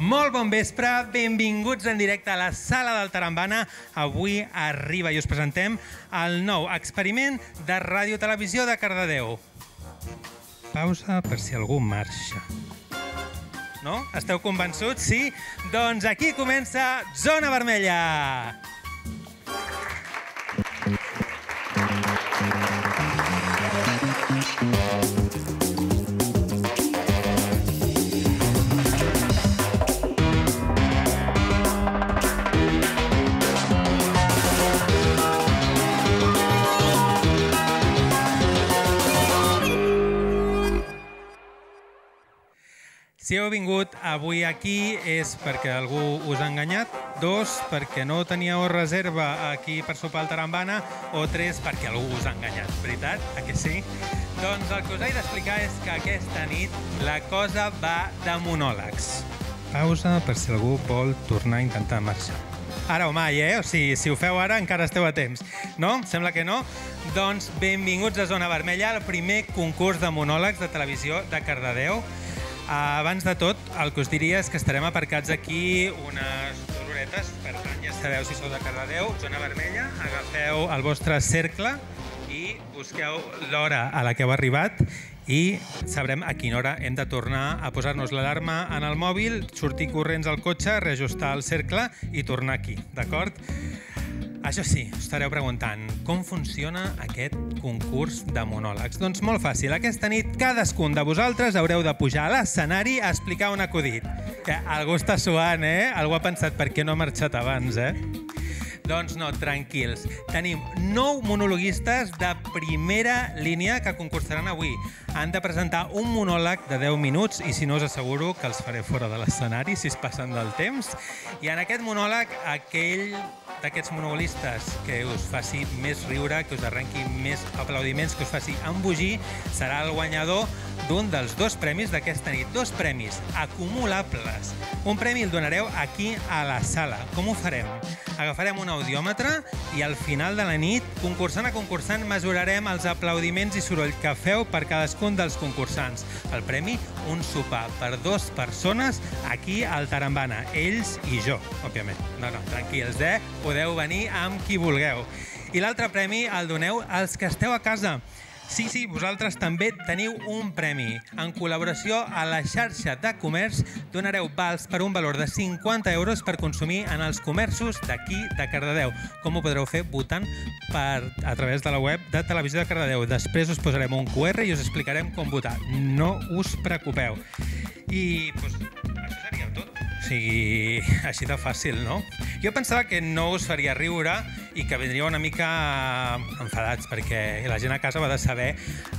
Molt bon vespre, benvinguts en directe a la Sala del Tarambana. Avui arriba i us presentem el nou experiment de Ràdio Televisió de Cardedeu. Pausa per si algú marxa. No? Esteu convençuts? Sí? Doncs aquí comença Zona Vermella! Si heu vingut avui aquí és perquè algú us ha enganyat, dos, perquè no teníeu reserva aquí per sopar al Tarambana, o tres, perquè algú us ha enganyat. Veritat? A que sí? Doncs el que us he d'explicar és que aquesta nit la cosa va de monòlegs. Pausa per si algú vol tornar a intentar marxar. Ara o mai, eh? O sigui, si ho feu ara encara esteu a temps. No? Sembla que no? Doncs benvinguts a Zona Vermella, el primer concurs de monòlegs de televisió de Cardedeu. Abans de tot, el que us diria és que estarem aparcats aquí unes dues horetes, per tant ja sabeu si sou de Cardedeu, zona vermella, agafeu el vostre cercle i busqueu l'hora a la que heu arribat i sabrem a quina hora hem de tornar a posar-nos l'alarma en el mòbil, sortir corrents al cotxe, reajustar el cercle i tornar aquí, d'acord? Això sí, estareu preguntant, com funciona aquest concurs de monòlegs? Doncs molt fàcil, aquesta nit cadascun de vosaltres haureu de pujar a l'escenari a explicar un acudit. Que algú està suant, eh? Algú ha pensat per què no ha marxat abans, eh? Doncs no, tranquils. Tenim nou monologuistes de primera línia que concursaran avui. Han de presentar un monòleg de 10 minuts i, si no, us asseguro que els faré fora de l'escenari si es passen del temps. I en aquest monòleg, aquell d'aquests monogolistes que us faci més riure, que us arrenqui més aplaudiments, que us faci embogir, serà el guanyador d'un dels dos premis d'aquesta nit. Dos premis acumulables. Un premi el donareu aquí a la sala. Com ho farem? Agafarem un audiòmetre i al final de la nit, concursant a concursant, mesurarem els aplaudiments i soroll que feu per cadascun dels concursants. El premi, un sopar per dues persones aquí al Tarambana, ells i jo, òbviament. No, no, tranquils, eh? Ho podeu venir amb qui vulgueu. I l'altre premi el doneu als que esteu a casa. Sí, sí, vosaltres també teniu un premi. En col·laboració a la xarxa de comerç donareu vals per un valor de 50 euros per consumir en els comerços d'aquí de Cardedeu. Com ho podreu fer? Votant per, a través de la web de Televisió de Cardedeu. Després us posarem un QR i us explicarem com votar. No us preocupeu. I doncs, això seria o sigui, així de fàcil, no? Jo pensava que no us faria riure i que vindríeu una mica enfadats, perquè la gent a casa va de saber.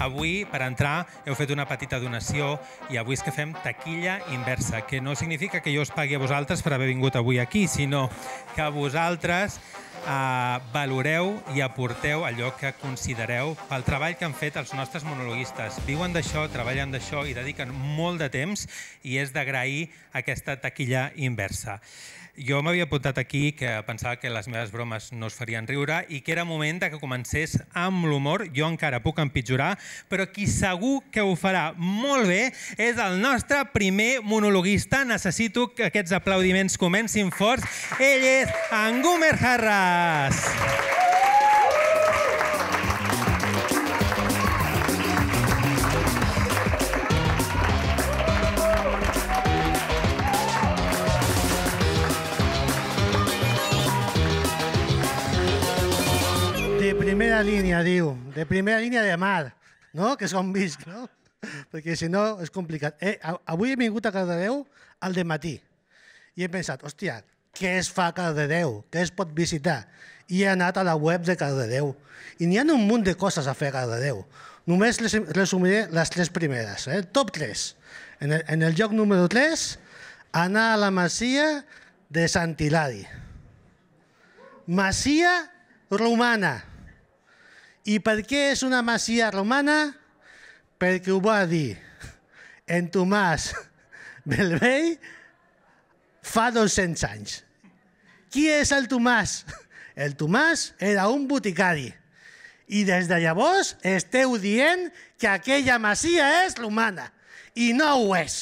Avui, per entrar, heu fet una petita donació i avui és que fem taquilla inversa, que no significa que jo us pagui a vosaltres per haver vingut avui aquí, sinó que vosaltres eh, valoreu i aporteu allò que considereu pel treball que han fet els nostres monologuistes. Viuen d'això, treballen d'això i dediquen molt de temps i és d'agrair aquesta taquilla inversa. Jo m'havia apuntat aquí que pensava que les meves bromes no es farien riure i que era moment que comencés amb l'humor. Jo encara puc empitjorar, però qui segur que ho farà molt bé és el nostre primer monologuista. Necessito que aquests aplaudiments comencin forts. Ell és en Gumer Harras. Harras. primera línia, diu, de primera línia de mar, no? que són visc, no? perquè si no és complicat. Eh, avui he vingut a Cardedeu al de matí i he pensat, hòstia, què es fa a Cardedeu? Què es pot visitar? I he anat a la web de Cardedeu i n'hi ha un munt de coses a fer a Cardedeu. Només les resumiré les tres primeres, eh? top 3. En el, en el lloc número 3, anar a la masia de Sant Hilari. Masia romana. I per què és una masia romana? Perquè ho va dir en Tomàs Belvell fa 200 anys. Qui és el Tomàs? El Tomàs era un boticari. I des de llavors esteu dient que aquella masia és romana. I no ho és.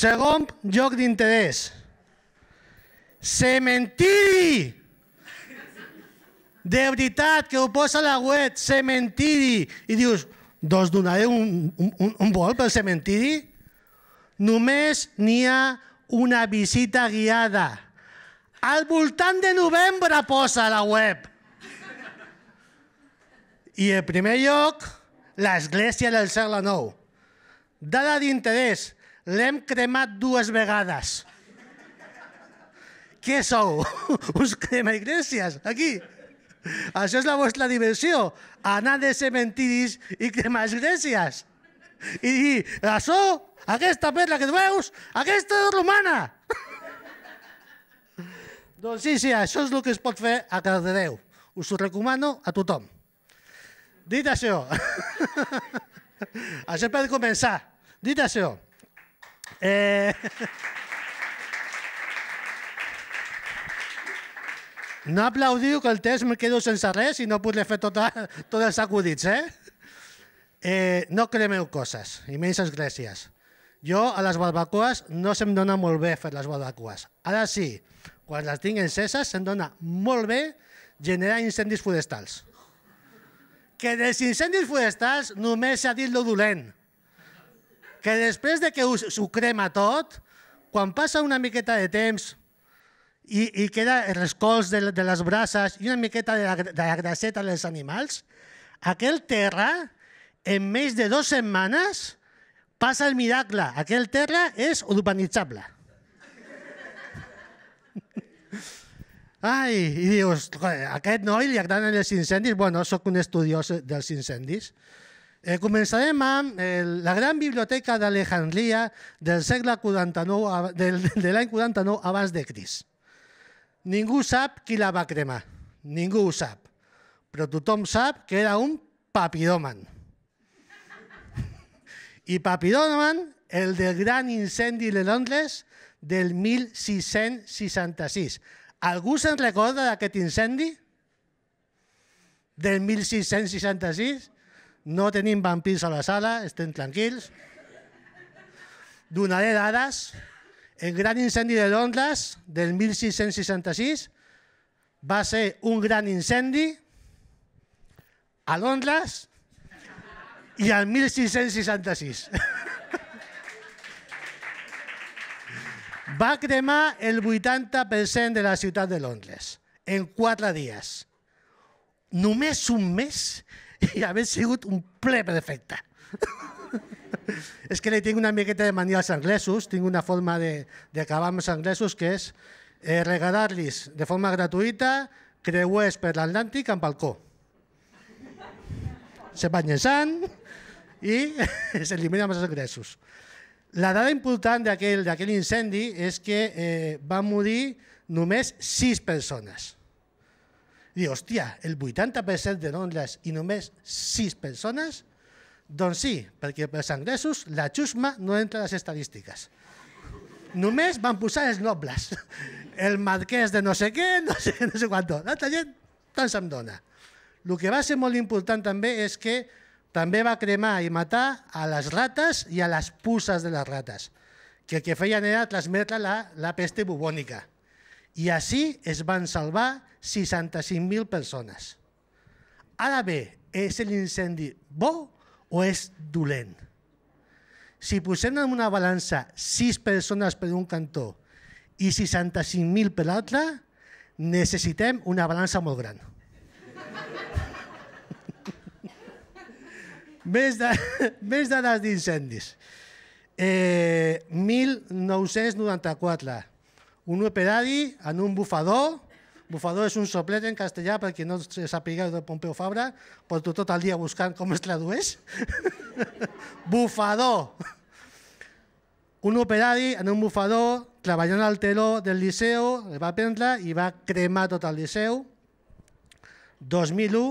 Segon lloc d'interès. Cementiri! de veritat, que ho posa a la web, cementiri, i dius, doncs donaré un, un, un vol pel cementiri? Només n'hi ha una visita guiada. Al voltant de novembre posa a la web. I en primer lloc, l'església del segle IX. Dada d'interès, l'hem cremat dues vegades. Què sou? Us crema iglesias, aquí? Això és la vostra diversió, anar de cementiris i cremar esglésies. I dir, això, aquesta perla que veus, aquesta és romana. doncs sí, sí, això és el que es pot fer a Cardedeu. Us ho recomano a tothom. Dit això, això per començar. Dit això, eh... No aplaudiu que el temps me quedo sense res i no podré fer tot, tot els acudits, eh? eh? No cremeu coses, i menys esglésies. Jo a les barbacoes no se'm dona molt bé fer les barbacoes. Ara sí, quan les tinc enceses se'm dona molt bé generar incendis forestals. Que dels incendis forestals només s'ha dit lo dolent. Que després de que us, us ho crema tot, quan passa una miqueta de temps, i, i queda el de, de les brases i una miqueta de la, de la graceta dels animals, aquell terra, en més de dues setmanes, passa el miracle. Aquell terra és urbanitzable. Ai, i dius, aquest noi li agraden els incendis? Bueno, sóc un estudiós dels incendis. Eh, començarem amb eh, la gran biblioteca d'Alejandria del segle 49, del, de l'any 49 abans de Crist. Ningú sap qui la va cremar, ningú ho sap, però tothom sap que era un papidòman. I papidòman, el del gran incendi de Londres del 1666. Algú se'n recorda d'aquest incendi? Del 1666? No tenim vampirs a la sala, estem tranquils. Donaré dades. El gran incendi de Londres del 1666 va ser un gran incendi a Londres i al 1666. va cremar el 80% de la ciutat de Londres en quatre dies. Només un mes i haver sigut un ple perfecte. és que li tinc una miqueta de mania als anglesos, tinc una forma de, de acabar amb els anglesos que és eh, regalar-los de forma gratuïta creuers per l'Atlàntic amb balcó. Se van llençant i s'eliminen els anglesos. La dada important d'aquell incendi és que eh, van morir només 6 persones. I, hòstia, el 80% de Londres i només 6 persones doncs sí, perquè els anglesos la xusma no entra a les estadístiques. Només van posar els nobles. El marquès de no sé què, no sé, no sé quant. L'altra gent tant se'm dona. El que va ser molt important també és que també va cremar i matar a les rates i a les puces de les rates, que el que feien era transmetre la, la peste bubònica. I així es van salvar 65.000 persones. Ara bé, és l'incendi bo o és dolent. Si posem en una balança 6 persones per un cantó i 65.000 per l'altre, necessitem una balança molt gran. més, de, més dades d'incendis. Eh, 1994. Un operari en un bufador Bufador és un soplet en castellà, per qui no sapigueu de Pompeu Fabra, porto tot el dia buscant com es tradueix. bufador! Un operari en un bufador treballant al teló del Liceu, va prendre i va cremar tot el Liceu. 2001,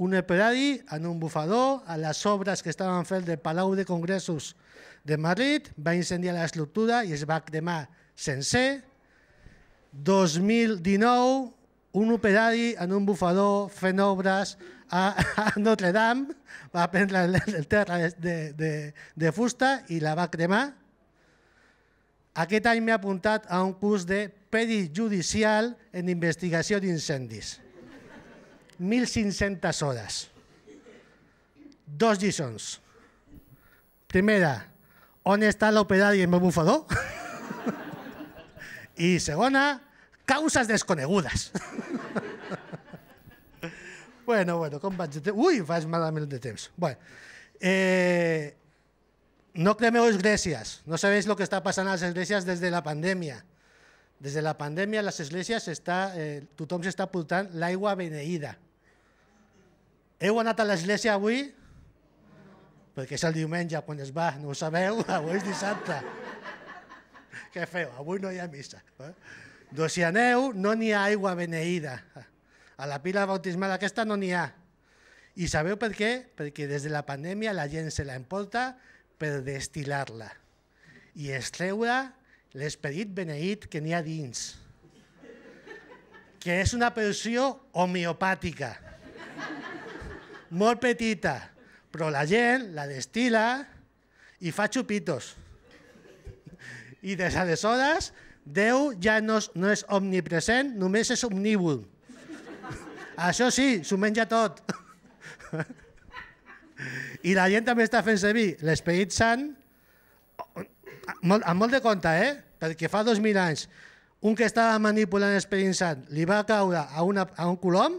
un operari en un bufador a les obres que estaven fent del Palau de Congressos de Madrid, va incendiar l'estructura i es va cremar sencer. 2019, un operari en un bufador fent obres a, a Notre Dame va prendre el terra de, de, de fusta i la va cremar. Aquest any m'he apuntat a un curs de perijudicial en investigació d'incendis. 1.500 hores. Dos lliçons. Primera, on està l'operari en el bufador? I segona, causes desconegudes. bueno, bueno, com vaig de temps? Ui, vaig malament de temps. Bueno, eh, no cremeu esglésies. No sabeu el que està passant a les esglésies des de la pandèmia. Des de la pandèmia a les esglésies està, eh, tothom s'està portant l'aigua beneïda. Heu anat a l'església avui? Perquè és el diumenge quan es va, no ho sabeu, avui és dissabte. Què feu? Avui no hi ha missa. Eh? Doncs si aneu, no n'hi ha aigua beneïda. A la pila bautismal aquesta no n'hi ha. I sabeu per què? Perquè des de la pandèmia la gent se la emporta per destilar-la i es treure l'esperit beneït que n'hi ha dins, que és una pressió homeopàtica, molt petita, però la gent la destila i fa xupitos. I des d'aleshores, Déu ja no és, no és omnipresent, només és omnívol. Això sí, s'ho menja tot. I la gent també està fent servir l'Esperit Sant molt, amb molt de compte, eh? perquè fa 2.000 anys un que estava manipulant l'Esperit Sant li va caure a, una, a un colom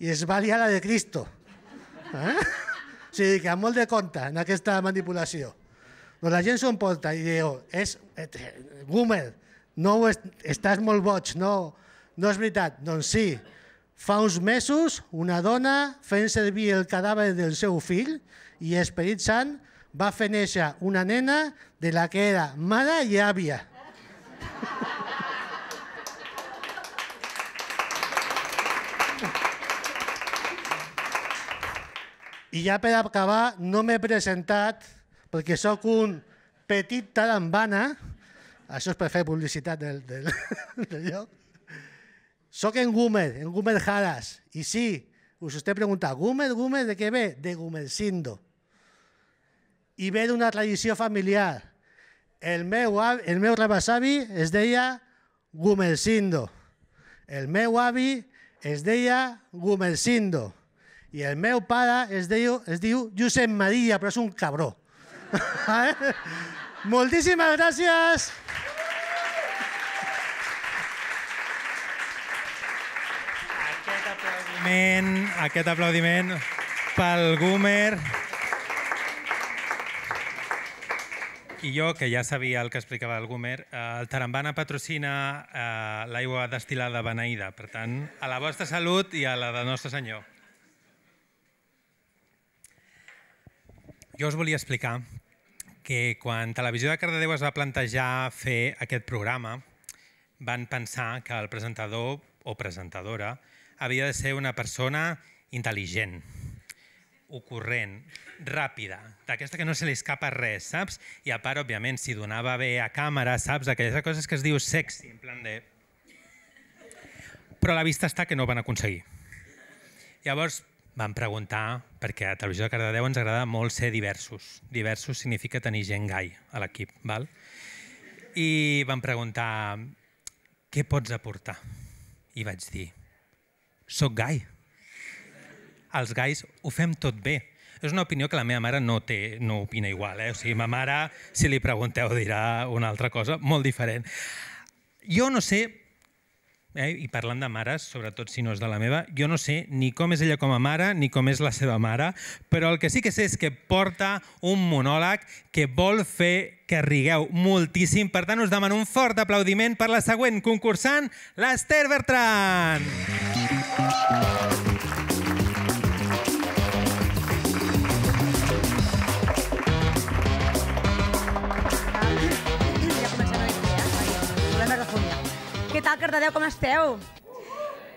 i es va liar la de Cristo. Eh? O sigui que amb molt de compte en aquesta manipulació la gent s'ho emporta i diu, és, boomer, no est, estàs molt boig, no, no és veritat. Doncs sí, fa uns mesos una dona fent servir el cadàver del seu fill i Esperit Sant va fer néixer una nena de la que era mare i àvia. I ja per acabar, no m'he presentat perquè sóc un petit tarambana, això és per fer publicitat del, del, del lloc, sóc en Gúmer, en Gúmer Jaras, i sí, us estic preguntant, Gúmer, Gúmer, de què ve? De Gumercindo. I ve d'una tradició familiar. El meu, el meu rebesavi es deia Gumercindo. El meu avi es deia Gumercindo. I el meu pare es diu, es diu Josep Maria, però és un cabró. Moltíssimes gràcies. Aquest aplaudiment, aquest aplaudiment pel Gúmer. I jo, que ja sabia el que explicava el Gúmer, eh, el Tarambana patrocina eh, l'aigua destilada beneïda. Per tant, a la vostra salut i a la de Nostre Senyor. Jo us volia explicar que quan Televisió de Cardedeu es va plantejar fer aquest programa, van pensar que el presentador o presentadora havia de ser una persona intel·ligent, ocorrent, ràpida, d'aquesta que no se li escapa res, saps? I a part, òbviament, si donava bé a càmera, saps? Aquelles coses que es diu sexy, en plan de... Però la vista està que no ho van aconseguir. Llavors, vam preguntar, perquè a Televisió de Cardedeu ens agrada molt ser diversos. Diversos significa tenir gent gai a l'equip, val? I vam preguntar, què pots aportar? I vaig dir, soc gai. Els gais ho fem tot bé. És una opinió que la meva mare no, té, no opina igual. Eh? O sigui, ma mare, si li pregunteu, dirà una altra cosa molt diferent. Jo no sé eh? i parlant de mares, sobretot si no és de la meva, jo no sé ni com és ella com a mare ni com és la seva mare, però el que sí que sé és que porta un monòleg que vol fer que rigueu moltíssim. Per tant, us demano un fort aplaudiment per la següent concursant, l'Ester Bertran. Bertran. Què tal, Cardedeu, com esteu?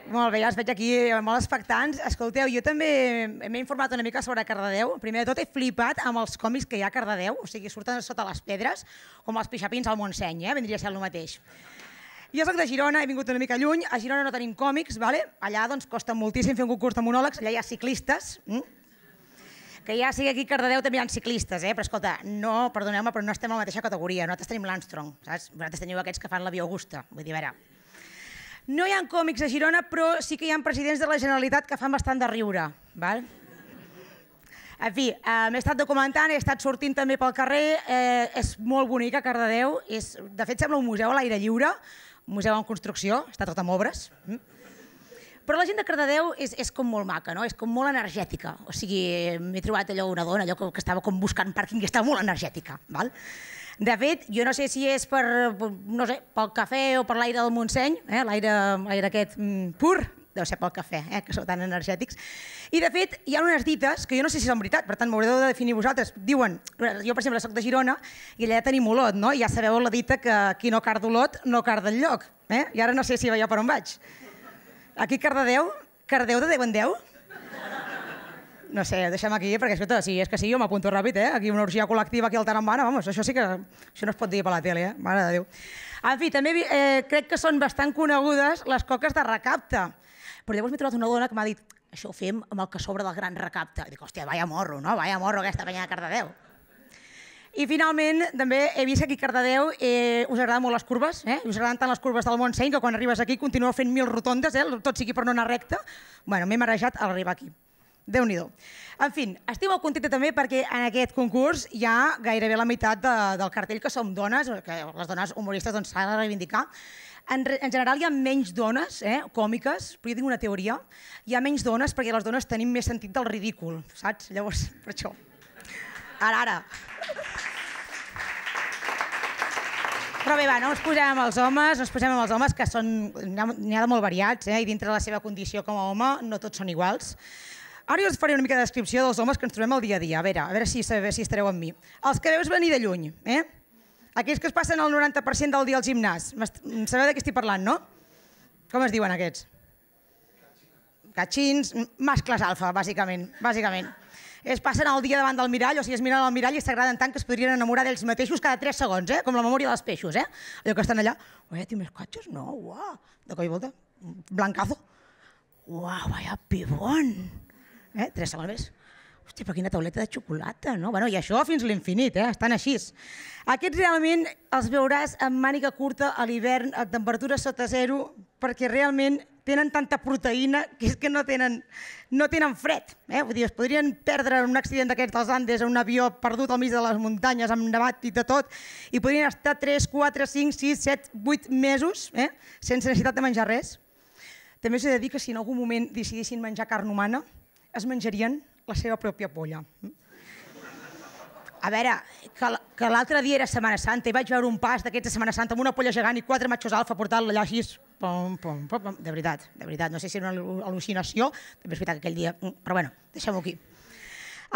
Molt bé, ja els veig aquí eh, molt expectants. Escolteu, jo també m'he informat una mica sobre Cardedeu. Primer de tot he flipat amb els còmics que hi ha a Cardedeu, o sigui, surten sota les pedres, com els pixapins al Montseny, eh? vindria a ser el mateix. Jo soc de Girona, he vingut una mica lluny, a Girona no tenim còmics, vale? allà doncs costa moltíssim fer un concurs de monòlegs, allà hi ha ciclistes, mm? que ja sigui aquí a Cardedeu també hi ha ciclistes, eh? però escolta, no, perdoneu-me, però no estem a la mateixa categoria, nosaltres tenim l'Armstrong, saps? Vosaltres teniu aquests que fan la Augusta, vull dir, a veure... No hi ha còmics a Girona, però sí que hi ha presidents de la Generalitat que fan bastant de riure, val? En fi, eh, m'he estat documentant, he estat sortint també pel carrer, eh, és molt bonica Cardedeu, és, de fet sembla un museu a l'aire lliure, un museu en construcció, està tot amb obres, mm? Però la gent de Cardedeu és, és com molt maca, no? és com molt energètica. O sigui, m'he trobat allò una dona, allò que, que estava com buscant pàrquing i estava molt energètica. Val? De fet, jo no sé si és per, no sé, pel cafè o per l'aire del Montseny, eh? l'aire aquest mm, pur, deu ser pel cafè, eh, que sou tan energètics. I, de fet, hi ha unes dites, que jo no sé si són veritat, per tant, m'haureu de definir vosaltres. Diuen, jo, per exemple, soc de Girona, i allà tenim Olot, no? I ja sabeu la dita que qui no carda Olot no carda lloc. Eh? I ara no sé si veieu per on vaig. Aquí Cardedeu, Cardedeu de 10 en 10? No sé, deixem aquí, perquè escolta, si és que sí, jo m'apunto ràpid, eh? Aquí una orgia col·lectiva aquí al Tarambana, vamos, això sí que... Això no es pot dir per la tele, eh? Mare de Déu. En fi, també eh, crec que són bastant conegudes les coques de recapte. Però llavors m'he trobat una dona que m'ha dit això ho fem amb el que sobra del gran recapte. I dic, hòstia, vaya morro, no? Vaya morro aquesta penya de Cardedeu. I finalment, també he vist aquí a Cardedeu eh, us agraden molt les curves, eh? us agraden tant les curves del Montseny que quan arribes aquí continueu fent mil rotondes, eh? tot sigui per no anar recte. Bueno, m'he marejat al arribar aquí. déu nhi En fi, estic molt contenta també perquè en aquest concurs hi ha gairebé la meitat de, del cartell que som dones, que les dones humoristes s'han doncs, de reivindicar. En, en general hi ha menys dones eh, còmiques, però jo tinc una teoria, hi ha menys dones perquè les dones tenim més sentit del ridícul, saps? Llavors, per això. Ara, ara. Però bé, va, no ens posem amb els homes, no ens posem amb els homes, que són... n'hi ha de molt variats, eh? i dintre de la seva condició com a home no tots són iguals. Ara jo us faré una mica de descripció dels homes que ens trobem al dia a dia. A veure, a veure si, a veure si estareu amb mi. Els que veus venir de lluny, eh? Aquells que es passen el 90% del dia al gimnàs. Sabeu de què estic parlant, no? Com es diuen aquests? Catxins, mascles alfa, bàsicament. bàsicament es passen el dia davant del mirall, o sigui, es miren al mirall i s'agraden tant que es podrien enamorar d'ells mateixos cada 3 segons, eh? com la memòria dels peixos. Eh? Allò que estan allà, ué, tinc més cotxes? No, uau. De coi volta, blancazo. Uau, vaya pibón. Eh? 3 segons més. Hòstia, però quina tauleta de xocolata, no? Bueno, I això fins a l'infinit, eh? estan així. Aquests realment els veuràs amb màniga curta a l'hivern, a temperatures sota zero, perquè realment tenen tanta proteïna que és que no tenen, no tenen fred. Eh? Vull dir, es podrien perdre en un accident d'aquests dels Andes, en un avió perdut al mig de les muntanyes, amb nevat i de tot, i podrien estar 3, 4, 5, 6, 7, 8 mesos eh? sense necessitat de menjar res. També s'ha de dir que si en algun moment decidissin menjar carn humana, es menjarien la seva pròpia polla. Eh? A veure, que l'altre dia era Setmana Santa i vaig veure un pas d'aquests de Setmana Santa amb una polla gegant i quatre machos alfa portant-la allà així, pom, pom, pom, pom, de veritat, de veritat, no sé si era una al·lucinació, també és veritat que aquell dia, mm, però bueno, deixem-ho aquí.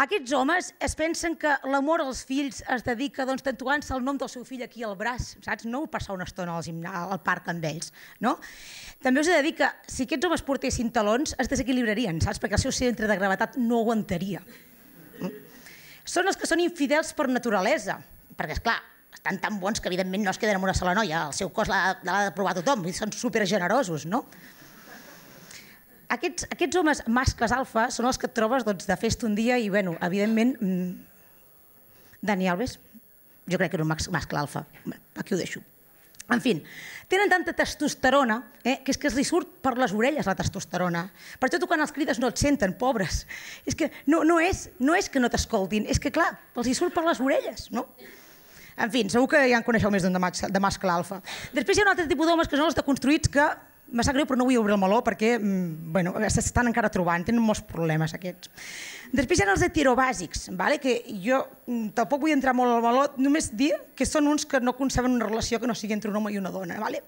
Aquests homes es pensen que l'amor als fills es dedica doncs, tatuant-se el nom del seu fill aquí al braç, saps? No passar una estona al, gimnà, al parc amb ells, no? També us he de dir que si aquests homes portessin talons es desequilibrarien, saps? Perquè el seu centre de gravetat no aguantaria són els que són infidels per naturalesa, perquè, és clar, estan tan bons que evidentment no es queden amb una sola noia, el seu cos l'ha de provar tothom, i són supergenerosos, no? Aquests, aquests homes mascles alfa són els que et trobes doncs, de festa un dia i, bueno, evidentment, mmm, Dani Alves, jo crec que era un mascle alfa. Aquí ho deixo. En fi, tenen tanta testosterona eh, que és que es li surt per les orelles la testosterona. Per això tu quan els crides no et senten, pobres. És que no, no, és, no és que no t'escoltin, és que clar, els hi surt per les orelles, no? En fi, segur que ja en coneixeu més d'un de, mas, de mascle alfa. Després hi ha un altre tipus d'homes que són els deconstruïts que me sap greu, però no vull obrir el meló perquè mm, bueno, s'estan encara trobant, tenen molts problemes aquests. Després hi ha els heterobàsics, vale? que jo mm, tampoc vull entrar molt al meló, només dir que són uns que no conceben una relació que no sigui entre un home i una dona. Vale?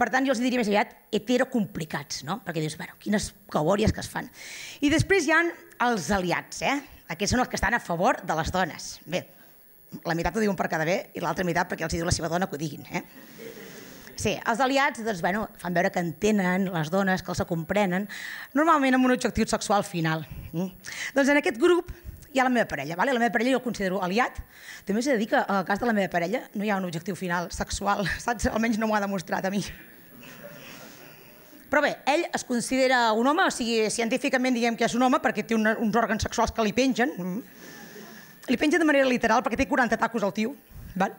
Per tant, jo els diria més aviat heterocomplicats, no? perquè dius, bueno, quines cabòries que es fan. I després hi han els aliats, eh? aquests són els que estan a favor de les dones. Bé, la meitat ho diuen per cada bé i l'altra meitat perquè els diu la seva dona que ho diguin. Eh? Sí, els aliats doncs, bueno, fan veure que entenen les dones, que els comprenen, normalment amb un objectiu sexual final. Mm? Doncs en aquest grup hi ha la meva parella, vale? la meva parella jo el considero aliat, també s'ha de dir que en el cas de la meva parella no hi ha un objectiu final sexual, saps? Almenys no m'ho ha demostrat a mi. Però bé, ell es considera un home, o sigui, científicament diguem que és un home perquè té una, uns òrgans sexuals que li pengen. Mm. Li pengen de manera literal perquè té 40 tacos al tio. Vale?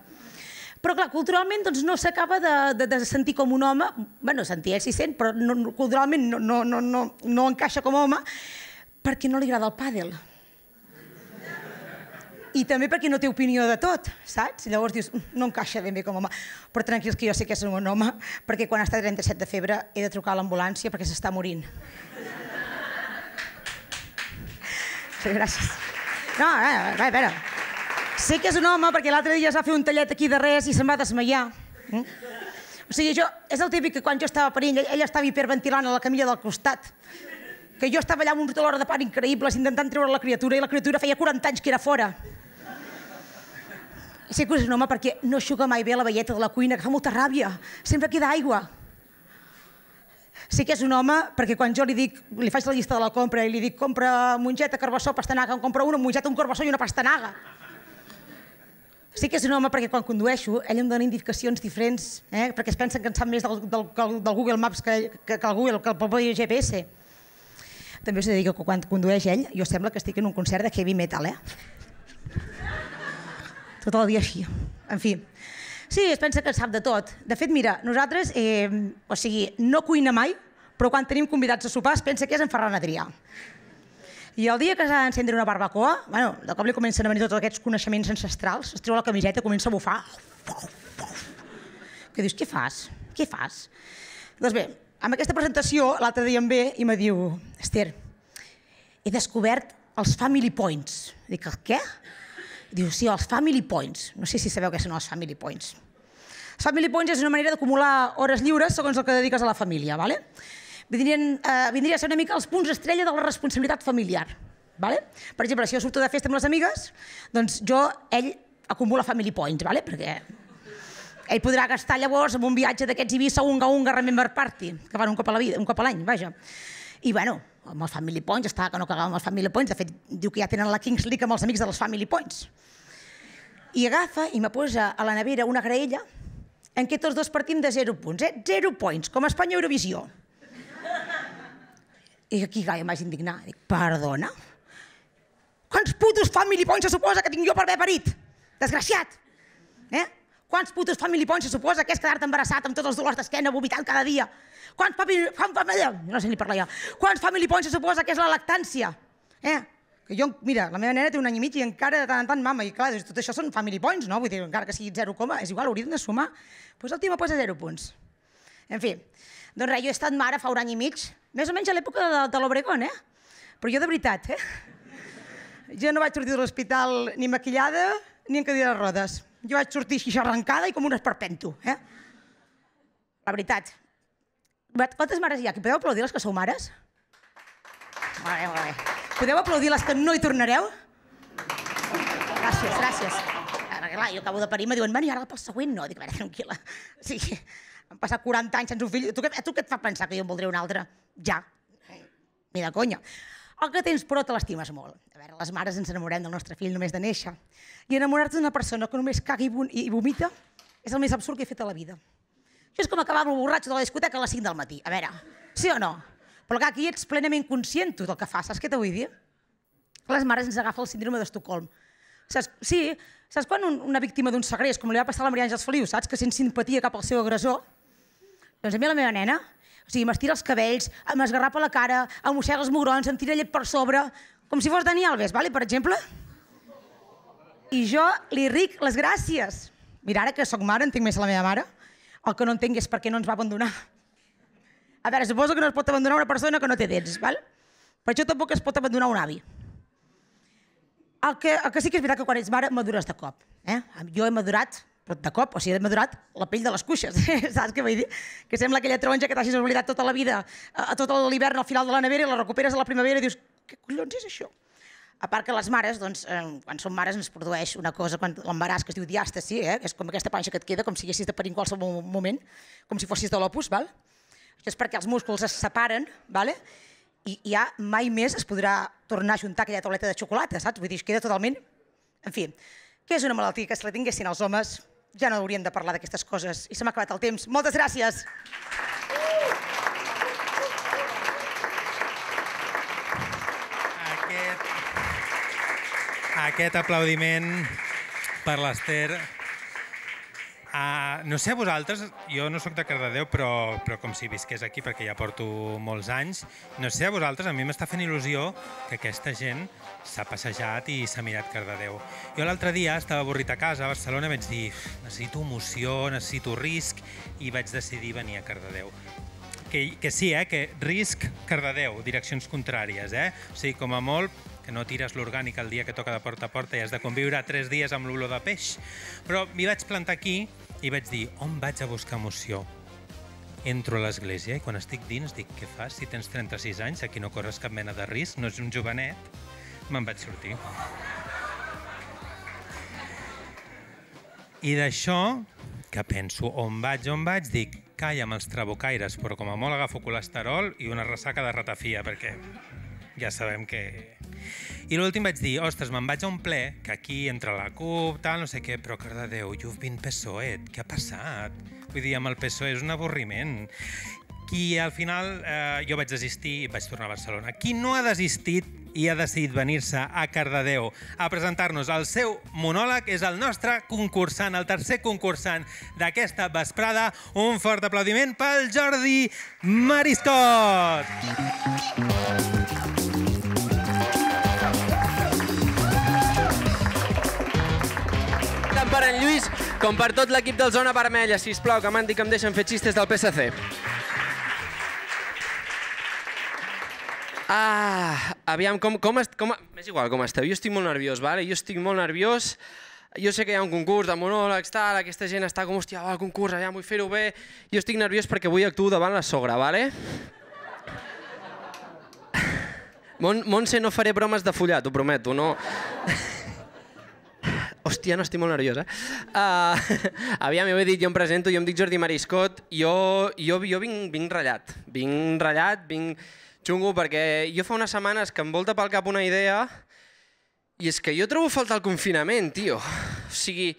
Però clar, culturalment doncs, no s'acaba de, de, de sentir com un home, bueno, sentia si sent, però no, culturalment no, no, no, no, no encaixa com a home, perquè no li agrada el pàdel. I també perquè no té opinió de tot, saps? Llavors dius, mm, no encaixa ben bé com a home. Però tranquils que jo sé que és un bon home, perquè quan està 37 de febre he de trucar a l'ambulància perquè s'està morint. Sí, gràcies. No, eh, a veure, a veure. Sé que és un home perquè l'altre dia es va fer un tallet aquí de res i se'n va desmaiar. Mm? O sigui, jo, és el típic que quan jo estava parint, ell, ell estava hiperventilant a la camilla del costat que jo estava allà amb un dolor de part increïble intentant treure la criatura i la criatura feia 40 anys que era fora. Sé que és un home perquè no xuga mai bé la velleta de la cuina, que fa molta ràbia, sempre queda aigua. Sí que és un home perquè quan jo li dic, li faig la llista de la compra i li dic compra mongeta, carbassó, pastanaga, em compra una mongeta, un carbassó i una pastanaga. Sí que és un home perquè quan condueixo ell em dona indicacions diferents, eh? perquè es pensen que en sap més del, del, del Google Maps que, que, que el Google, que el propi GPS. També us he de dir que quan condueix ell jo sembla que estic en un concert de heavy metal, eh? Tot el dia així. En fi. Sí, es pensa que en sap de tot. De fet, mira, nosaltres, eh, o sigui, no cuina mai, però quan tenim convidats a sopar es pensa que és en Ferran Adrià. I el dia que s'ha d'encendre una barbacoa, bueno, de cop li comencen a venir tots aquests coneixements ancestrals, es treu la camiseta, comença a bufar. Que dius, què fas? Què fas? Doncs bé, amb aquesta presentació, l'altre dia em ve i me diu, Esther, he descobert els family points. Dic, el què? Diu, sí, els family points. No sé si sabeu què són els family points. Els family points és una manera d'acumular hores lliures segons el que dediques a la família, d'acord? ¿vale? vindrien, eh, vindria a ser una mica els punts estrella de la responsabilitat familiar. Vale? Per exemple, si jo surto de festa amb les amigues, doncs jo, ell acumula family points, vale? perquè ell podrà gastar llavors en un viatge d'aquests Ibiza un Unga Remember Party, que van un cop a la vida, un cop a l'any, vaja. I bueno, amb els Family Points, estava que no cagava amb els Family Points, de fet, diu que ja tenen la Kings League amb els amics dels Family Points. I agafa i me posa a la nevera una graella en què tots dos partim de zero punts, eh? Zero points, com a Espanya Eurovisió. I aquí gaire m'haig d'indignar. Dic, perdona? Quants putos family points se suposa que tinc jo per haver parit? Desgraciat! Eh? Quants putos family points se suposa que és quedar-te embarassat amb tots els dolors d'esquena, vomitant cada dia? Quants family... Fam, fam, no sé ni parlar ja. Quants family points se suposa que és la lactància? Eh? Que jo, mira, la meva nena té un any i mig i encara de tant en tant mama, i clar, doncs, tot això són family points, no? Vull dir, encara que sigui 0, és igual, hauríem de sumar. Doncs pues el tio me posa 0 punts. En fi, doncs res, jo he estat mare fa un any i mig, més o menys a l'època de, de l'Obregón, eh? Però jo de veritat, eh? Jo no vaig sortir de l'hospital ni maquillada ni en cadira de rodes. Jo vaig sortir així arrencada i com un esperpento, eh? La veritat. Quantes mares hi ha aquí? Podeu aplaudir les que sou mares? Molt bé, molt bé. Podeu aplaudir les que no hi tornareu? Gràcies, gràcies. Ara, clar, jo acabo de parir, i me diuen, bueno, ara pel següent no. Dic, a veure, tranquil·la. O sí. sigui, han passat 40 anys sense un fill. Tu, tu què et fa pensar que jo en voldré un altre? Ja. Ni de conya. El que tens, però, te l'estimes molt. A veure, les mares ens enamorem del nostre fill només de néixer. I enamorar-te d'una persona que només caga i vomita és el més absurd que he fet a la vida. Això és com acabar amb el borratxo de la discoteca a les 5 del matí. A veure, sí o no? Però que aquí ets plenament conscient tu del que fas. Saps què te vull dir? Les mares ens agafa el síndrome d'Estocolm. Saps? Sí, saps quan un, una víctima d'un segrest, com li va passar a la Maria Àngels Feliu, saps? Que sent simpatia cap al seu agressor, doncs a mi la meva nena, o sigui, m'estira els cabells, m'esgarrapa la cara, em mossega els mugrons, em tira llet per sobre, com si fos Dani Alves, vale? per exemple. I jo li ric les gràcies. Mira, ara que sóc mare, entenc més a la meva mare. El que no entenc és per què no ens va abandonar. A veure, suposo que no es pot abandonar una persona que no té dents, val? Per això tampoc es pot abandonar un avi. El que, el que sí que és veritat que quan ets mare madures de cop. Eh? Jo he madurat però de cop, o sigui, m'ha durat la pell de les cuixes, saps què vull dir? Que sembla aquella taronja que t'hagis oblidat tota la vida, a, tot l'hivern al final de la nevera, i la recuperes a la primavera i dius, què collons és això? A part que les mares, doncs, eh, quan som mares ens produeix una cosa, quan l'embaràs que es diu diàstasi, eh, que és com aquesta panxa que et queda, com si haguessis de parir en qualsevol moment, com si fossis de l'opus, val? Això és perquè els músculs es separen, vale? i ja mai més es podrà tornar a juntar aquella tauleta de xocolata, saps? Vull dir, es queda totalment... En fi, que és una malaltia que si la tinguessin els homes ja no hauríem de parlar d'aquestes coses i se m'ha acabat el temps. Moltes gràcies. Aquest, aquest aplaudiment per l'Ester Uh, no sé vosaltres, jo no sóc de Cardedeu, però, però com si visqués aquí, perquè ja porto molts anys, no sé a vosaltres, a mi m'està fent il·lusió que aquesta gent s'ha passejat i s'ha mirat Cardedeu. Jo l'altre dia estava avorrit a casa, a Barcelona, i vaig dir necessito emoció, necessito risc, i vaig decidir venir a Cardedeu. Que, que sí, eh? que risc, Cardedeu, direccions contràries. Eh? O sigui, com a molt, que no tires l'orgànic el dia que toca de porta a porta i has de conviure tres dies amb l'olor de peix. Però m'hi vaig plantar aquí i vaig dir, on vaig a buscar emoció? Entro a l'església i quan estic dins dic, què fas? Si tens 36 anys, aquí no corres cap mena de risc, no és un jovenet. Me'n vaig sortir. I d'això, que penso, on vaig, on vaig, dic, calla amb els trabocaires, però com a molt agafo colesterol i una ressaca de ratafia, perquè ja sabem que i l'últim vaig dir, ostres, me'n vaig a un ple, que aquí entra la CUP, tal, no sé què, però, car de Déu, You've been PSOE, què ha passat? Vull dir, amb el PSOE és un avorriment. I al final eh, jo vaig desistir i vaig tornar a Barcelona. Qui no ha desistit i ha decidit venir-se a Cardedeu a presentar-nos el seu monòleg és el nostre concursant, el tercer concursant d'aquesta vesprada. Un fort aplaudiment pel Jordi Mariscot! Mariscot! Com per tot l'equip del Zona Vermella, si plau, que m'han dit que em deixen fer xistes del PSC. Ah, aviam, com, com, est, com, és igual com esteu, jo estic molt nerviós, vale? jo estic molt nerviós, jo sé que hi ha un concurs de monòlegs, tal, aquesta gent està com, hòstia, va, el concurs, aviam, vull fer-ho bé, jo estic nerviós perquè avui actuo davant la sogra, vale? Mon Montse, no faré bromes de follat, ho prometo, no... Hòstia, no, estic molt nerviós, eh? Uh, aviam, jo he dit, jo em presento, jo em dic Jordi Mariscot, jo, jo, jo vinc, vinc ratllat, vinc ratllat, vinc xungo, perquè jo fa unes setmanes que em volta pel cap una idea i és que jo trobo falta el confinament, tio. O sigui,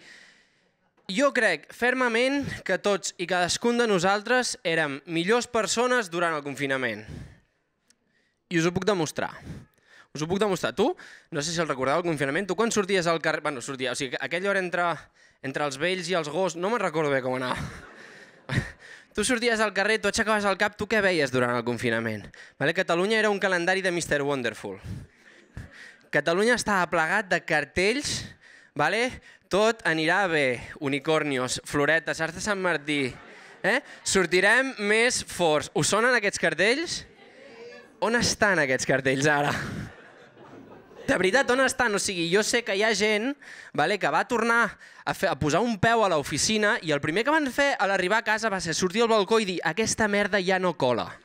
jo crec fermament que tots i cadascun de nosaltres érem millors persones durant el confinament. I us ho puc demostrar. Us ho puc demostrar. Tu, no sé si el recordava el confinament, tu quan sorties al carrer... Bueno, sortia, o sigui, aquella hora entre, entre els vells i els gos, no me'n recordo bé com anava. tu sorties al carrer, tu aixecaves el cap, tu què veies durant el confinament? Vale? Catalunya era un calendari de Mr. Wonderful. Catalunya estava plegat de cartells, vale? tot anirà bé, unicornios, floretes, arts de Sant Martí, eh? sortirem més forts. Us sonen aquests cartells? On estan aquests cartells ara? De veritat, on estan? O sigui, jo sé que hi ha gent vale, que va tornar a, fer, a posar un peu a l'oficina i el primer que van fer a l'arribar a casa va ser sortir al balcó i dir aquesta merda ja no cola.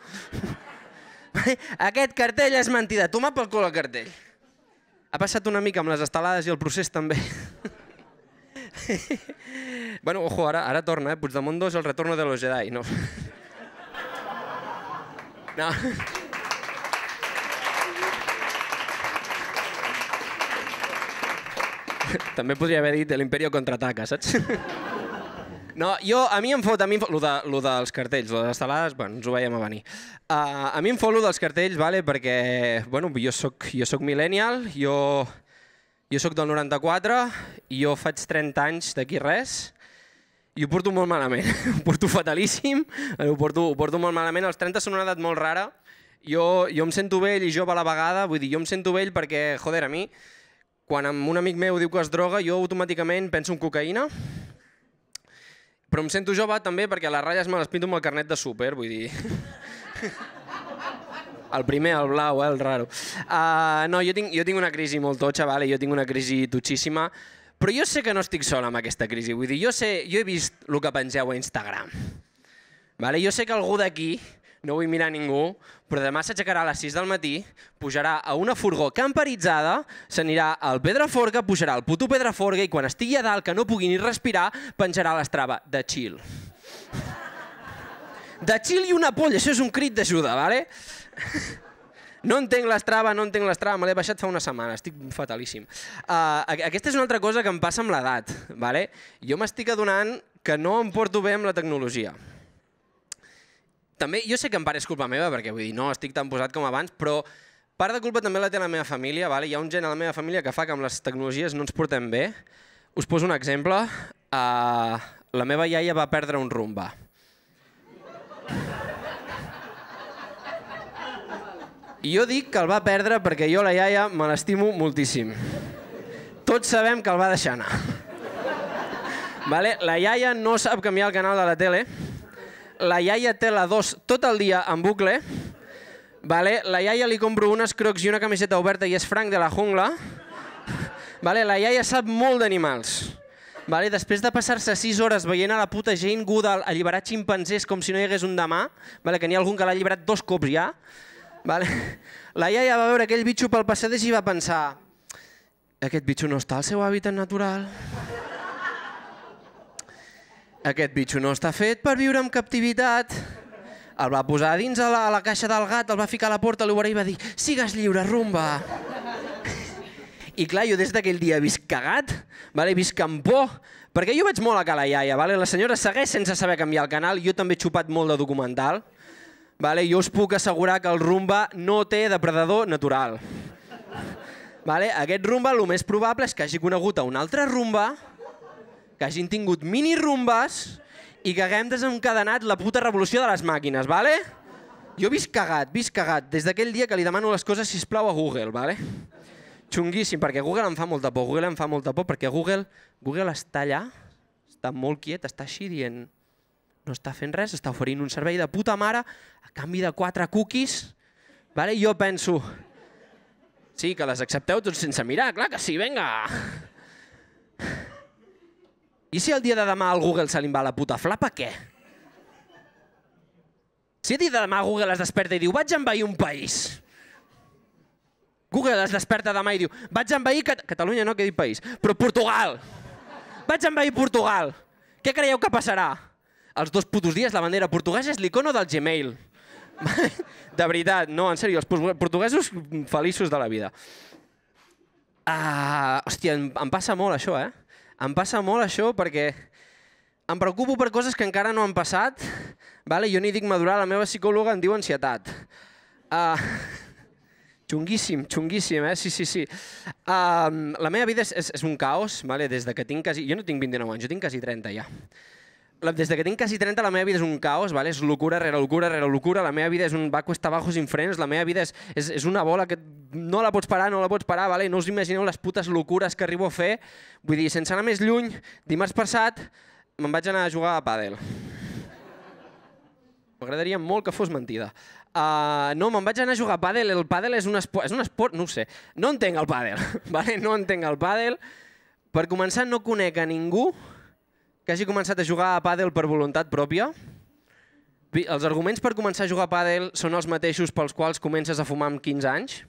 Aquest cartell és mentida, toma pel cul el cartell. Ha passat una mica amb les estelades i el procés també. bueno, ojo, ara, ara torna, eh? Puigdemont 2, el retorno de los Jedi, no? no. També podria haver dit l'Imperio contraataca, saps? No, jo, a mi em fot, a mi em fot, lo, de, lo dels cartells, de les estelades, bueno, ens ho veiem a venir. Uh, a mi em fot lo dels cartells, vale, perquè, bueno, jo soc, jo soc millennial, jo, jo soc del 94, i jo faig 30 anys d'aquí res, i ho porto molt malament, ho porto fatalíssim, ho porto, ho porto molt malament, els 30 són una edat molt rara, jo, jo em sento vell i jove a la vegada, vull dir, jo em sento vell perquè, joder, a mi, quan un amic meu diu que es droga, jo automàticament penso en cocaïna, però em sento jove també perquè a les ratlles me les pinto amb el carnet de súper, vull dir... El primer, el blau, eh, el raro. Uh, no, jo tinc, jo tinc una crisi molt totxa, vale? jo tinc una crisi totxíssima, però jo sé que no estic sol amb aquesta crisi, vull dir, jo, sé, jo he vist el que pengeu a Instagram. Vale? Jo sé que algú d'aquí no vull mirar ningú, però demà s'aixecarà a les 6 del matí, pujarà a una furgó camperitzada, s'anirà al Pedraforga, pujarà al puto Pedraforga i quan estigui a dalt, que no pugui ni respirar, penjarà l'estrava de chill. De chill i una polla, això és un crit d'ajuda, vale? No entenc l'estrava, no entenc l'estrava, me l'he baixat fa una setmana, estic fatalíssim. Uh, aquesta és una altra cosa que em passa amb l'edat, vale? Jo m'estic adonant que no em porto bé amb la tecnologia també, jo sé que en part és culpa meva, perquè vull dir, no estic tan posat com abans, però part de culpa també la té la meva família, vale? hi ha un gent a la meva família que fa que amb les tecnologies no ens portem bé. Us poso un exemple. Uh, la meva iaia va perdre un rumba. I jo dic que el va perdre perquè jo la iaia me l'estimo moltíssim. Tots sabem que el va deixar anar. Vale? La iaia no sap canviar el canal de la tele, la iaia té la 2 tot el dia en bucle, vale? la iaia li compro unes crocs i una camiseta oberta i és franc de la jungla, vale? la iaia sap molt d'animals. Vale? Després de passar-se 6 hores veient a la puta Jane Goodall alliberar ximpanzés com si no hi hagués un demà, vale? que n'hi ha algun que l'ha alliberat dos cops ja, vale? la iaia va veure aquell bitxo pel passadeix i va pensar aquest bitxo no està al seu hàbitat natural. Aquest bitxo no està fet per viure amb captivitat. El va posar dins a la, a la caixa del gat, el va ficar a la porta, l'obrer i va dir «Sigues lliure, rumba!» I clar, jo des d'aquell dia he vist cagat, vale? he vist amb por, perquè jo vaig molt a cala iaia, vale? la senyora segueix sense saber canviar el canal, jo també he xupat molt de documental, vale? jo us puc assegurar que el rumba no té depredador natural. Vale? Aquest rumba, el més probable és que hagi conegut a un altre rumba que hagin tingut rumbes i que haguem desencadenat la puta revolució de les màquines, vale? Jo he vist cagat, vist cagat, des d'aquell dia que li demano les coses, si plau a Google, vale? Xunguíssim, perquè Google em fa molta por, Google em fa molta por, perquè Google, Google està allà, està molt quiet, està així dient no està fent res, està oferint un servei de puta mare a canvi de quatre cookies. Vale? Jo penso, sí, que les accepteu tots sense mirar, clar que sí, venga. I si el dia de demà al Google se li va la puta flapa, què? Si el dia de demà Google es desperta i diu vaig envair un país, Google es desperta demà i diu vaig envair Cat Catalunya, no, que he dit país, però Portugal. Vaig envair Portugal. Què creieu que passarà? Els dos putos dies la bandera portuguesa és l'icono del Gmail. de veritat, no, en sèrio, els portuguesos feliços de la vida. Ah, hòstia, em passa molt això, eh? Em passa molt això perquè em preocupo per coses que encara no han passat, vale? jo ni dic madurar, la meva psicòloga em diu ansietat. Uh, xunguíssim, xunguíssim, eh? sí, sí, sí. Uh, la meva vida és, és, és un caos, vale? des de que tinc quasi... Jo no tinc 29 anys, jo tinc quasi 30 ja des de que tinc quasi 30 la meva vida és un caos, vale? és locura rere locura rere locura, la meva vida és un va cuesta bajos infrens, la meva vida és, és, és una bola que no la pots parar, no la pots parar, vale? no us imagineu les putes locures que arribo a fer. Vull dir, sense anar més lluny, dimarts passat me'n vaig anar a jugar a pàdel. M'agradaria molt que fos mentida. Uh, no, me'n vaig anar a jugar a pàdel. El pàdel és un, esport, és un esport... No sé. No entenc el pàdel. Vale? No entenc el pàdel. Per començar, no conec a ningú que hagi començat a jugar a pàdel per voluntat pròpia? Els arguments per començar a jugar a pàdel són els mateixos pels quals comences a fumar amb 15 anys?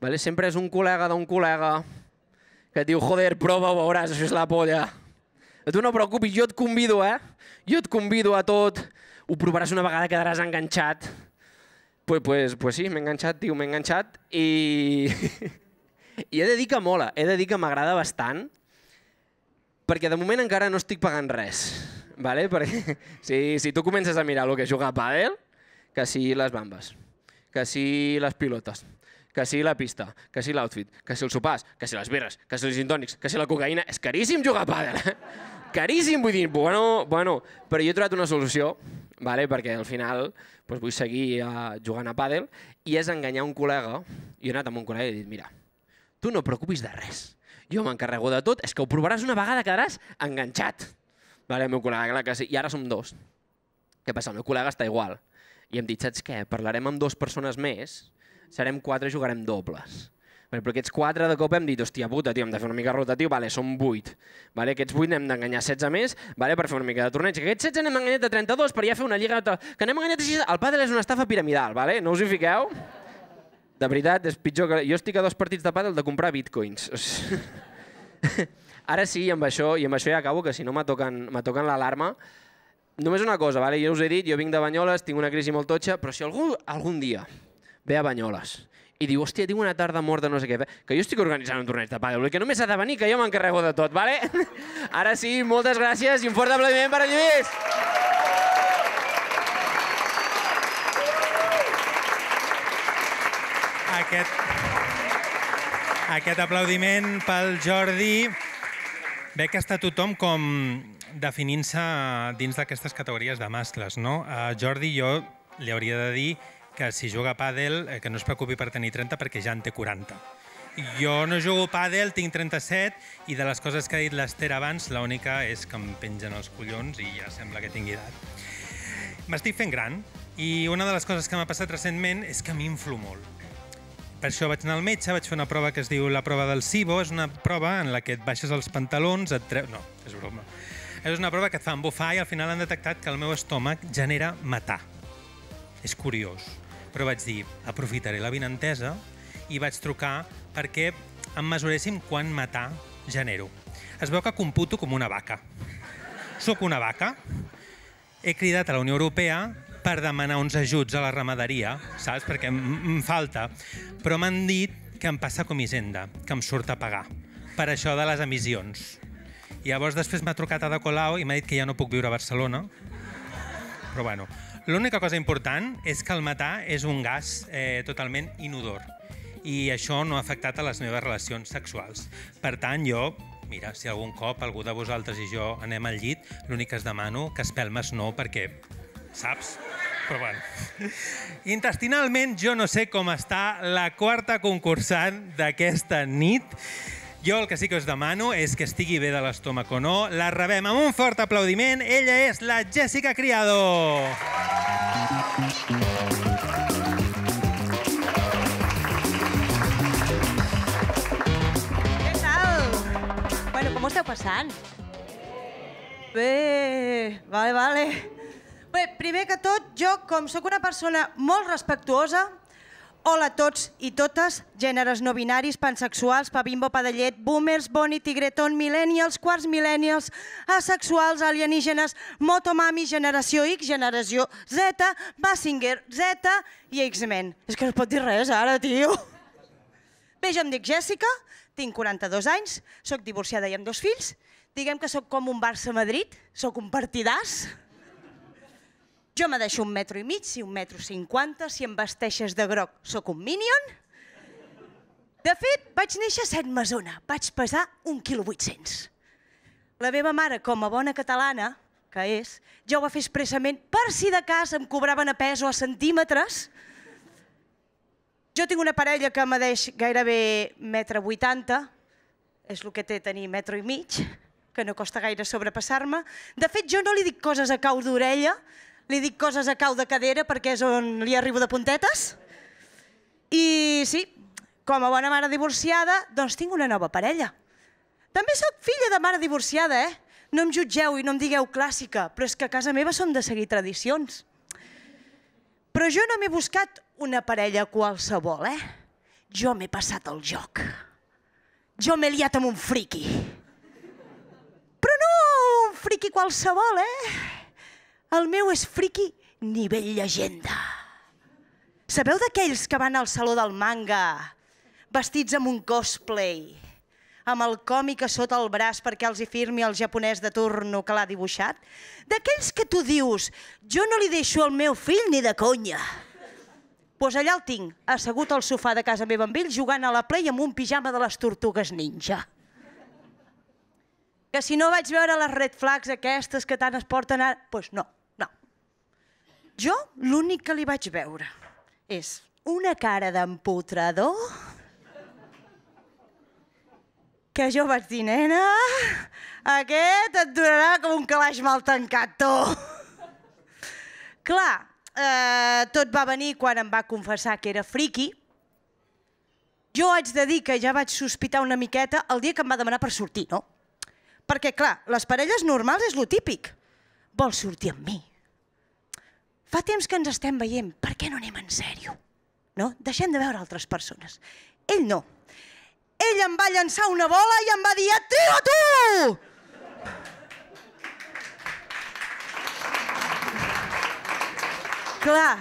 Vale? Sempre és un col·lega d'un col·lega que et diu, joder, prova, ho veuràs, això és la polla. A tu no preocupis, jo et convido, eh? Jo et convido a tot. Ho provaràs una vegada, quedaràs enganxat. Pues, pues, pues sí, m'he enganxat, tio, m'he enganxat. I... I he de dir que mola, he de dir que m'agrada bastant perquè de moment encara no estic pagant res. Vale? Perquè si, si tu comences a mirar el que juga a pàdel, que si les bambes, que si les pilotes, que si la pista, que si l'outfit, que si els sopars, que si les birres, que si els gintònics, que si la cocaïna... És caríssim jugar a pàdel. Eh? Caríssim, vull dir, bueno, bueno, però jo he trobat una solució, vale? perquè al final doncs, vull seguir eh, jugant a pàdel, i és enganyar un col·lega, i he anat amb un col·lega i he dit, mira, tu no preocupis de res, jo m'encarrego de tot, és que ho provaràs una vegada, quedaràs enganxat. Vale, el meu col·lega, clar que sí. I ara som dos. Què passa? El meu col·lega està igual. I hem dit, saps què? Parlarem amb dues persones més, serem quatre i jugarem dobles. Vale, però aquests quatre de cop hem dit, hòstia puta, tio, hem de fer una mica rotatiu, vale, som vuit. Vale, aquests vuit hem d'enganyar 16 més vale, per fer una mica de torneig. Aquests 16 n'hem enganyat de 32 per ja fer una lliga... Que n'hem enganyat així... El pàdel és una estafa piramidal, vale? no us hi fiqueu? De veritat, és pitjor que... Jo estic a dos partits de pàdel de comprar bitcoins. Ara sí, amb això, i amb això ja acabo, que si no me toquen, me toquen l'alarma. Només una cosa, vale? jo us he dit, jo vinc de Banyoles, tinc una crisi molt totxa, però si algú algun dia ve a Banyoles i diu, hòstia, tinc una tarda morta, no sé què, que jo estic organitzant un torneig de pàdel, que només ha de venir, que jo m'encarrego de tot, vale? Ara sí, moltes gràcies i un fort aplaudiment per a Lluís! Aquest, aquest aplaudiment pel Jordi. Bé que està tothom com definint-se dins d'aquestes categories de mascles, no? A Jordi jo li hauria de dir que si juga a pàdel, eh, que no es preocupi per tenir 30 perquè ja en té 40. Jo no jugo a pàdel, tinc 37, i de les coses que ha dit l'Ester abans, l'única és que em pengen els collons i ja sembla que tingui edat. M'estic fent gran, i una de les coses que m'ha passat recentment és que m'inflo molt per això vaig anar al metge, vaig fer una prova que es diu la prova del SIBO, és una prova en la que et baixes els pantalons, et treu... No, és broma. És una prova que et fan bufar i al final han detectat que el meu estómac genera matar. És curiós. Però vaig dir, aprofitaré la vinentesa i vaig trucar perquè em mesuréssim quan matar genero. Es veu que computo com una vaca. Soc una vaca. He cridat a la Unió Europea per demanar uns ajuts a la ramaderia, saps? Perquè em falta. Però m'han dit que em passa com Hisenda, que em surt a pagar, per això de les emissions. I Llavors després m'ha trucat a De Colau i m'ha dit que ja no puc viure a Barcelona. Però bueno, l'única cosa important és que el metà és un gas eh, totalment inodor i això no ha afectat a les meves relacions sexuals. Per tant, jo mira, si algun cop algú de vosaltres i jo anem al llit, l'únic que es demano que espelmes no, perquè saps? Però bueno. Intestinalment jo no sé com està la quarta concursant d'aquesta nit. Jo el que sí que us demano és que estigui bé de l'estómac o no. La rebem amb un fort aplaudiment. Ella és la Jessica Criado. Què tal? Bueno, com esteu passant? Bé, vale, vale. Bé, primer que tot, jo, com sóc una persona molt respectuosa, Hola a tots i totes, gèneres no binaris, pansexuals, pavimbo, padellet, boomers, boni, tigreton, millennials, quarts millennials, asexuals, alienígenes, motomami, generació X, generació Z, Bassinger, Z i X-Men. És que no es pot dir res ara, tio. Bé, jo em dic Jèssica, tinc 42 anys, sóc divorciada i amb dos fills, diguem que sóc com un Barça-Madrid, sóc un partidàs, jo me deixo un metro i mig, si un metro cinquanta, si em vesteixes de groc, sóc un minion. De fet, vaig néixer a Set Masona, vaig pesar un quilo vuit-cents. La meva mare, com a bona catalana, que és, ja ho va fer expressament per si de cas em cobraven a pes o a centímetres. Jo tinc una parella que medeix gairebé metre vuitanta, és el que té tenir metro i mig, que no costa gaire sobrepassar-me. De fet, jo no li dic coses a cau d'orella, li dic coses a cau de cadera perquè és on li arribo de puntetes. I sí, com a bona mare divorciada, doncs tinc una nova parella. També sóc filla de mare divorciada, eh? No em jutgeu i no em digueu clàssica, però és que a casa meva som de seguir tradicions. Però jo no m'he buscat una parella qualsevol, eh? Jo m'he passat el joc. Jo m'he liat amb un friqui. Però no un friqui qualsevol, eh? El meu és friqui nivell llegenda. Sabeu d'aquells que van al Saló del Manga vestits amb un cosplay, amb el còmic a sota el braç perquè els hi firmi el japonès de turno que l'ha dibuixat? D'aquells que tu dius, jo no li deixo el meu fill ni de conya. Doncs pues allà el tinc, assegut al sofà de casa meva amb ell, jugant a la play amb un pijama de les tortugues ninja. Que si no vaig veure les red flags aquestes que tant es porten ara... Doncs pues no, jo l'únic que li vaig veure és una cara d'emputrador que jo vaig dir, nena, aquest et durarà com un calaix mal tancat, tu. Clar, eh, tot va venir quan em va confessar que era friqui. Jo haig de dir que ja vaig sospitar una miqueta el dia que em va demanar per sortir, no? Perquè, clar, les parelles normals és lo típic. Vols sortir amb mi? Fa temps que ens estem veient, per què no anem en sèrio? No? Deixem de veure altres persones. Ell no. Ell em va llançar una bola i em va dir, tira tu! Clar,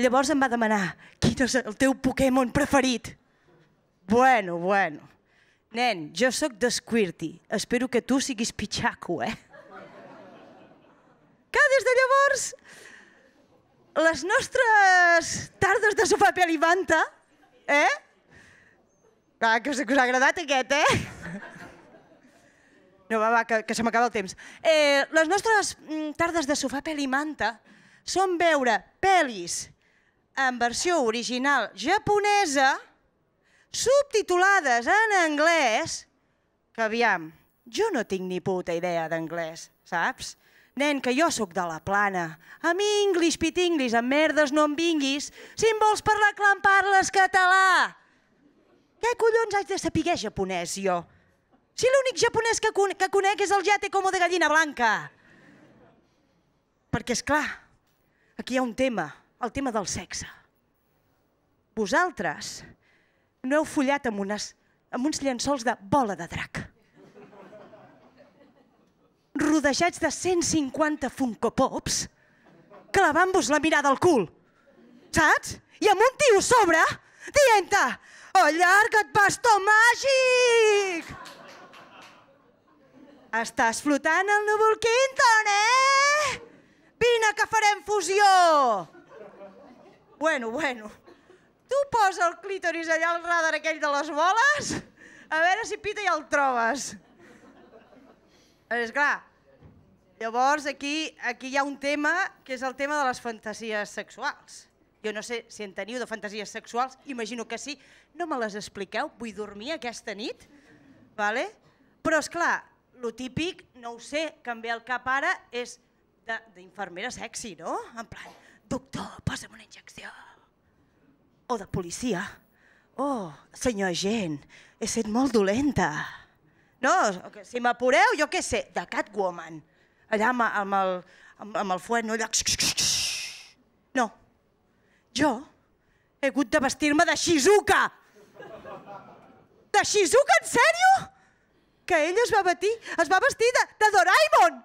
llavors em va demanar, quin és el teu Pokémon preferit? Bueno, bueno. Nen, jo sóc de Squirty. Espero que tu siguis pitxaco, eh? Que des de llavors les nostres tardes de sofà pel i manta, eh? Clar, ah, que us, que us ha agradat aquest, eh? No, va, va, que, que se m'acaba el temps. Eh, les nostres mm, tardes de sofà pel i manta són veure pel·lis en versió original japonesa subtitulades en anglès, que aviam, jo no tinc ni puta idea d'anglès, saps? Nen, que jo sóc de la plana. A mi inglis, pit English, amb merdes no em vinguis. Si em vols parlar clar, em parles català. Què collons haig de saber japonès, jo? Si l'únic japonès que, con que conec és el jate como de gallina blanca. Perquè, és clar, aquí hi ha un tema, el tema del sexe. Vosaltres no heu follat amb, unes, amb uns llençols de bola de drac rodejats de 150 Funko Pops clavant-vos la mirada al cul, saps? I amb un tio sobre dient-te oh, «Allarga't, bastó màgic!» Estàs flotant el núvol Quinton, eh? Vine, que farem fusió! Bueno, bueno. Tu posa el clítoris allà al radar aquell de les boles, a veure si Pita i el trobes. És clar, Llavors, aquí, aquí hi ha un tema que és el tema de les fantasies sexuals. Jo no sé si en teniu de fantasies sexuals, imagino que sí. No me les expliqueu, vull dormir aquesta nit. Vale? Però, és clar, lo típic, no ho sé, que em ve al cap ara és d'infermera sexy, no? En plan, doctor, posa'm una injecció. O de policia. Oh, senyor agent, he set molt dolenta. No, si m'apureu, jo què sé, de Catwoman allà amb, amb, el, amb, amb el fuet, no? Allà... No. Jo he hagut de vestir-me de Shizuka. De Shizuka, en sèrio? Que ell es va, batir, es va vestir de, de Doraemon.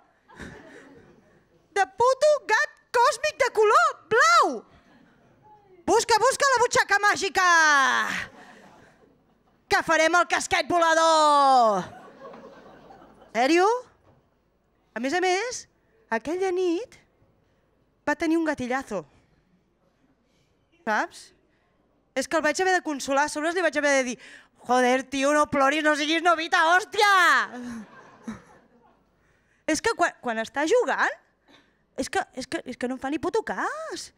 De puto gat còsmic de color blau. Busca, busca la butxaca màgica! Que farem el casquet volador! Sèrio? A més a més, aquella nit va tenir un gatillazo. Saps? És que el vaig haver de consolar, a sobre li vaig haver de dir «Joder, tio, no ploris, no siguis novita, hòstia!» És que quan, quan està jugant, és que, és, que, és que no em fa ni puto cas.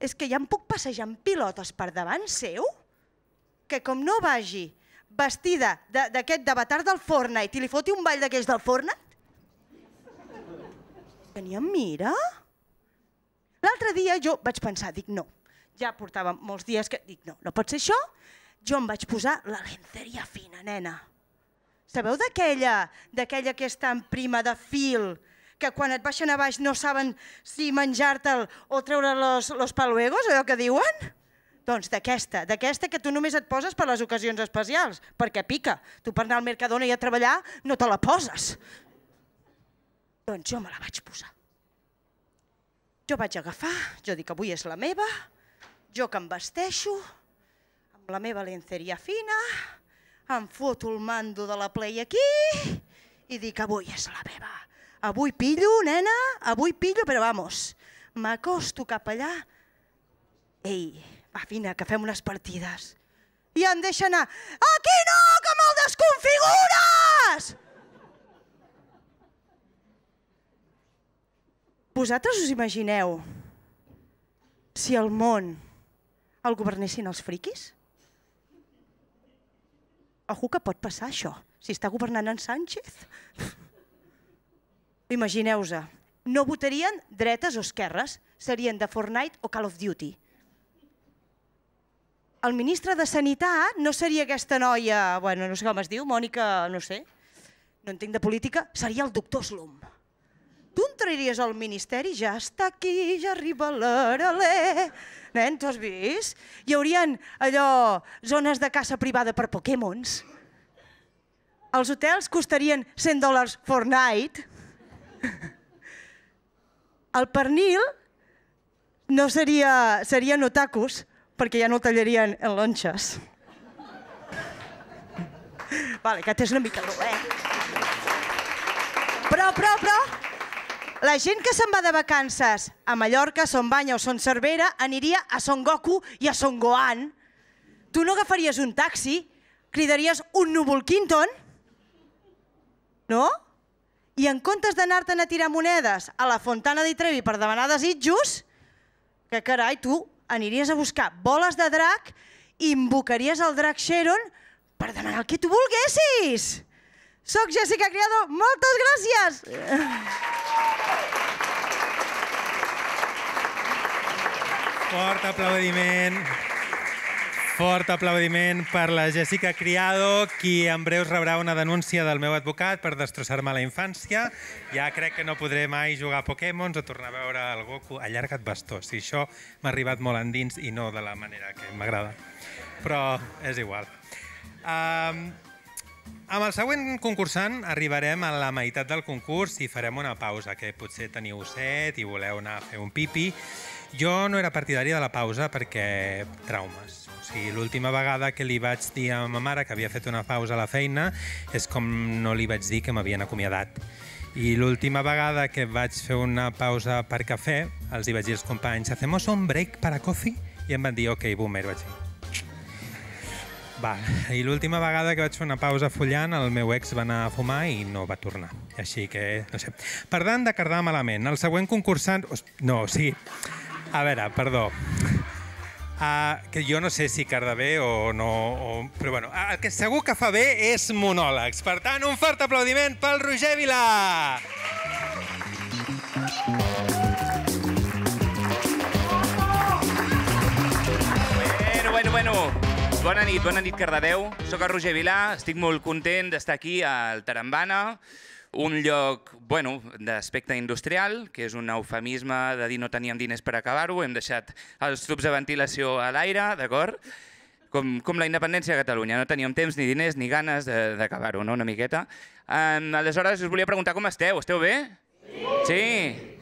És que ja em puc passejar amb pilotes per davant seu, que com no vagi vestida d'aquest de, d'avatar del Fortnite i li foti un ball d'aquells del Fortnite, teníem mira? L'altre dia jo vaig pensar, dic no, ja portava molts dies que dic no, no pot ser això, jo em vaig posar la lenceria fina, nena. Sabeu d'aquella, d'aquella que és tan prima de fil, que quan et baixen a baix no saben si menjar-te'l o treure los, los paluegos, allò que diuen? Doncs d'aquesta, d'aquesta que tu només et poses per les ocasions especials, perquè pica. Tu per anar al Mercadona i a treballar no te la poses. Doncs jo me la vaig posar. Jo vaig agafar, jo dic, avui és la meva, jo que em vesteixo, amb la meva lenceria fina, em foto el mando de la play aquí i dic, avui és la meva. Avui pillo, nena, avui pillo, però vamos, m'acosto cap allà. Ei, va, vine, que fem unes partides. I em deixa anar, aquí no, que me'l desconfigures! Vosaltres us imagineu si el món el governessin els friquis? Ojo que pot passar això, si està governant en Sánchez. Imagineu-se, no votarien dretes o esquerres, serien de Fortnite o Call of Duty. El ministre de Sanitat no seria aquesta noia, bueno, no sé com es diu, Mònica, no sé, no entenc de política, seria el doctor Slum tu entraries al ministeri, ja està aquí, ja arriba l'Aralé. Nen, tu has vist? Hi haurien allò, zones de caça privada per Pokémons. Els hotels costarien 100 dòlars for night. El pernil no seria, seria no tacos, perquè ja no el tallarien en lonxes. Vale, aquest és una mica dur, eh? Però, però, però, la gent que se'n va de vacances a Mallorca, Son Banya o Son Cervera aniria a Son Goku i a Son Gohan. Tu no agafaries un taxi, cridaries un núvol Quinton, no? I en comptes d'anar-te'n a tirar monedes a la Fontana di Trevi per demanar desitjos, que carai, tu aniries a buscar boles de drac i invocaries el drac Xeron per demanar el que tu volguessis. Soc Jessica Criado, moltes gràcies! Fort aplaudiment. Fort aplaudiment per la Jessica Criado, qui en breus rebrà una denúncia del meu advocat per destrossar-me la infància. Ja crec que no podré mai jugar a Pokémon o tornar a veure el Goku. Allarga't bastó, si això m'ha arribat molt endins i no de la manera que m'agrada. Però és igual. Um, amb el següent concursant arribarem a la meitat del concurs i farem una pausa, que potser teniu set i voleu anar a fer un pipi. Jo no era partidari de la pausa perquè traumes. O sigui, l'última vegada que li vaig dir a ma mare que havia fet una pausa a la feina és com no li vaig dir que m'havien acomiadat. I l'última vegada que vaig fer una pausa per cafè, els hi vaig dir als companys, «Hacemos un break para coffee?» I em van dir, «Ok, boomer», vaig dir. Va, i l'última vegada que vaig fer una pausa follant, el meu ex va anar a fumar i no va tornar. Així que, no sé. Per tant, de cardar malament. El següent concursant... No, o sigui... A veure, perdó. Uh, que jo no sé si carda bé o no... O... Però bueno, el que segur que fa bé és monòlegs. Per tant, un fort aplaudiment pel Roger Vila! Bueno, bueno, bueno. Doncs bona nit, bona nit, Cardedeu. Soc el Roger Vilà, estic molt content d'estar aquí al Tarambana, un lloc bueno, d'aspecte industrial, que és un eufemisme de dir no teníem diners per acabar-ho, hem deixat els tubs de ventilació a l'aire, d'acord? Com, com la independència de Catalunya, no teníem temps ni diners ni ganes d'acabar-ho, no? una miqueta. Um, aleshores, us volia preguntar com esteu, esteu bé? Sí? sí.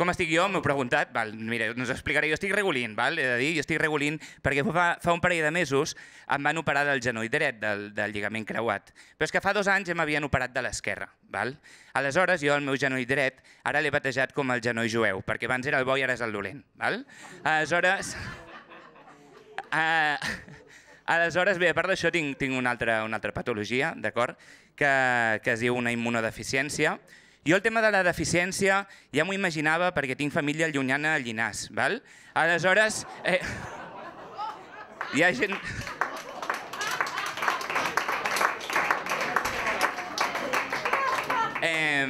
Com estic jo? m'heu preguntat. Val, mira, us explicaré. Jo estic regulint, val? he de dir, jo estic regulint perquè fa, fa un parell de mesos em van operar del genoll dret, del, del lligament creuat. Però és que fa dos anys ja m'havien operat de l'esquerra. Val? Aleshores, jo el meu genoll dret ara l'he batejat com el genoll jueu, perquè abans era el bo i ara és el dolent. Val? Aleshores... Uh, Aleshores, bé, a part d'això tinc, tinc una, altra, una altra patologia, d'acord? Que, que es diu una immunodeficiència, jo el tema de la deficiència ja m'ho imaginava perquè tinc família llunyana a Llinàs, val? Aleshores... Eh, hi ha gent... Eh,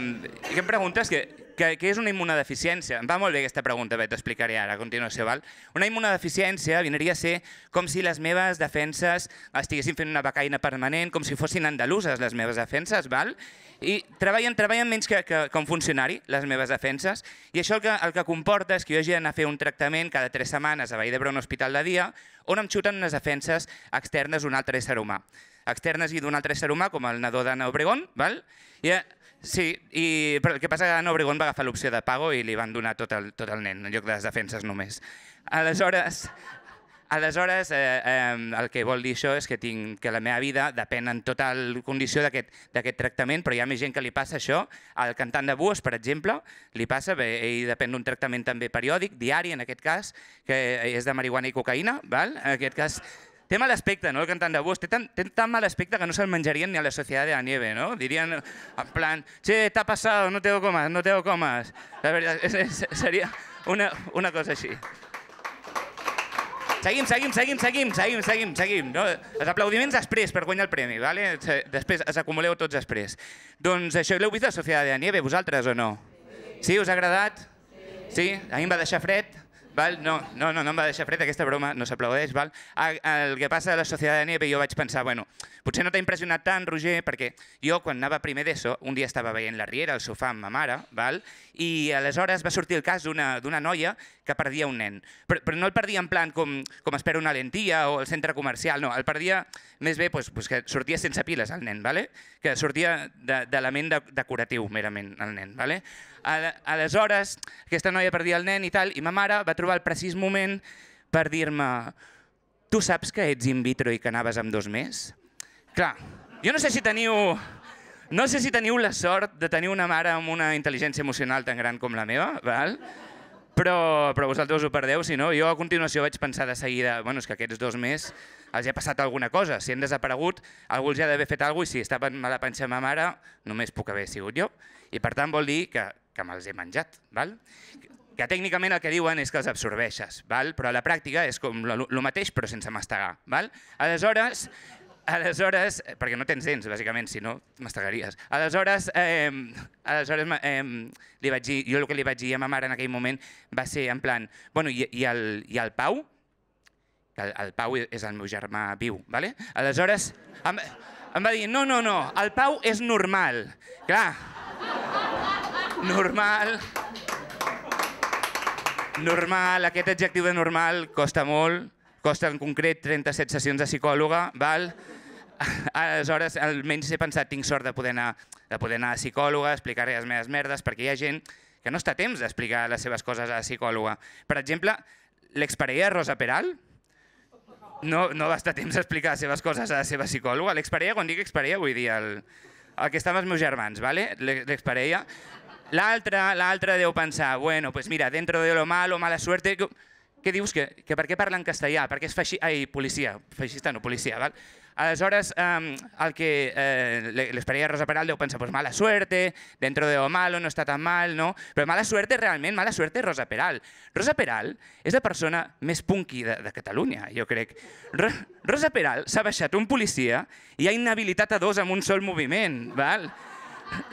què em preguntes? Que que, que és una immunodeficiència? Em va molt bé aquesta pregunta, bé, t'ho explicaré ara a continuació. Val? Una immunodeficiència vindria a ser com si les meves defenses estiguessin fent una becaina permanent, com si fossin andaluses les meves defenses, val? i treballen, treballen menys que, que, que un funcionari, les meves defenses, i això el que, el que comporta és que jo hagi d'anar a fer un tractament cada tres setmanes a Vall d'Ebre un hospital de dia, on em xuten unes defenses externes d'un altre ésser humà. Externes i d'un altre ésser humà, com el nadó d'Anna Obregón, val? i eh, Sí, i, però el que passa que en Obregón va agafar l'opció de pago i li van donar tot el, tot el nen, en lloc de les defenses només. Aleshores, Aleshores, eh, eh, el que vol dir això és que tinc que la meva vida depèn en total condició d'aquest tractament, però hi ha més gent que li passa això. Al cantant de Buos, per exemple, li passa, bé, ell depèn d'un tractament també periòdic, diari en aquest cas, que és de marihuana i cocaïna, val? en aquest cas Té mal aspecte, no?, el cantant de Bus. Té tan, té tan mal aspecte que no se'l menjarien ni a la Sociedad de la Nieve, no? Dirien en plan, che, t'ha passat, no teo comas, no teo comas. La veritat, és, és, seria una, una cosa així. Seguim, seguim, seguim, seguim, seguim, seguim, seguim. No? Els aplaudiments després per guanyar el premi, vale? després els acumuleu tots després. Doncs això, l'heu vist a Sociedad de la Nieve, vosaltres o no? Sí, us ha agradat? Sí? A mi em va deixar fred? Val? No, no, no, no em va deixar fred aquesta broma, no s'aplaudeix. Val? El que passa a la Societat de Neve, jo vaig pensar, bueno, potser no t'ha impressionat tant, Roger, perquè jo quan anava a primer d'ESO, un dia estava veient la Riera al sofà amb ma mare, val? i aleshores va sortir el cas d'una noia que perdia un nen. Però, però no el perdia en plan com, com espera una lentia o el centre comercial, no, el perdia més bé pues, pues que sortia sense piles el nen, vale? que sortia d'element de, de, decoratiu merament el nen. Vale? Aleshores, aquesta noia perdia el nen i tal, i ma mare va trobar el precís moment per dir-me tu saps que ets in vitro i que anaves amb dos més? Clar, jo no sé si teniu... No sé si teniu la sort de tenir una mare amb una intel·ligència emocional tan gran com la meva, val? però, però vosaltres ho perdeu, si no, jo a continuació vaig pensar de seguida, bueno, és que aquests dos més els ha passat alguna cosa, si han desaparegut, algú els ha d'haver fet alguna cosa, i si estava mal mala panxa ma mare, només puc haver sigut jo. I per tant vol dir que que me'ls he menjat, val? que tècnicament el que diuen és que els absorbeixes, val? però a la pràctica és com el mateix però sense mastegar. Val? Aleshores, aleshores, eh, perquè no tens dents, bàsicament, si no, mastegaries. Aleshores, eh, aleshores eh, li vaig dir, jo el que li vaig dir a ma mare en aquell moment va ser en plan, bueno, i, i, el, i el Pau? Que el, el Pau és el meu germà viu, vale? Aleshores, em, em va dir, no, no, no, el Pau és normal. Clar, normal... Normal, aquest adjectiu de normal costa molt, costa en concret 37 sessions de psicòloga, val? Aleshores, almenys he pensat, tinc sort de poder anar, de poder anar a psicòloga, explicar les meves merdes, perquè hi ha gent que no està a temps d'explicar les seves coses a la psicòloga. Per exemple, l'exparella Rosa Peral, no, no va estar temps d'explicar les seves coses a la seva psicòloga. L'exparella, quan dic exparella, vull dir el, el que està amb els meus germans, vale? l'exparella. L'altre, l'altre deu pensar, bueno, pues mira, dentro de lo malo, mala suerte... Que... Què dius? Que, que per què parla en castellà? Perquè és faixi... Ai, policia, feixista no, policia, val? Aleshores, eh, el que eh, l'esperia Rosa Peral deu pensar, pues mala suerte, dentro de lo malo, no està tan mal, no? Però mala suerte realment, mala suerte Rosa Peral. Rosa Peral és la persona més punky de, de Catalunya, jo crec. Ro Rosa Peral s'ha baixat un policia i ha inhabilitat a dos amb un sol moviment, val?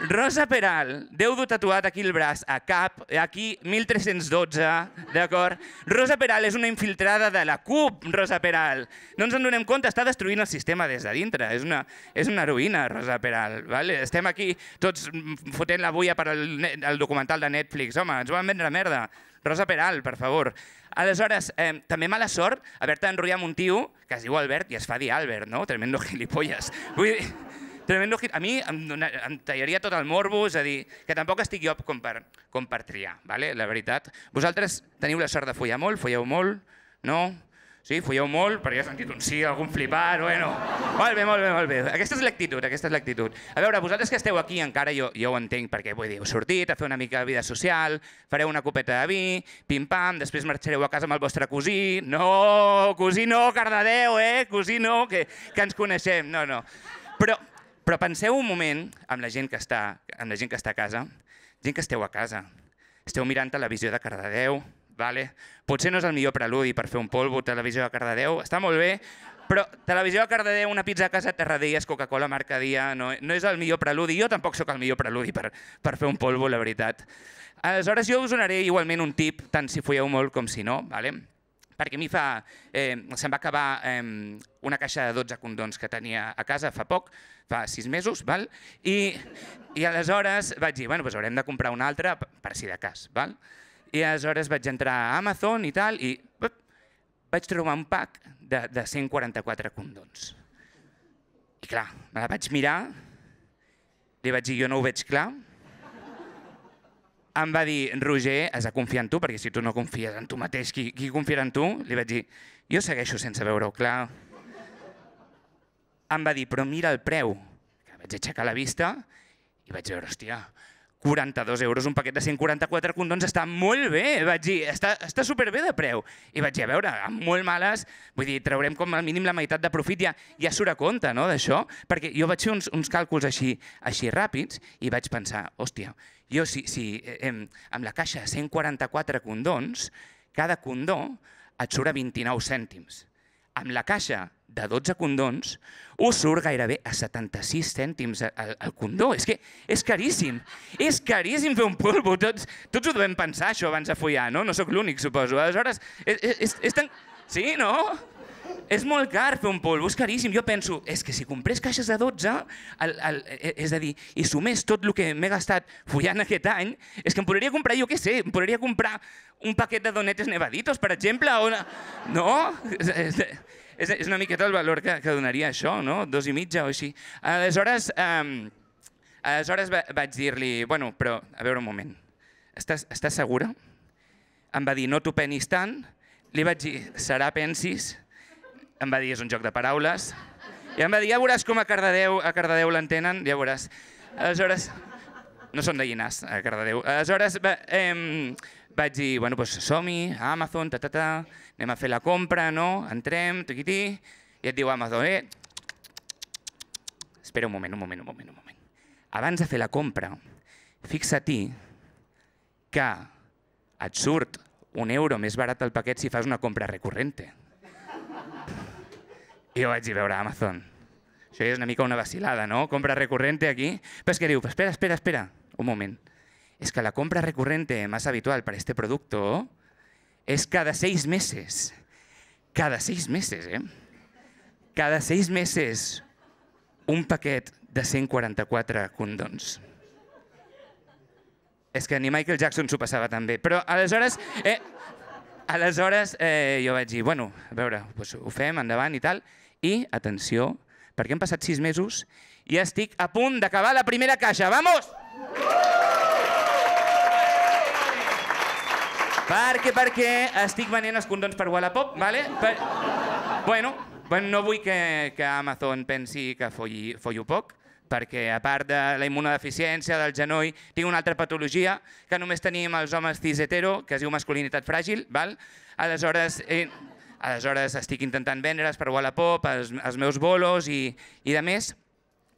Rosa Peral, Déu du tatuat aquí el braç, a cap, aquí 1312, d'acord? Rosa Peral és una infiltrada de la CUP, Rosa Peral. No ens en donem compte, està destruint el sistema des de dintre. És una, és una heroïna, Rosa Peral. Vale? Estem aquí tots fotent la buia per al documental de Netflix. Home, ens van vendre merda. Rosa Peral, per favor. Aleshores, eh, també mala sort haver-te enrotllat amb un tio que es diu Albert i es fa dir Albert, no? Tremendo gilipolles. Vull dir, tremendo hit. A mi em, em tallaria tot el morbo, és a dir, que tampoc estic jo com per, com per triar, vale? la veritat. Vosaltres teniu la sort de follar molt, folleu molt, no? Sí, folleu molt, perquè ja he sentit un sí, algun flipar, bueno... Molt bé, molt bé, molt bé. Aquesta és l'actitud, aquesta és l'actitud. A veure, vosaltres que esteu aquí encara, jo, jo ho entenc, perquè vull dir, heu sortit a fer una mica de vida social, fareu una copeta de vi, pim-pam, després marxareu a casa amb el vostre cosí... No, cosí no, Cardedeu, eh? Cosí no, que, que ens coneixem, no, no. Però, però penseu un moment amb la gent que està, amb la gent que està a casa, gent que esteu a casa, esteu mirant televisió de Cardedeu, vale? potser no és el millor preludi per fer un polvo, televisió de Cardedeu, està molt bé, però televisió de Cardedeu, una pizza a casa, Terradellas, Coca-Cola, Mercadia, no, no és el millor preludi. Jo tampoc sóc el millor preludi per, per fer un polvo, la veritat. Aleshores, jo us donaré igualment un tip, tant si fulleu molt com si no. Vale? perquè a mi fa... Eh, se'm va acabar eh, una caixa de 12 condons que tenia a casa fa poc, fa sis mesos, val? I, i aleshores vaig dir, bueno, doncs haurem de comprar una altra per si de cas, val? I aleshores vaig entrar a Amazon i tal, i vaig trobar un pack de, de 144 condons. I clar, me la vaig mirar, li vaig dir, jo no ho veig clar, em va dir, Roger, has de confiar en tu, perquè si tu no confies en tu mateix, qui, qui confiarà en tu? Li vaig dir, jo segueixo sense veure-ho clar. Em va dir, però mira el preu. Que vaig aixecar la vista i vaig veure, hòstia, 42 euros un paquet de 144 condons està molt bé, vaig dir, està, està superbé de preu. I vaig dir, a veure, amb molt males, vull dir, traurem com al mínim la meitat de profit, ja, ja surt a compte no, d'això, perquè jo vaig fer uns, uns càlculs així, així ràpids i vaig pensar, hòstia, jo si, si eh, amb la caixa de 144 condons, cada condó et surt a 29 cèntims. Amb la caixa de 12 condons, us surt gairebé a 76 cèntims el, el condó. És que és caríssim. És caríssim fer un polvo. Tots, tots ho devem pensar, això, abans de follar, no? No sóc l'únic, suposo. Aleshores, és, és, és tan... Sí, no? És molt car fer un polvo, és caríssim. Jo penso, és que si comprés caixes de 12, el, el, és a dir, i sumés tot el que m'he gastat follant aquest any, és que em podria comprar, jo què sé, em podria comprar un paquet de donetes nevaditos, per exemple, o una... No? és, és una miqueta el valor que, que donaria això, no? Dos i mitja o així. Aleshores, eh, aleshores va, vaig dir-li, bueno, però a veure un moment, estàs, estàs segura? Em va dir, no t'ho penis tant. Li vaig dir, serà pensis? Em va dir, és un joc de paraules. I em va dir, ja veuràs com a Cardedeu, a Cardedeu l'entenen, ja veuràs. Aleshores, no són de Llinars, a Cardedeu. Aleshores, va, eh, vaig dir, bueno, doncs som-hi, Amazon, ta, ta, ta, anem a fer la compra, no? Entrem, tiquití, i et diu Amazon, eh, espera un moment, un moment, un moment, un moment. Abans de fer la compra, fixa-t'hi que et surt un euro més barat el paquet si fas una compra recurrente. I jo vaig dir, veure, Amazon, això ja és una mica una vacilada, no? Compra recurrente aquí. Però és que diu, espera, espera, espera, un moment es que la compra recurrente más habitual para este producto es cada seis meses. Cada seis meses, eh? Cada seis meses un paquet de 144 condons. És que ni Michael Jackson s'ho passava tan bé. Però aleshores, eh, aleshores eh, jo vaig dir, bueno, a veure, doncs ho fem, endavant i tal. I, atenció, perquè han passat sis mesos i estic a punt d'acabar la primera caixa. Vamos! Vamos! Perquè, perquè estic venent els condons per Wallapop, vale? Per... Bueno, bueno, no vull que, que Amazon pensi que folli, follo poc, perquè a part de la immunodeficiència del genoll, tinc una altra patologia que només tenim els homes cis hetero, que es diu masculinitat fràgil, val? Aleshores, eh, aleshores estic intentant vendre's per Wallapop, els, els meus bolos i, i de més.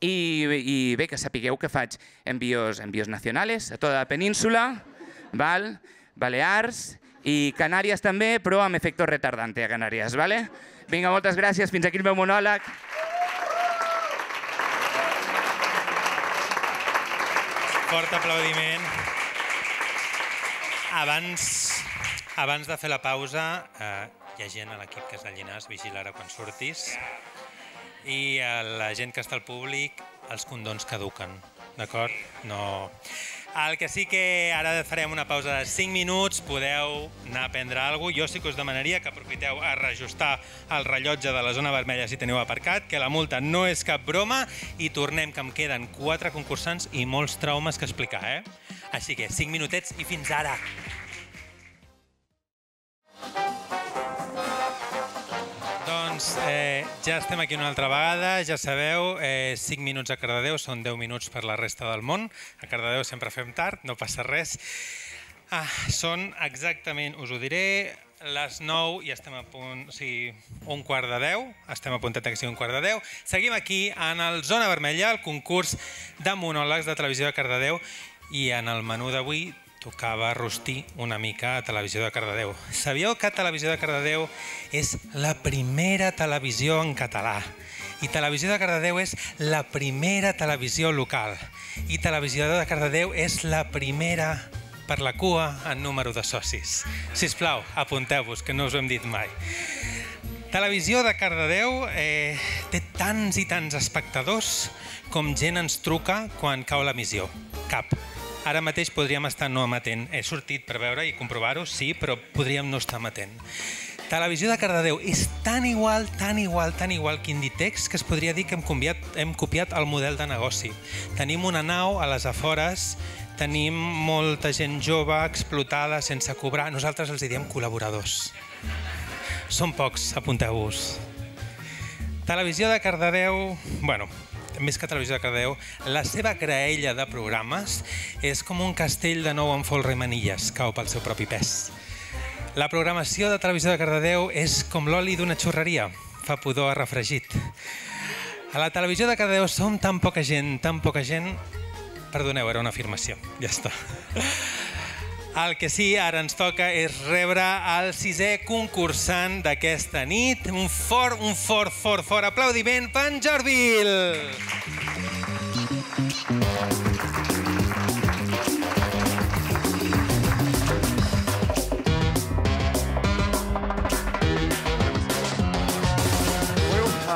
I, I bé, que sapigueu que faig envios, envios nacionales a tota la península, val? Balears i Canàries també, però amb efecto retardante a Canàries, vale? Vinga, moltes gràcies, fins aquí el meu monòleg. Fort aplaudiment. Abans, abans de fer la pausa, eh, hi ha gent a l'equip que és de Llinars, vigila ara quan surtis. I a la gent que està al públic, els condons caduquen, d'acord? No... El que sí que ara farem una pausa de 5 minuts, podeu anar a prendre alguna cosa. Jo sí que us demanaria que aprofiteu a reajustar el rellotge de la zona vermella si teniu aparcat, que la multa no és cap broma i tornem, que em queden 4 concursants i molts traumes que explicar, eh? Així que 5 minutets i fins ara. Doncs eh, ja estem aquí una altra vegada, ja sabeu, eh, 5 minuts a Cardedeu són 10 minuts per la resta del món. A Cardedeu sempre fem tard, no passa res. Ah, són exactament, us ho diré, les 9 i estem a punt, o sigui, un quart de 10, estem apuntat que sigui un quart de 10. Seguim aquí en el Zona Vermella, el concurs de monòlegs de televisió de Cardedeu i en el menú d'avui tocava rostir una mica a Televisió de Cardedeu. Sabíeu que Televisió de Cardedeu és la primera televisió en català i Televisió de Cardedeu és la primera televisió local i Televisió de Cardedeu és la primera per la cua en número de socis. Si us plau, apunteu-vos, que no us ho hem dit mai. Televisió de Cardedeu eh, té tants i tants espectadors com gent ens truca quan cau la missió. Cap. Ara mateix podríem estar no amatent. He sortit per veure i comprovar-ho, sí, però podríem no estar amatent. Televisió de Cardedeu és tan igual, tan igual, tan igual que Inditex que es podria dir que hem conviat, hem copiat el model de negoci. Tenim una nau a les afores, tenim molta gent jove, explotada, sense cobrar. Nosaltres els diem col·laboradors. Són pocs, apunteu-vos. Televisió de Cardedeu... Bueno, més que Televisió de Cardeu, la seva graella de programes és com un castell de nou amb folre i manilles, cau pel seu propi pes. La programació de Televisió de Cardedeu és com l'oli d'una xurreria, fa pudor a refregit. A la Televisió de Cardedeu som tan poca gent, tan poca gent... Perdoneu, era una afirmació, ja està. El que sí, ara ens toca és rebre el sisè concursant d'aquesta nit. Un fort, un fort, fort, fort aplaudiment per en Jordi!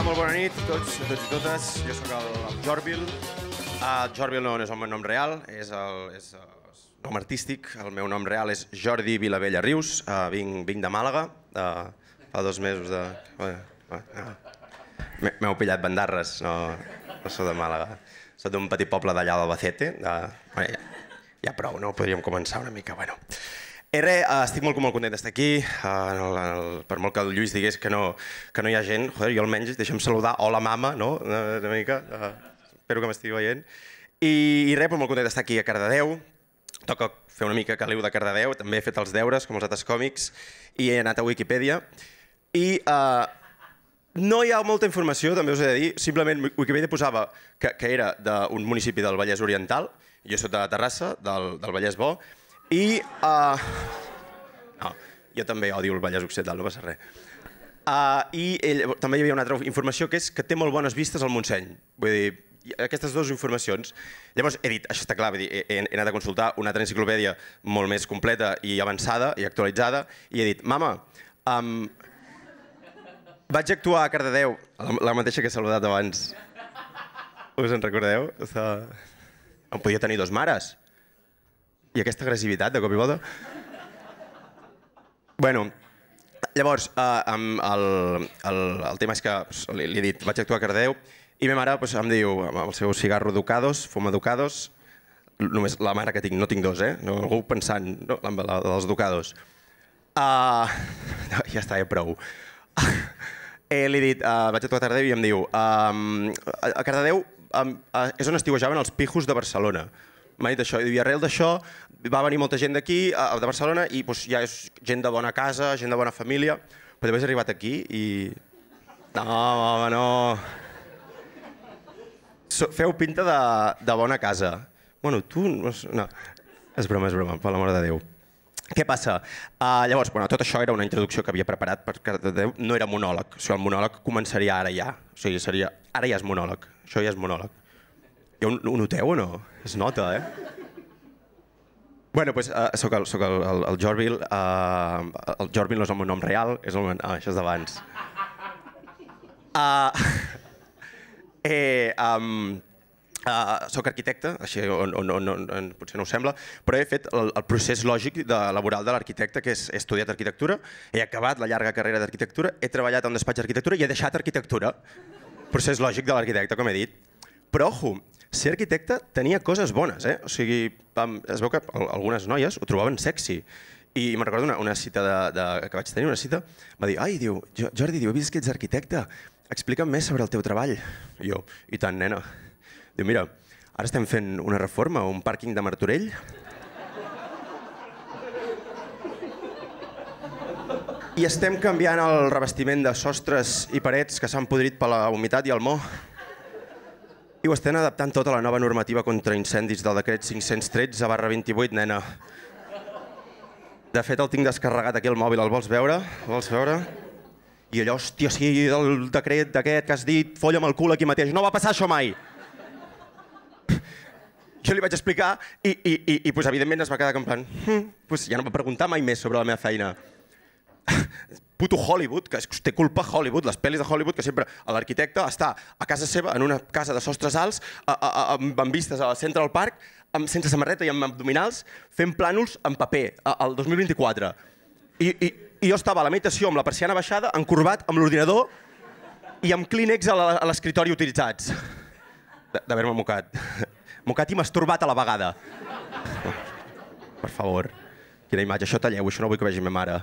Molt bona nit a tots, a tots i totes. Jo sóc el Jorbil. El ah, Jorbil no, no és el meu nom real, és el, és el nom artístic, el meu nom real és Jordi Vilavella Rius, uh, vinc, vinc de Màlaga, uh, fa dos mesos de... Eh, M'heu pillat bandarres, no, no sóc de Màlaga. Sóc d'un petit poble d'allà d'Albacete. De... Bueno, ja, ja prou, no? Podríem començar una mica, bueno. I res, eh, estic molt, molt content d'estar aquí. Eh, en el, en el, per molt que el Lluís digués que no, que no hi ha gent, joder, jo almenys deixa'm saludar, hola mama, no? Una, una mica, eh, espero que m'estigui veient. I, I res, molt content d'estar aquí a Cardedeu toca fer una mica Caliu de Cardedeu, també he fet els deures, com els altres còmics, i he anat a Wikipedia. I uh, no hi ha molta informació, també us he de dir, simplement Wikipedia posava que, que era d'un municipi del Vallès Oriental, jo soc de Terrassa, del, del Vallès Bo, i... Uh, no, jo també odio el Vallès Occidental, no passa res. Uh, I ell, també hi havia una altra informació, que és que té molt bones vistes al Montseny. Vull dir, aquestes dues informacions. Llavors he dit, això està clar, dir, he, he anat a consultar una altra enciclopèdia molt més completa i avançada i actualitzada i he dit, mama, um, vaig actuar a Cardedeu, la, la mateixa que he saludat abans. Us en recordeu? Està... Em podia tenir dos mares. I aquesta agressivitat, de cop i volta. Bueno, llavors, eh, amb el, el, el tema és que li, li he dit, vaig actuar a Cardeu i ma mare pues, doncs, em diu, amb el seu cigarro Ducados, fuma Ducados, només la mare que tinc, no tinc dos, eh? No, algú pensant, no, la, la, dels Ducados. Uh, ah, ja està, ja prou. eh, li he dit, uh, vaig a tu a Tardeu i em diu, um, a, a Cardedeu um, uh, és on estiuejaven els pijos de Barcelona. M'ha dit això, i arrel d'això va venir molta gent d'aquí, uh, de Barcelona, i pues, doncs, ja és gent de bona casa, gent de bona família, però després has arribat aquí i... No, home, no feu pinta de, de bona casa. Bueno, tu... No, no. És broma, és broma, per l'amor de Déu. Què passa? Uh, llavors, bueno, tot això era una introducció que havia preparat, perquè de Déu no era monòleg. O sigui, el monòleg començaria ara ja. O sigui, seria... Ara ja és monòleg. Això ja és monòleg. Ja ho, ho noteu o no? Es nota, eh? Bueno, pues, uh, sóc el, soc el, el, el Jorbil. Uh, ah, el Jorbil no és el meu nom real, és el meu... Ah, això és d'abans. Uh, Eh, um, Uh, eh, soc arquitecte, així on, on, on, on, potser no ho sembla, però he fet el, el procés lògic de, laboral de l'arquitecte, que és he estudiat arquitectura, he acabat la llarga carrera d'arquitectura, he treballat en un despatx d'arquitectura i he deixat arquitectura. Procés lògic de l'arquitecte, com he dit. Però, ojo, ser arquitecte tenia coses bones, eh? O sigui, es veu que algunes noies ho trobaven sexy. I me'n recordo una, una cita de, de, que vaig tenir, una cita, va dir, ai, diu, Jordi, diu, he vist que ets arquitecte, explica'm més sobre el teu treball. I jo, i tant, nena. Diu, mira, ara estem fent una reforma a un pàrquing de Martorell. I estem canviant el revestiment de sostres i parets que s'han podrit per la humitat i el mo. I ho estem adaptant tota la nova normativa contra incendis del decret 513 barra 28, nena. De fet, el tinc descarregat aquí al mòbil. El vols veure? El vols veure? I allò, hòstia, sí, el decret d'aquest que has dit, folla'm el cul aquí mateix. No va passar això mai. jo li vaig explicar i, i, i, i pues, evidentment es va quedar com plan, hm, pues, ja no va preguntar mai més sobre la meva feina. Puto Hollywood, que té culpa Hollywood, les pel·lis de Hollywood, que sempre l'arquitecte està a casa seva, en una casa de sostres alts, a, a, a, amb vistes a centre Central Park, amb, sense samarreta i amb abdominals, fent plànols en paper, al 2024. I, i, i jo estava a la meditació amb la persiana baixada, encorbat, amb l'ordinador i amb clínex a l'escriptori utilitzats. D'haver-me mocat. Mocat i masturbat a la vegada. Per favor. Quina imatge. Això talleu, això no vull que vegi ma mare.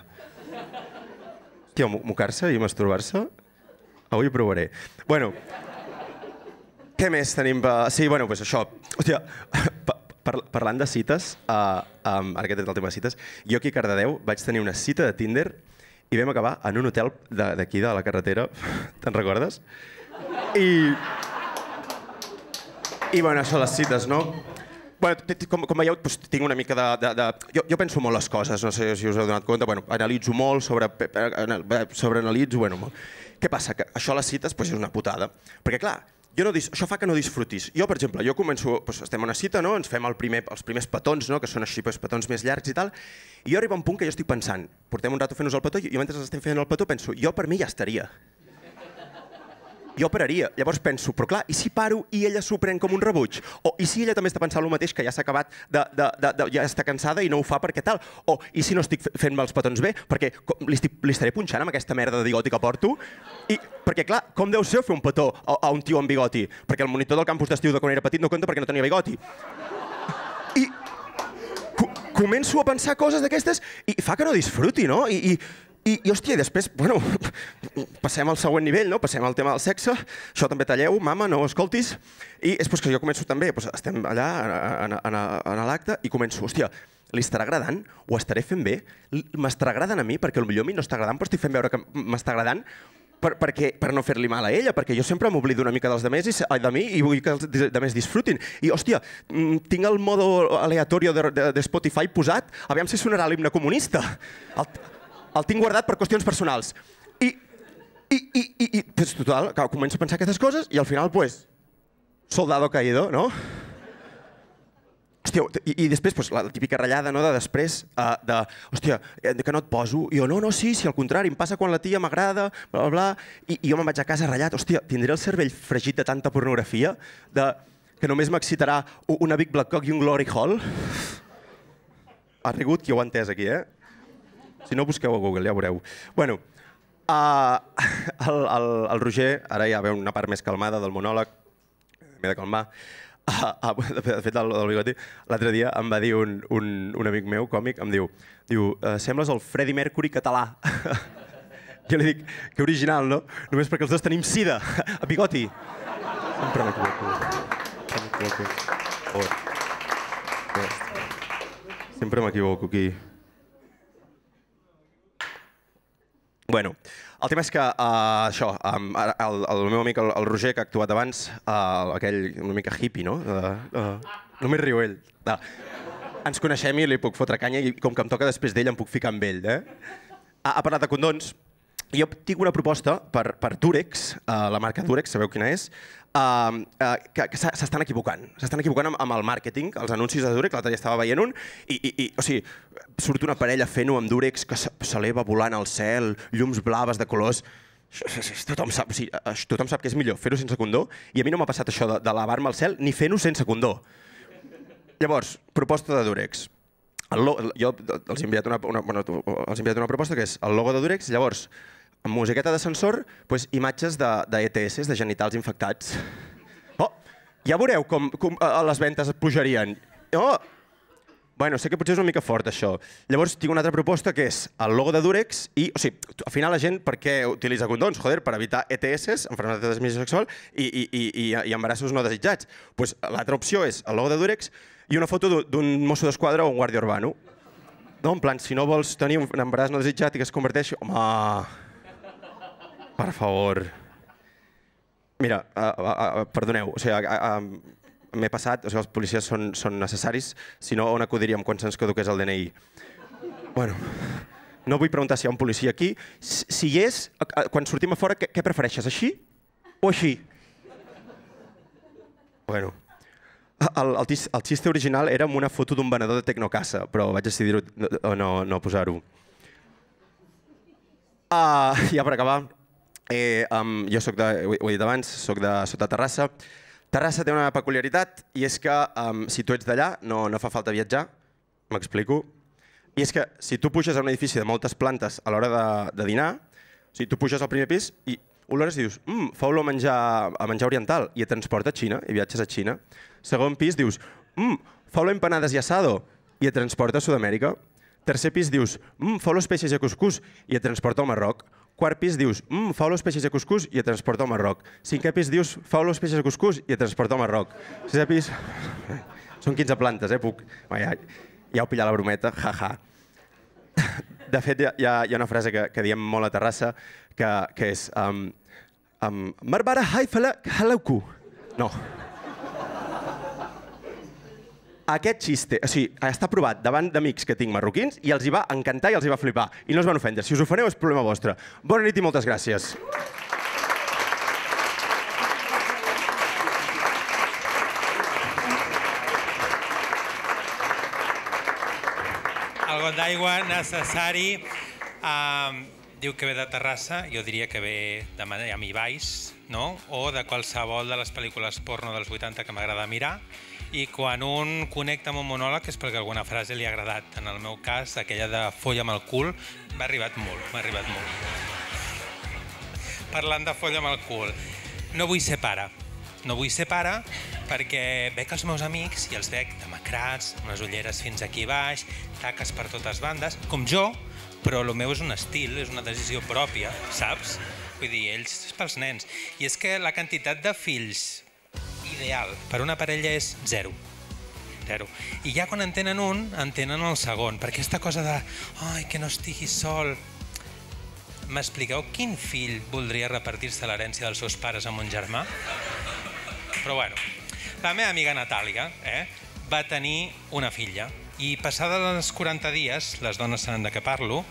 Tio, mocar-se i masturbar-se? Avui ho provaré. Bueno, què més tenim? Sí, bueno, doncs pues això. Hòstia, par parlant de cites, uh, um, ara que he tret el tema de cites, jo aquí a Cardedeu vaig tenir una cita de Tinder i vam acabar en un hotel d'aquí, de, de la carretera, te'n recordes? I... I bueno, això les cites, no? Bueno, com, com veieu, doncs, tinc una mica de... de, de... Jo, jo penso molt les coses, no sé si us heu donat compte, bueno, analitzo molt, sobre, sobre Bueno, bueno... Què passa? Que això a les cites doncs, és una putada. Perquè, clar, jo no dis, això fa que no disfrutis. Jo, per exemple, jo començo, doncs, estem a una cita, no? ens fem el primer, els primers petons, no? que són així els doncs, petons més llargs i tal, i jo arriba un punt que jo estic pensant, portem un rato fent-nos el petó, i jo mentre estem fent el petó penso, jo per mi ja estaria jo pararia. Llavors penso, però clar, i si paro i ella s'ho pren com un rebuig? O i si ella també està pensant el mateix, que ja s'ha acabat, de, de, de, de, ja està cansada i no ho fa perquè tal? O i si no estic fent els petons bé? Perquè com, li, estic, li estaré punxant amb aquesta merda de bigoti que porto? I, perquè clar, com deu ser fer un petó a, a un tio amb bigoti? Perquè el monitor del campus d'estiu de quan era petit no compta perquè no tenia bigoti. I co començo a pensar coses d'aquestes i fa que no disfruti, no? I, i i, i hòstia, i després, bueno, passem al següent nivell, no? passem al tema del sexe, això també talleu, mama, no ho escoltis, i és doncs, que jo començo també, doncs, estem allà en, en, en l'acte i començo, hòstia, li estarà agradant, ho estaré fent bé, m'estarà agradant a mi, perquè potser a mi no està agradant, però estic fent veure que m'està agradant, per, perquè, per no fer-li mal a ella, perquè jo sempre m'oblido una mica dels demés i, de mi i vull que els demés disfrutin. I, hòstia, mm, tinc el modo aleatorio de, de, de Spotify posat, aviam si sonarà l'himne comunista. El, el tinc guardat per qüestions personals. I, i, i, i, i pues, total, començo a pensar aquestes coses i al final, pues, soldado caído, no? Hòstia, i, i després pues, la típica ratllada no, de després, uh, de, hòstia, eh, que no et poso, i jo, no, no, sí, sí, al contrari, em passa quan la tia m'agrada, bla, bla, bla, i, i jo me'n vaig a casa ratllat, hòstia, tindré el cervell fregit de tanta pornografia, de, que només m'excitarà una Big Black Cock i un Glory Hall? Ha rigut qui ho ha entès aquí, eh? Si no, busqueu a Google, ja veureu. Bueno, uh, el, el, el Roger, ara ja veu una part més calmada del monòleg, m'he de calmar, Ah, ah, de fet, el, del bigoti, l'altre dia em va dir un, un, un amic meu, còmic, em diu, diu eh, sembles el Freddie Mercury català. jo li dic, que original, no? Només perquè els dos tenim sida, a bigoti. Sempre m'equivoco. Sempre Sempre m'equivoco aquí. Bueno, el tema és que uh, això, um, el, el meu amic, el, el Roger, que ha actuat abans, uh, aquell una mica hippie, no? Uh, uh, només riu ell. Uh. Ens coneixem i li puc fotre canya i com que em toca després d'ell em puc ficar amb ell, eh? Ha, ha parlat de condons. Jo tinc una proposta per, per Durex, uh, eh, la marca Durex, sabeu quina és? Eh, que, que s'estan equivocant. S'estan equivocant amb, amb el màrqueting, els anuncis de Durex, l'altre dia estava veient un, i, i, i o sigui, surt una parella fent-ho amb Durex que s'eleva volant al cel, llums blaves de colors, tothom sap, o sigui, eh, tothom sap que és millor fer-ho sense condó, i a mi no m'ha passat això de, de lavar-me al cel ni fent-ho sense condó. Llavors, proposta de Durex. El jo els he enviat una, una, bueno, els he enviat una proposta que és el logo de Durex, llavors, amb musiqueta d'ascensor, pues, imatges de, de e de genitals infectats. Oh, ja veureu com, com a eh, les ventes pujarien. Oh, Bueno, sé que potser és una mica fort, això. Llavors, tinc una altra proposta, que és el logo de Durex i... O sigui, al final la gent, per què utilitza condons? Joder, per evitar ETS, enfermedades de transmissió sexual, i, i, i, i embarassos no desitjats. Pues, L'altra opció és el logo de Durex i una foto d'un mosso d'esquadra o un guàrdia urbano. No, en plan, si no vols tenir un embaràs no desitjat i que es converteixi... Home... Per favor. Mira, uh, uh, uh, perdoneu, o sigui, uh, uh, m'he passat, o sigui, els policies són, són necessaris, si no, on acudiríem quan se'ns caduqués el DNI? Bueno, no vull preguntar si hi ha un policia aquí. Si hi és, quan sortim a fora, què, què prefereixes, així o així? Bueno, el, el, el xiste original era amb una foto d'un venedor de Tecnocassa, però vaig decidir no, no, no posar-ho. Ah, ja per acabar, Eh, um, jo soc de, ho he dit abans, soc de sota Terrassa. Terrassa té una peculiaritat i és que um, si tu ets d'allà no, no fa falta viatjar, m'explico. I és que si tu puges a un edifici de moltes plantes a l'hora de, de dinar, o sigui, tu puges al primer pis i olores i dius mmm, fa olor a menjar, a menjar oriental i et transporta a Xina i viatges a Xina. Segon pis dius mmm, fa olor a empanades i asado i et transporta a Sud-amèrica. Tercer pis dius mmm, fa olor a peixes i a cuscús i et transporta al Marroc. Quart pis dius, mmm, faulos, peixes de cuscús i et transporta a Marroc. Cinquè pis dius, faulos, peixes de cuscús i et transporta a Marroc. Sisè pis... Són 15 plantes, eh? Puc... Ja, ja heu pillat la brometa, ja, ja. De fet, hi ha, hi ha una frase que, que diem molt a Terrassa, que, que és... Um, um, Marbara haifala halauku. No aquest xiste, o sigui, està provat davant d'amics que tinc marroquins i els hi va encantar i els hi va flipar. I no es van ofendre. Si us ofeneu és problema vostre. Bona nit i moltes gràcies. El got d'aigua necessari. Um, diu que ve de Terrassa, jo diria que ve de Miami Vice, no? o de qualsevol de les pel·lícules porno dels 80 que m'agrada mirar. I quan un connecta amb un monòleg és perquè alguna frase li ha agradat. En el meu cas, aquella de folla amb el cul, m'ha arribat molt, m'ha arribat molt. Parlant de folla amb el cul, no vull ser pare. No vull ser pare perquè veig els meus amics i els veig demacrats, les ulleres fins aquí baix, taques per totes bandes, com jo, però el meu és un estil, és una decisió pròpia, saps? Vull dir, ells és pels nens. I és que la quantitat de fills ideal per una parella és zero. Zero. I ja quan en tenen un, en tenen el segon. Perquè aquesta cosa de, ai, que no estigui sol, m'expliqueu quin fill voldria repartir-se l'herència dels seus pares amb un germà? Però bueno, la meva amiga Natàlia eh, va tenir una filla i passada les 40 dies, les dones s'han de què parlo,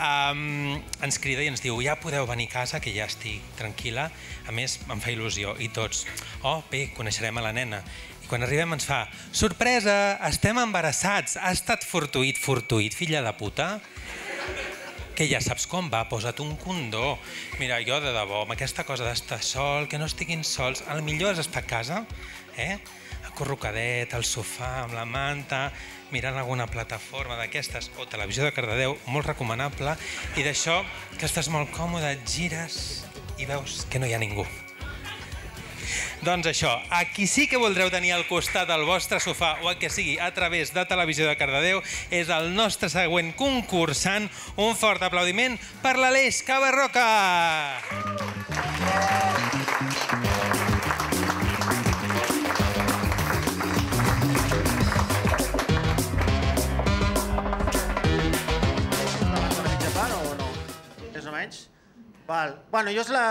um, ens crida i ens diu ja podeu venir a casa, que ja estic tranquil·la. A més, em fa il·lusió. I tots, oh, bé, coneixerem a la nena. I quan arribem ens fa, sorpresa, estem embarassats, ha estat fortuït, fortuït, filla de puta que ja saps com va, posa't un condó. Mira, jo de debò, amb aquesta cosa d'estar sol, que no estiguin sols, el millor és estar a casa, eh? corrocadet, al sofà, amb la manta, mirant alguna plataforma d'aquestes o televisió de Cardedeu, molt recomanable, i d'això que estàs molt còmode, et gires i veus que no hi ha ningú. Doncs això, a qui sí que voldreu tenir al costat del vostre sofà o el que sigui a través de Televisió de Cardedeu és el nostre següent concursant. Un fort aplaudiment per l'Aleix Cabarroca! Aplausos anys? Val. Bueno, jo és la,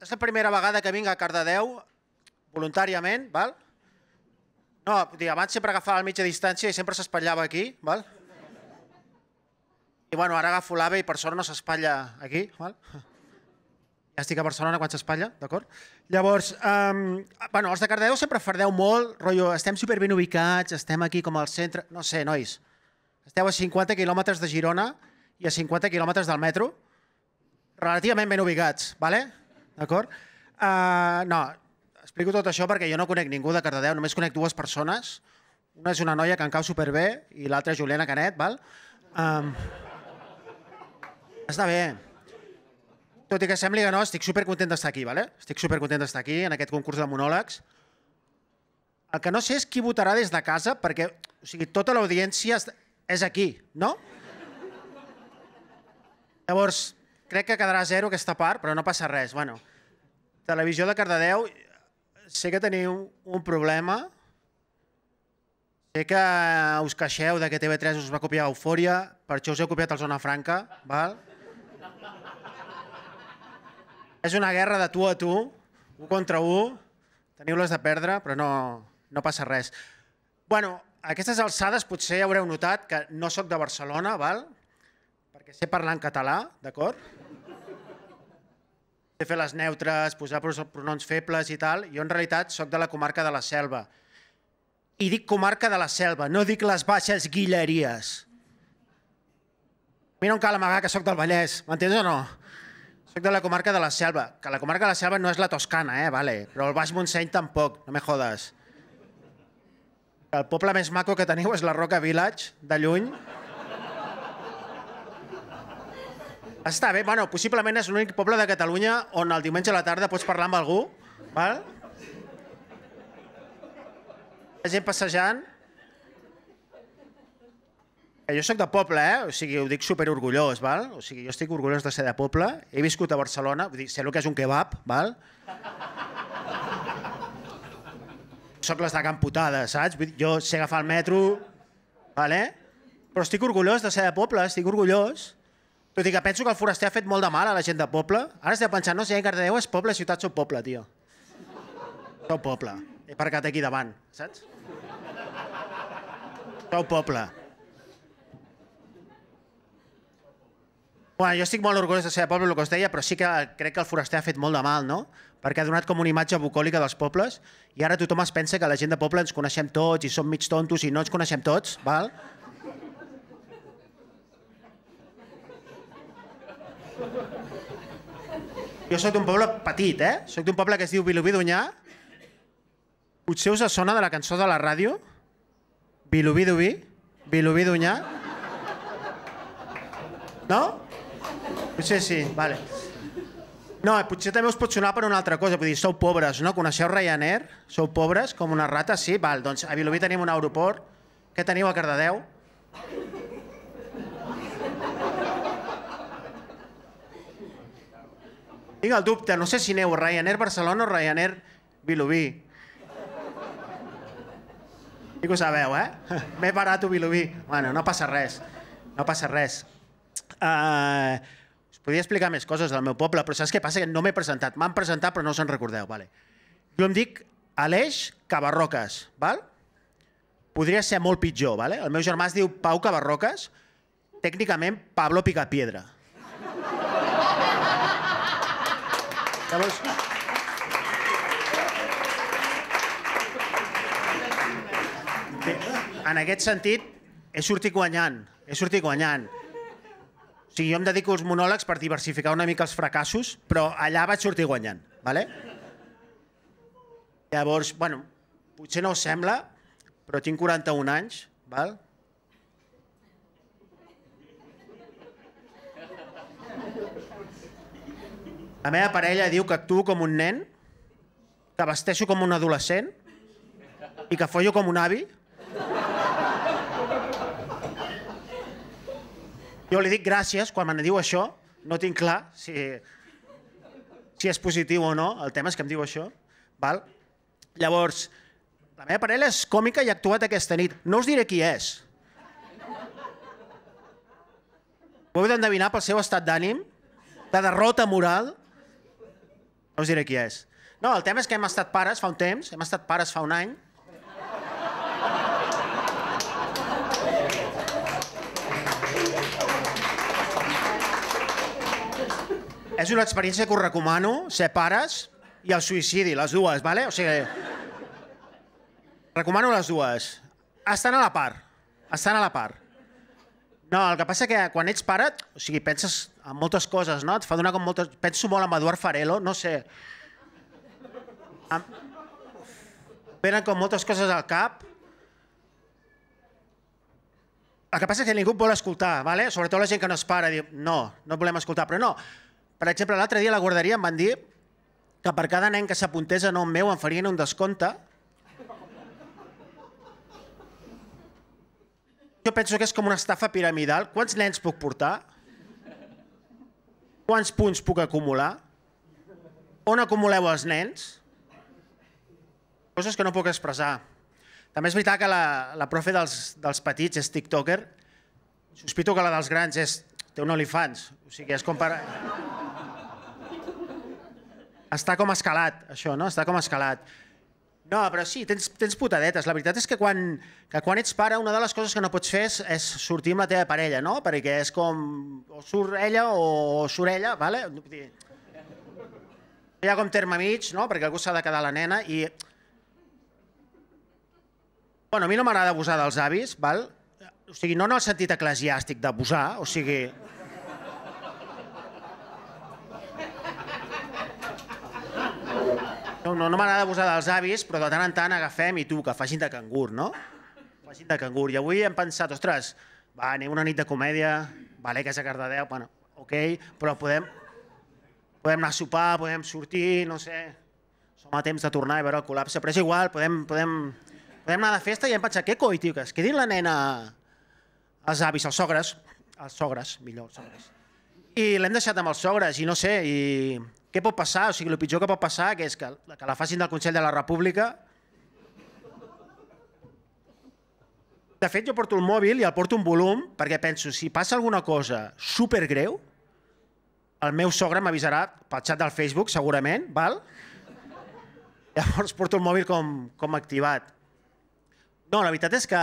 és la primera vegada que vinc a Cardedeu, voluntàriament, val? No, dir, abans sempre agafava el mitja distància i sempre s'espatllava aquí, val? I bueno, ara agafo l'AVE i per sort no s'espatlla aquí, val? Ja estic a Barcelona quan s'espatlla, d'acord? Llavors, um, bueno, els de Cardedeu sempre fardeu molt, rotllo, estem superben ubicats, estem aquí com al centre... No sé, nois, esteu a 50 quilòmetres de Girona i a 50 quilòmetres del metro, relativament ben ubicats, vale? D'acord? Uh, no, explico tot això perquè jo no conec ningú de Cardedeu, només conec dues persones. Una és una noia que em cau superbé i l'altra és Juliana Canet, val? Um, està bé. Tot i que sembli que no, estic supercontent d'estar aquí, vale? Estic supercontent d'estar aquí en aquest concurs de monòlegs. El que no sé és qui votarà des de casa, perquè o sigui, tota l'audiència és aquí, no? Llavors, crec que quedarà zero aquesta part, però no passa res. Bueno, Televisió de Cardedeu, sé que teniu un problema, sé que us queixeu de que TV3 us va copiar Eufòria, per això us heu copiat el Zona Franca, val? És una guerra de tu a tu, un contra un, teniu-les de perdre, però no, no passa res. Bueno, a aquestes alçades potser haureu notat que no sóc de Barcelona, val? perquè sé parlar en català, d'acord? Sé fer les neutres, posar pronoms febles i tal. Jo, en realitat, sóc de la comarca de la Selva. I dic comarca de la Selva, no dic les baixes guilleries. A mi no em cal amagar que sóc del Vallès, m'entens o no? Soc de la comarca de la Selva, que la comarca de la Selva no és la Toscana, eh, vale, però el Baix Montseny tampoc, no me jodes. El poble més maco que teniu és la Roca Village, de lluny. Està bé, bueno, possiblement és l'únic poble de Catalunya on el diumenge a la tarda pots parlar amb algú, val? La gent passejant. Eh, jo sóc de poble, eh? O sigui, ho dic super orgullós, val? O sigui, jo estic orgullós de ser de poble. He viscut a Barcelona, vull dir, sé el que és un kebab, val? Soc les de Camputada, saps? Vull dir, jo sé agafar el metro, vale? Però estic orgullós de ser de poble, estic orgullós. Tot i que penso que el foraster ha fet molt de mal a la gent de poble. Ara estic pensant, no, si hi eh, Cardedeu és poble, ciutat sou poble, tio. Sou poble. He aparcat aquí davant, saps? Sou poble. Bueno, jo estic molt orgullós de ser de poble, el que us deia, però sí que crec que el foraster ha fet molt de mal, no? Perquè ha donat com una imatge bucòlica dels pobles i ara tothom es pensa que la gent de poble ens coneixem tots i som mig tontos i no ens coneixem tots, val? Jo sóc d'un poble petit, eh? Sóc d'un poble que es diu Vilobí d'Unyà. Potser us sona de la cançó de la ràdio? Vilobí d'Ubí? Vilobí d'Unyà? No? Potser sí, vale. No, potser també us pot sonar per una altra cosa, vull dir, sou pobres, no? Coneixeu Ryanair? Sou pobres, com una rata, sí? Val, doncs a Vilobí tenim un aeroport. Què teniu a Cardedeu? Tinc el dubte, no sé si aneu Ryanair Barcelona o Ryanair Vilobí. I que ho sabeu, eh? M'he parat Vilobí. Bueno, no passa res. No passa res. Uh, us podria explicar més coses del meu poble, però saps què passa? Que no m'he presentat. M'han presentat, però no se'n recordeu. Vale. Jo em dic Aleix Cabarroques, val? Podria ser molt pitjor, vale? El meu germà es diu Pau Cabarroques, tècnicament Pablo Picapiedra. Llavors... Bé, en aquest sentit, he sortit guanyant, he sortit guanyant. O sigui, jo em dedico als monòlegs per diversificar una mica els fracassos, però allà vaig sortir guanyant, ¿vale? Llavors, bueno, potser no ho sembla, però tinc 41 anys, val? La meva parella diu que actuo com un nen, que vesteixo com un adolescent i que follo com un avi. Jo li dic gràcies quan me diu això. No tinc clar si, si és positiu o no. El tema és que em diu això. Val? Llavors, la meva parella és còmica i ha actuat aquesta nit. No us diré qui és. Ho heu d'endevinar pel seu estat d'ànim, de derrota moral, no us diré qui és. No, el tema és que hem estat pares fa un temps, hem estat pares fa un any. és una experiència que us recomano, ser pares i el suïcidi, les dues, vale? O sigui, recomano les dues. Estan a la part, estan a la part. No, el que passa que quan ets pare, o sigui, penses en moltes coses, no? Et fa donar com moltes... Penso molt en Eduard Farelo, no sé. Em... Venen com moltes coses al cap. El que passa és que ningú vol escoltar, vale? sobretot la gent que no es para, diu, no, no volem escoltar, però no. Per exemple, l'altre dia a la guarderia em van dir que per cada nen que s'apuntés a nom meu em farien un descompte Jo penso que és com una estafa piramidal. Quants nens puc portar? Quants punts puc acumular? On acumuleu els nens? Coses que no puc expressar. També és veritat que la, la profe dels, dels petits és tiktoker. Sospito que la dels grans és, té un olifants. O sigui, és com per... Està com escalat, això, no? Està com escalat. No, però sí, tens, tens putadetes. La veritat és que quan, que quan ets pare una de les coses que no pots fer és, és sortir amb la teva parella, no? Perquè és com o surt ella o surt ella, vale? Hi ha com terme mig, no? Perquè algú s'ha de quedar la nena i... Bueno, a mi no m'agrada abusar dels avis, val? O sigui, no en el sentit eclesiàstic d'abusar, o sigui... No, no, no m'agrada abusar dels avis, però de tant en tant agafem i tu, que facin de cangur, no? Facin de cangur. I avui hem pensat, ostres, va, anem una nit de comèdia, vale, que és a Cardedeu, bueno, ok, però podem, podem anar a sopar, podem sortir, no sé, som a temps de tornar i veure el col·lapse, però és igual, podem, podem, podem anar de festa i hem pensat, què coi, tio, que es quedi la nena als avis, als sogres, als sogres, millor, als sogres. I l'hem deixat amb els sogres i no sé, i què pot passar? O sigui, el pitjor que pot passar que és que, que la facin del Consell de la República. De fet, jo porto el mòbil i el porto un volum perquè penso, si passa alguna cosa super greu, el meu sogre m'avisarà pel xat del Facebook, segurament, val? Llavors porto el mòbil com, com activat. No, la veritat és que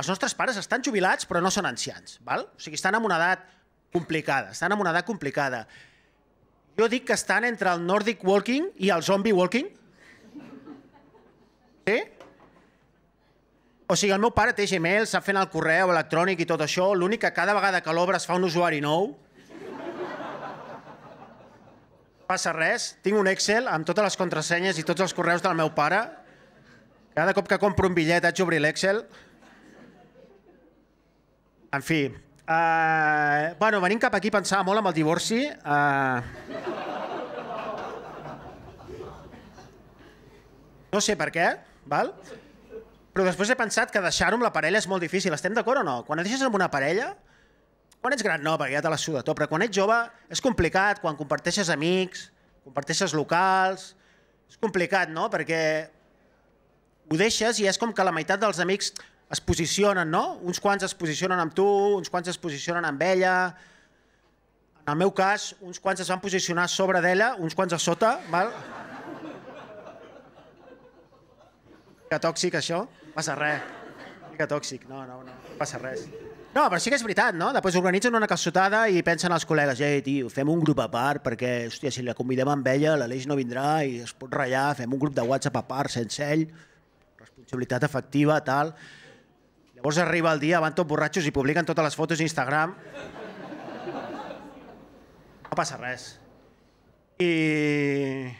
els nostres pares estan jubilats però no són ancians, val? O sigui, estan en una edat complicada, estan en una edat complicada. Jo dic que estan entre el Nordic Walking i el Zombie Walking. Sí? O sigui, el meu pare té Gmail, sap fent el correu electrònic i tot això, l'únic que cada vegada que l'obre es fa un usuari nou. Passa res, tinc un Excel amb totes les contrasenyes i tots els correus del meu pare. Cada cop que compro un bitllet haig d'obrir l'Excel. En fi, Uh, bueno, venim cap aquí pensava molt amb el divorci. Uh... No sé per què, val? però després he pensat que deixar-ho amb la parella és molt difícil. Estem d'acord o no? Quan et deixes amb una parella, quan ets gran no, perquè ja te la suda tot, però quan ets jove és complicat, quan comparteixes amics, comparteixes locals, és complicat, no? Perquè ho deixes i és com que la meitat dels amics es posicionen, no? Uns quants es posicionen amb tu, uns quants es posicionen amb ella... En el meu cas, uns quants es van posicionar sobre d'ella, uns quants a sota, val? Que tòxic, això. Passa res. Que tòxic. No, no, no. Passa res. No, però sí que és veritat, no? Després organitzen una calçotada i pensen els col·legues, ei, tio, fem un grup a part perquè, hòstia, si la convidem amb ella, l'Aleix no vindrà i es pot ratllar, fem un grup de WhatsApp a part, sense ell, responsabilitat efectiva, tal... Llavors arriba el dia, van tot borratxos i publiquen totes les fotos a Instagram. No passa res. I...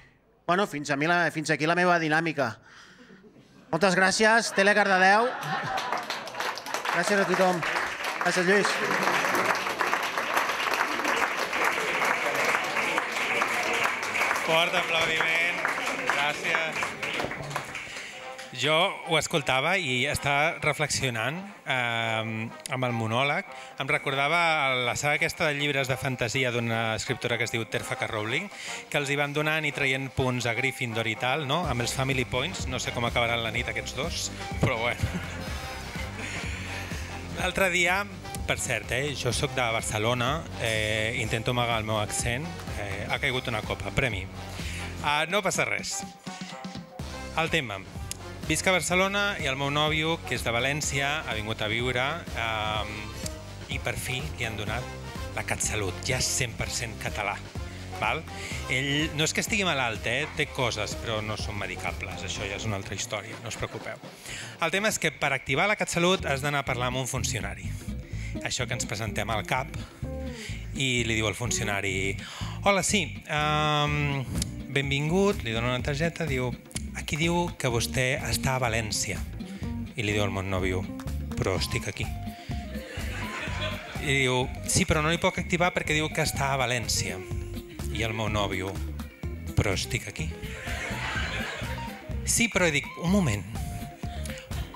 Bueno, fins, a mi la, fins aquí la meva dinàmica. Moltes gràcies, Tele Cardedeu. Gràcies a tothom. Gràcies, Lluís. Fort aplaudiment. Gràcies. Jo ho escoltava i estava reflexionant eh, amb el monòleg. Em recordava la saga aquesta de llibres de fantasia d'una escriptora que es diu Terfa Carrowling, que els hi van donant i traient punts a Gryffindor i tal, no? amb els Family Points. No sé com acabaran la nit aquests dos, però bueno. L'altre dia per cert, eh, jo sóc de Barcelona, eh, intento amagar el meu accent, eh, ha caigut una copa, premi. Eh, no passa res. El tema, Visc a Barcelona i el meu nòvio, que és de València, ha vingut a viure eh, i per fi li han donat la CatSalut, ja 100% català. Val? Ell no és que estigui malalt, eh? té coses, però no són medicables, això ja és una altra història, no us preocupeu. El tema és que per activar la CatSalut has d'anar a parlar amb un funcionari. Això que ens presentem al CAP i li diu al funcionari Hola, sí, um, benvingut, li dona una targeta, diu Aquí diu que vostè està a València. I li diu al meu nòvio, però estic aquí. I diu, sí, però no li puc activar perquè diu que està a València. I el meu nòvio, però estic aquí. Sí, però dic, un moment,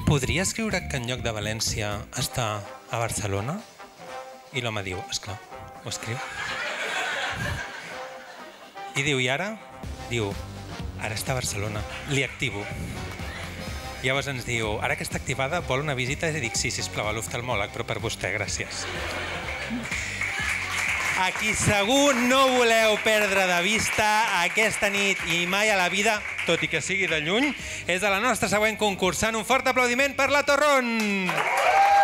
podria escriure que en lloc de València està a Barcelona? I l'home diu, esclar, ho escriu. I diu, i ara? Diu, ara està a Barcelona, li activo. Llavors ens diu, ara que està activada, vol una visita? I dic, sí, sisplau, a l'oftalmòleg, però per vostè, gràcies. A qui segur no voleu perdre de vista aquesta nit i mai a la vida, tot i que sigui de lluny, és a la nostra següent concursant. Un fort aplaudiment per la Torrons!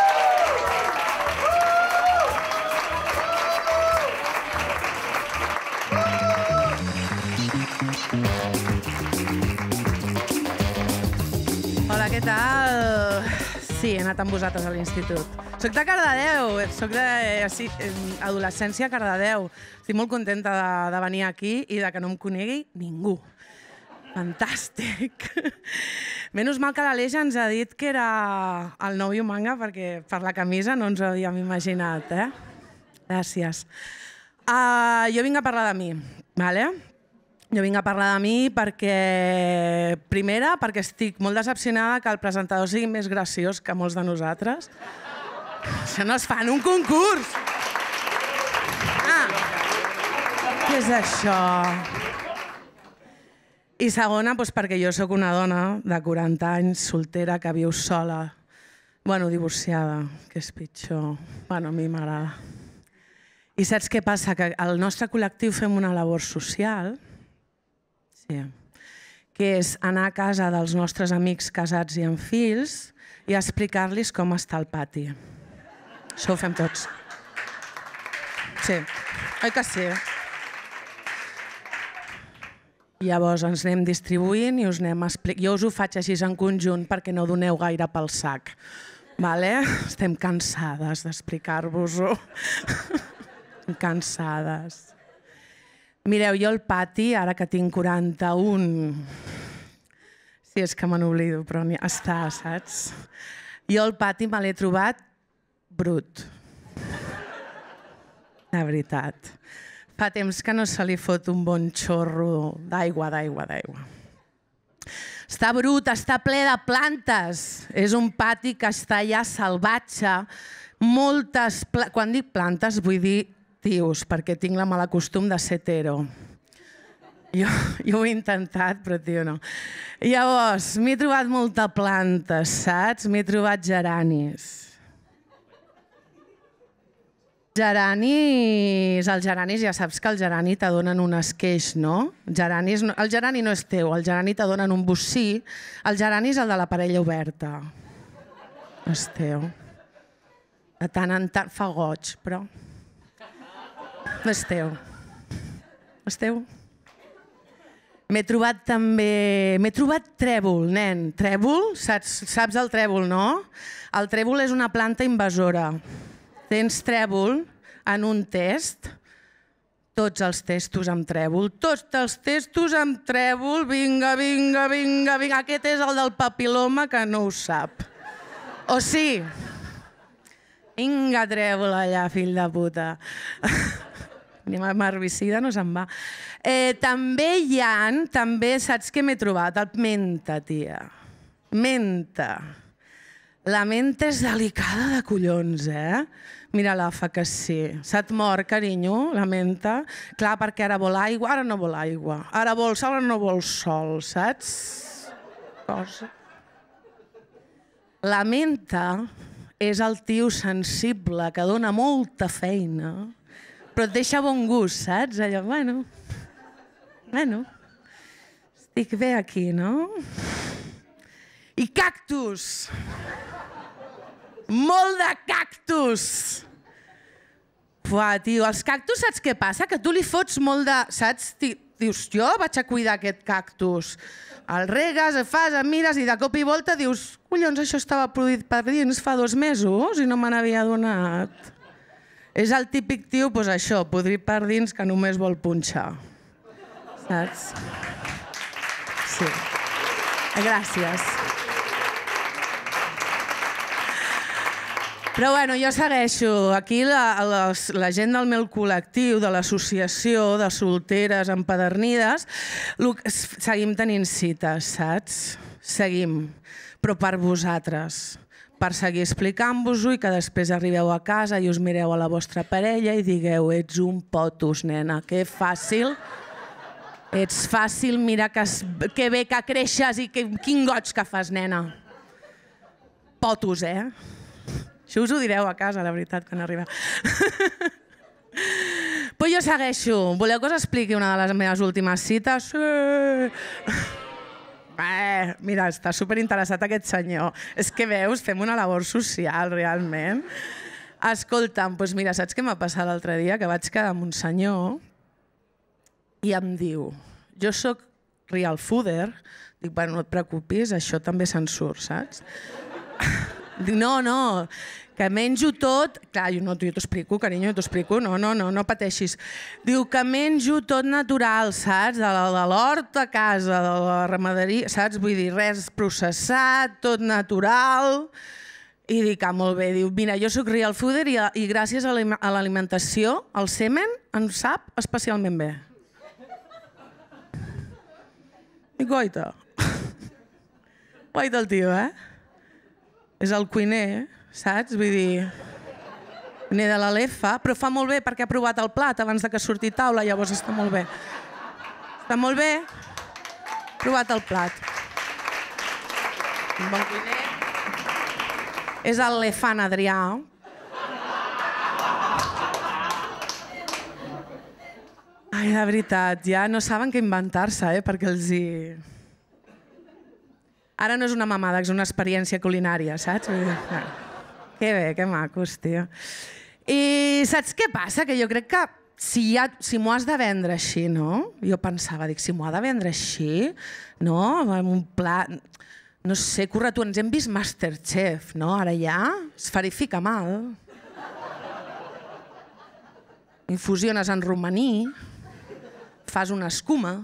Sí, he anat amb vosaltres a l'institut. Soc de Cardedeu, eh, soc de eh, sí, adolescència a Cardedeu. Estic molt contenta de, de venir aquí i de que no em conegui ningú. Fantàstic. Menys mal que l'Aleix ens ha dit que era el nou manga, perquè per la camisa no ens ho havíem imaginat, eh? Gràcies. Uh, jo vinc a parlar de mi, vale? Jo vinc a parlar de mi perquè, primera, perquè estic molt decepcionada que el presentador sigui més graciós que molts de nosaltres. Això no es fa en un concurs! Ah, què és això? I segona, doncs perquè jo sóc una dona de 40 anys, soltera, que viu sola. Bueno, divorciada, que és pitjor. Bueno, a mi m'agrada. I saps què passa? Que al nostre col·lectiu fem una labor social, Sí. Que és anar a casa dels nostres amics casats i amb fills i explicar-los com està el pati. Això ho fem tots. Sí, oi que sí? Llavors ens anem distribuint i us anem explic... Jo us ho faig així en conjunt perquè no doneu gaire pel sac. Vale? Estem cansades d'explicar-vos-ho. cansades. Mireu, jo el pati, ara que tinc 41... Si sí, és que me n'oblido, però ja està, saps? Jo el pati me l'he trobat brut. La veritat. Fa temps que no se li fot un bon xorro d'aigua, d'aigua, d'aigua. Està brut, està ple de plantes. És un pati que està ja salvatge. Moltes... Quan dic plantes vull dir actius, perquè tinc la mala costum de ser tero. Jo, jo ho he intentat, però tio, no. Llavors, m'he trobat molta planta, saps? M'he trobat geranis. Geranis, els geranis, ja saps que el gerani te donen un esqueix, no? Geranis, el gerani no és teu, el gerani te donen un bocí, el gerani és el de la parella oberta. És teu. De tant en tant fa goig, però esteu. Esteu? M'he trobat també... M'he trobat trèvol, nen. Trèvol? Saps, saps el trèvol, no? El trèvol és una planta invasora. Tens trèvol en un test, tots els testos amb trèvol, tots els testos amb trèvol, vinga, vinga, vinga, vinga, aquest és el del papiloma que no ho sap. O sí, vinga trèvol allà, fill de puta. l'herbicida no se'n va. Eh, també hi ha, també saps què m'he trobat? El menta, tia. Menta. La menta és delicada de collons, eh? Mira la fa que sí. Se't mor, carinyo, la menta. Clar, perquè ara vol aigua, ara no vol aigua. Ara vol sol, ara no vol sol, saps? Cosa. La menta és el tio sensible que dona molta feina però et deixa bon gust, saps? Allò, bueno, bueno, estic bé aquí, no? I cactus! Molt de cactus! Fuà, tio, els cactus saps què passa? Que tu li fots molt de... Saps? Dius, jo vaig a cuidar aquest cactus. El regues, el fas, el mires i de cop i volta dius collons, això estava produït per dins fa dos mesos i no me n'havia donat. És el típic tio, doncs això, podrit per dins, que només vol punxar. Saps? Sí. Gràcies. Però bueno, jo segueixo. Aquí la, la gent del meu col·lectiu, de l'associació de solteres empadernides, seguim tenint cites, saps? Seguim. Però per vosaltres per seguir explicant-vos-ho i que després arribeu a casa i us mireu a la vostra parella i digueu ets un potus, nena, que fàcil. Ets fàcil, mira que, que bé que creixes i que, quin goig que fas, nena. Potus, eh? Això us ho direu a casa, la veritat, quan arriba. Però jo segueixo. Voleu que us expliqui una de les meves últimes cites? Sí. Eh, mira, està superinteressat aquest senyor. És que veus, fem una labor social, realment. Escolta'm, doncs mira, saps què m'ha passat l'altre dia? Que vaig quedar amb un senyor i em diu, jo sóc real fooder, dic, bueno, no et preocupis, això també se'n surt, saps? Dic, no, no, que menjo tot... Clar, jo, no, jo t'ho explico, carinyo, jo t'ho explico, no, no, no, no pateixis. Diu que menjo tot natural, saps? De, de l'hort a casa, de la ramaderia, saps? Vull dir, res processat, tot natural... I dic, ah, molt bé, diu, mira, jo sóc real fooder i, i gràcies a l'alimentació, el semen em sap especialment bé. I goita. Guaita el tio, eh? És el cuiner, eh? saps? Vull dir... N'he de l'Alefa, però fa molt bé perquè ha provat el plat abans de que surti taula, llavors està molt bé. Està molt bé. Provat el plat. Un bon cuiner. És el Lefant Adrià. Ai, de veritat, ja no saben què inventar-se, eh, perquè els hi... Ara no és una mamada, és una experiència culinària, saps? que bé, que macos, tio. I saps què passa? Que jo crec que si, ja, si m'ho has de vendre així, no? Jo pensava, dic, si m'ho ha de vendre així, no? Amb un pla... No sé, corre, tu, ens hem vist Masterchef, no? Ara ja es farifica mal. Infusiones en romaní, fas una escuma,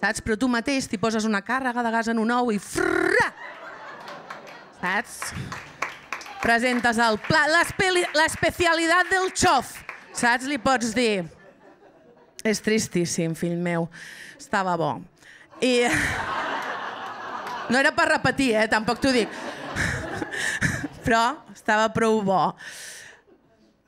saps? Però tu mateix t'hi poses una càrrega de gas en un ou i frrrra! Saps? presentes el pla... L'especialitat del xof, saps? Li pots dir... És tristíssim, fill meu. Estava bo. I... No era per repetir, eh? Tampoc t'ho dic. Però estava prou bo.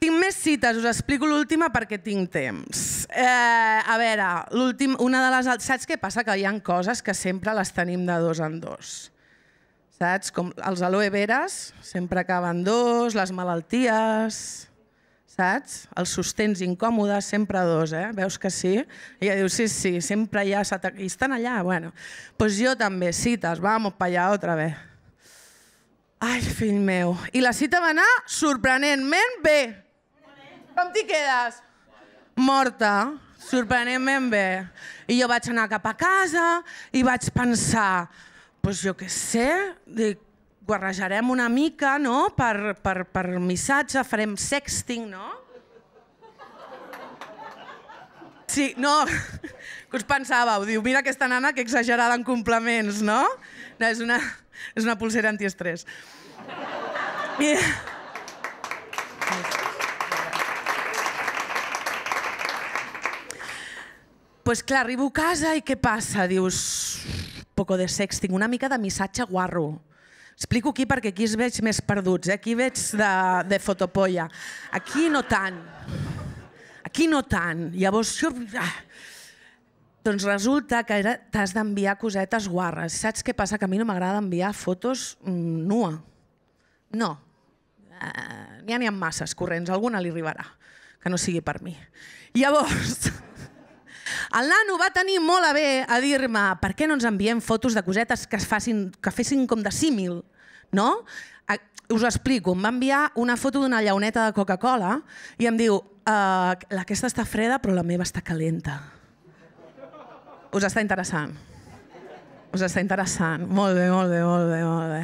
Tinc més cites, us explico l'última perquè tinc temps. Eh, a veure, l'últim, una de les Saps què passa? Que hi han coses que sempre les tenim de dos en dos. Saps? Com els aloe veres, sempre acaben dos, les malalties, saps? Els sostens incòmodes, sempre dos, eh? Veus que sí? I ella diu, sí, sí, sempre hi ha... I estan allà, bueno. Doncs pues jo també, cites, vamos pa allà otra vez. Ai, fill meu. I la cita va anar sorprenentment bé. Com t'hi quedes? Morta sorprenentment bé. I jo vaig anar cap a casa i vaig pensar, pues jo que sé, de, guarrejarem una mica no? per, per, per missatge, farem sexting, no? Sí, no, que us pensàveu? Diu, mira aquesta nana que exagerada en complements, no? no és, una, és una pulsera antiestrès. Mira. Pues clar, arribo a casa i què passa? Dius, poco de sexting, una mica de missatge guarro. Explico aquí perquè aquí es veig més perduts, eh? aquí veig de, de fotopolla. Aquí no tant. Aquí no tant. Llavors jo... Ah. Doncs resulta que t'has d'enviar cosetes guarres. Saps què passa? Que a mi no m'agrada enviar fotos mm, nua. No. Uh, N'hi ha masses corrents, alguna li arribarà, que no sigui per mi. Llavors, el nano va tenir molt a bé a dir-me per què no ens enviem fotos de cosetes que, es facin, que fessin com de símil, no? Us explico, em va enviar una foto d'una llauneta de Coca-Cola i em diu, eh, aquesta està freda però la meva està calenta. Us està interessant? Us està interessant. Molt bé, molt bé, molt bé, molt bé.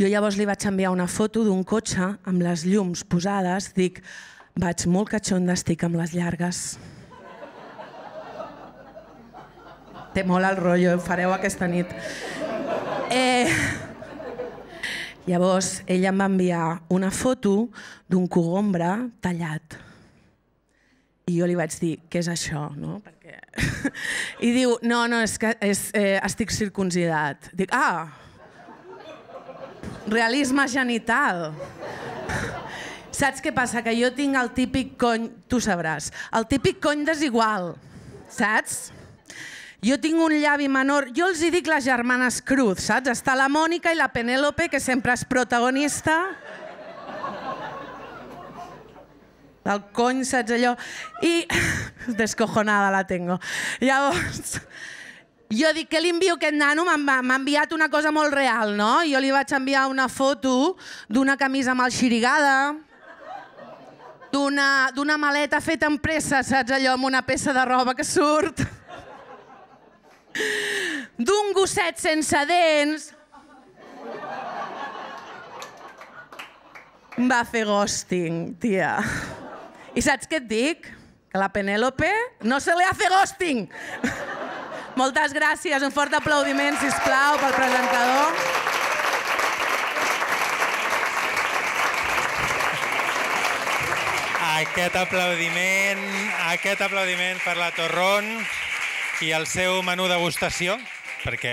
Jo llavors li vaig enviar una foto d'un cotxe amb les llums posades. Dic, vaig molt catxonda, estic amb les llargues. té molt el rotllo, fareu aquesta nit. Eh, llavors, ella em va enviar una foto d'un cogombre tallat. I jo li vaig dir, què és això? No? Perquè... I diu, no, no, és que és, eh, estic circuncidat. Dic, ah, realisme genital. Saps què passa? Que jo tinc el típic cony... Tu sabràs. El típic cony desigual. Saps? Jo tinc un llavi menor, jo els hi dic les germanes Cruz, saps? Està la Mònica i la Penélope, que sempre és protagonista. Del cony, saps allò? I... Descojonada la tengo. Llavors... Jo dic, què li envio aquest nano? M'ha enviat una cosa molt real, no? Jo li vaig enviar una foto d'una camisa mal xirigada, d'una maleta feta amb pressa, saps allò, amb una peça de roba que surt d'un gosset sense dents... Va fer ghosting, tia. I saps què et dic? Que la Penélope no se li ha fet ghosting. Moltes gràcies, un fort aplaudiment, si plau, pel presentador. Aquest aplaudiment, aquest aplaudiment per la Torrón. I el seu menú degustació, perquè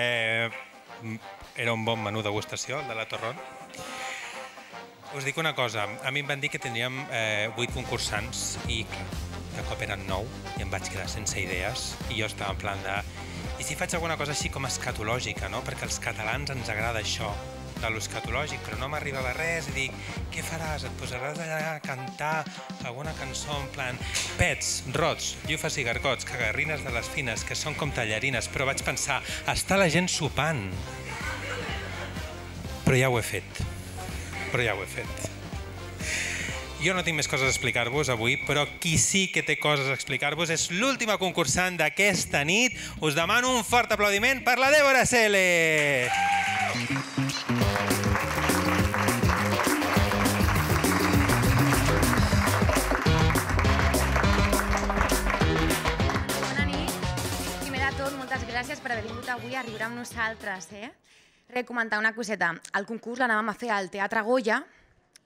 mm, era un bon menú degustació, el de la Torron. Us dic una cosa, a mi em van dir que tindríem eh, 8 concursants i de cop eren 9 i em vaig quedar sense idees i jo estava en plan de... I si faig alguna cosa així com escatològica, no? Perquè els catalans ens agrada això, de l'escatològic, però no m'arribava res i dic, què faràs? Et posaràs allà a cantar alguna cançó en plan pets, rots, llufes i gargots, cagarrines de les fines, que són com tallarines, però vaig pensar, està la gent sopant. Però ja ho he fet. Però ja ho he fet. Jo no tinc més coses a explicar-vos avui, però qui sí que té coses a explicar-vos és l'última concursant d'aquesta nit. Us demano un fort aplaudiment per la Débora Sele! Aplausos moltes gràcies per haver vingut avui a riure amb nosaltres, eh? Recomentar comentar una coseta. El concurs l'anàvem a fer al Teatre Goya,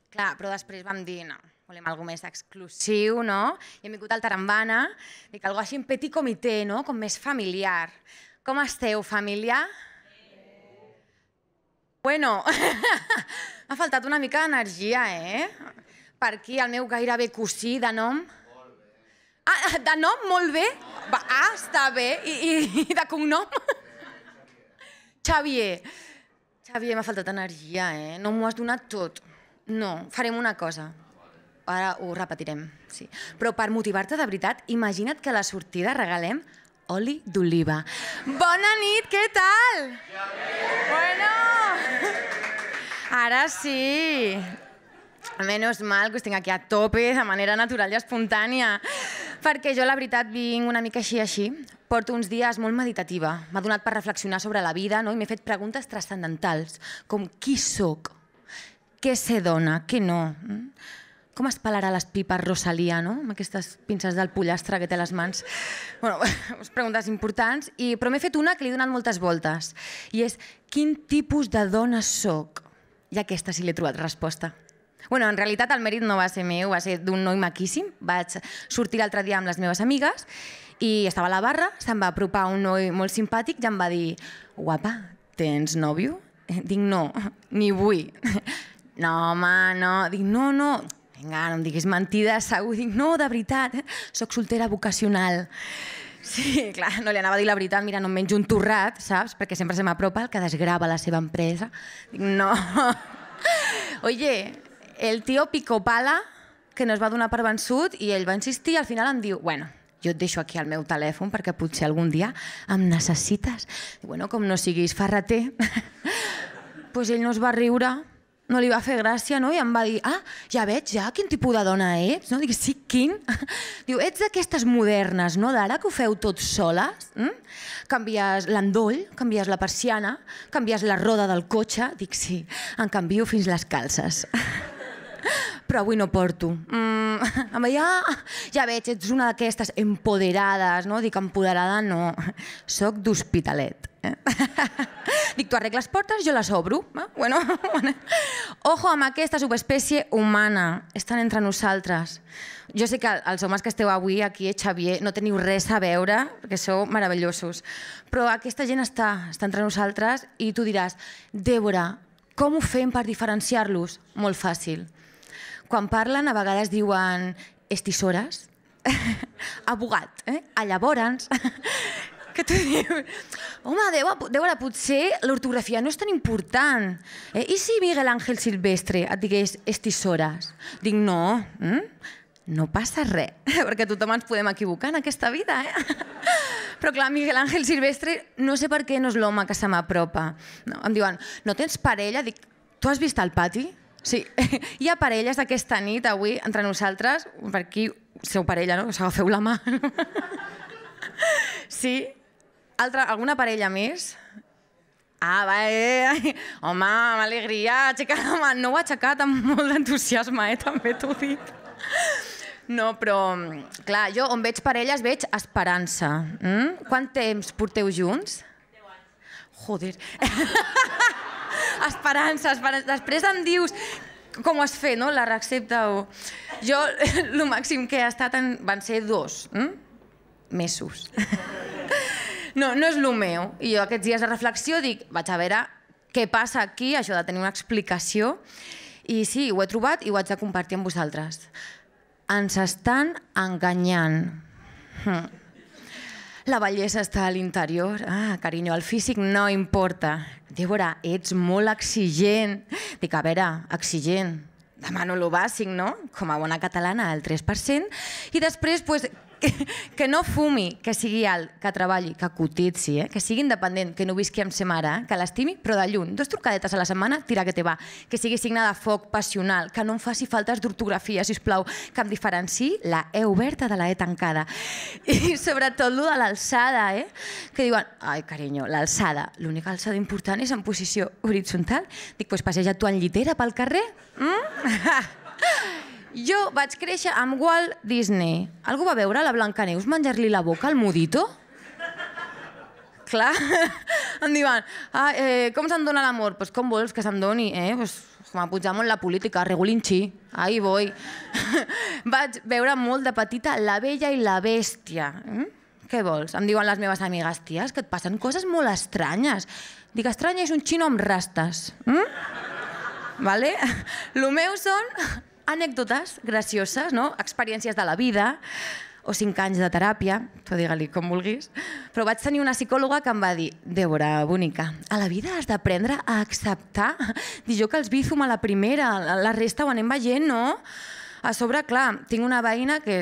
clar, però després vam dir, no, volem alguna més exclusiu, no? I hem vingut al Tarambana, dic, algo així un petit comitè, no? Com més familiar. Com esteu, família? Bueno, m'ha faltat una mica d'energia, eh? Per aquí el meu gairebé cosí de nom, Ah, ah, de nom, molt bé. Va, ah, està bé. I, i, i de cognom? Xavier. Xavier, m'ha faltat energia, eh? No m'ho has donat tot. No, farem una cosa. Ara ho repetirem, sí. Però per motivar-te de veritat, imagina't que a la sortida regalem oli d'oliva. Bona nit, què tal? Bueno! Ara sí. Menos mal que us tinc aquí a tope, de manera natural i espontània. Perquè jo, la veritat, vinc una mica així així. Porto uns dies molt meditativa. M'ha donat per reflexionar sobre la vida no? i m'he fet preguntes transcendentals, com qui sóc, què se dona, què no. Mm? Com es pelarà les pipes Rosalia, no? amb aquestes pinces del pollastre que té a les mans? Bueno, doncs preguntes importants, i, però m'he fet una que li he donat moltes voltes, i és quin tipus de dona sóc? I aquesta sí l'he trobat resposta. Bueno, en realitat el mèrit no va ser meu, va ser d'un noi maquíssim. Vaig sortir l'altre dia amb les meves amigues i estava a la barra, se'm va apropar un noi molt simpàtic i em va dir «Guapa, tens nòvio?» eh, Dic «No, ni vull». «No, home, no». Dic «No, no, vinga, no em diguis mentida, segur». Dic «No, de veritat, soc soltera vocacional». Sí, clar, no li anava a dir la veritat, mira, no em menjo un torrat, saps? Perquè sempre se m'apropa el que desgrava la seva empresa. Dic, no. Oye, el tio picó pala que no es va donar per vençut i ell va insistir i al final em diu, bueno, jo et deixo aquí al meu telèfon perquè potser algun dia em necessites. I bueno, com no siguis ferreter, pues ell no es va riure, no li va fer gràcia, no? I em va dir, ah, ja veig, ja, quin tipus de dona ets, no? Dic, sí, quin? Diu, ets d'aquestes modernes, no?, d'ara que ho feu tot soles, mm? canvies l'endoll, canvies la persiana, canvies la roda del cotxe, dic, sí, en canvio fins les calces. però avui no porto. Mm, em ja, ah, ja veig, ets una d'aquestes empoderades, no? Dic empoderada, no. Soc d'hospitalet. Eh? Dic, tu arregles portes, jo les obro. Eh? Bueno, bueno. Ojo amb aquesta subespècie humana. Estan entre nosaltres. Jo sé que els homes que esteu avui aquí, Xavier, no teniu res a veure, perquè sou meravellosos, però aquesta gent està, està entre nosaltres i tu diràs, Débora, com ho fem per diferenciar-los? Molt fàcil. Quan parlen, a vegades diuen estissores, abogat, eh? A que tu dius, home, deu, deu ara potser l'ortografia no és tan important. Eh? I si Miguel Ángel Silvestre et digués estissores? Dic, no, mm? no passa res, perquè tothom ens podem equivocar en aquesta vida, eh? Però clar, Miguel Ángel Silvestre, no sé per què no és l'home que se m'apropa. No, em diuen, no tens parella? Dic, tu has vist el pati? Sí, hi ha parelles d'aquesta nit avui entre nosaltres, per aquí, seu parella, no? S'agafeu la mà. Sí. Altra, alguna parella més? Ah, va, eh, home, amb alegria, aixeca la mà. No ho ha aixecat amb molt d'entusiasme, eh, també t'ho dic. No, però, clar, jo on veig parelles veig esperança. Mm? Quant temps porteu junts? 10 anys. Joder esperança, esperança. Després em dius com ho has fet, no? La recepta o... Jo, el màxim que he estat en... van ser dos hm? mesos. No, no és el meu. I jo aquests dies de reflexió dic, vaig a veure què passa aquí, això de tenir una explicació. I sí, ho he trobat i ho haig de compartir amb vosaltres. Ens estan enganyant. Hm. La bellesa està a l'interior. Ah, carinyo, el físic no importa. Débora, ets molt exigent. Dic, a veure, exigent. Demano el bàsic, no? Com a bona catalana, el 3%. I després, pues, que, que no fumi, que sigui alt, que treballi, que cotitzi, eh? que sigui independent, que no visqui amb ser mare, eh? que l'estimi, però de lluny. Dos trucadetes a la setmana, tira que te va. Que sigui signe de foc, passional, que no em faci faltes d'ortografia, si us plau, que em diferenci la E oberta de la E tancada. I sobretot lo de l'alçada, eh? que diuen, ai, carinyo, l'alçada, l'única alçada important és en posició horitzontal. Dic, doncs pues, passeja tu en llitera pel carrer. Mm? Jo vaig créixer amb Walt Disney. Algú va veure la Neus menjar-li la boca al mudito? Clar. em diuen, ah, eh, com se'm dona l'amor? Pues doncs com vols que se'm doni? Eh? Pues, doncs, M'ha pujat molt la política, regulinxi. Ahí boi. vaig veure molt de petita La Bella i la Bèstia. Mm? Què vols? Em diuen les meves amigues, ties, que et passen coses molt estranyes. Dic, estranya és un xino amb rastes. Mm? vale? Lo meu són anècdotes gracioses, no? experiències de la vida, o cinc anys de teràpia, tu digue-li com vulguis, però vaig tenir una psicòloga que em va dir, Débora, bonica, a la vida has d'aprendre a acceptar. Dic jo que els bífum a la primera, la resta ho anem veient, no? A sobre, clar, tinc una veïna que,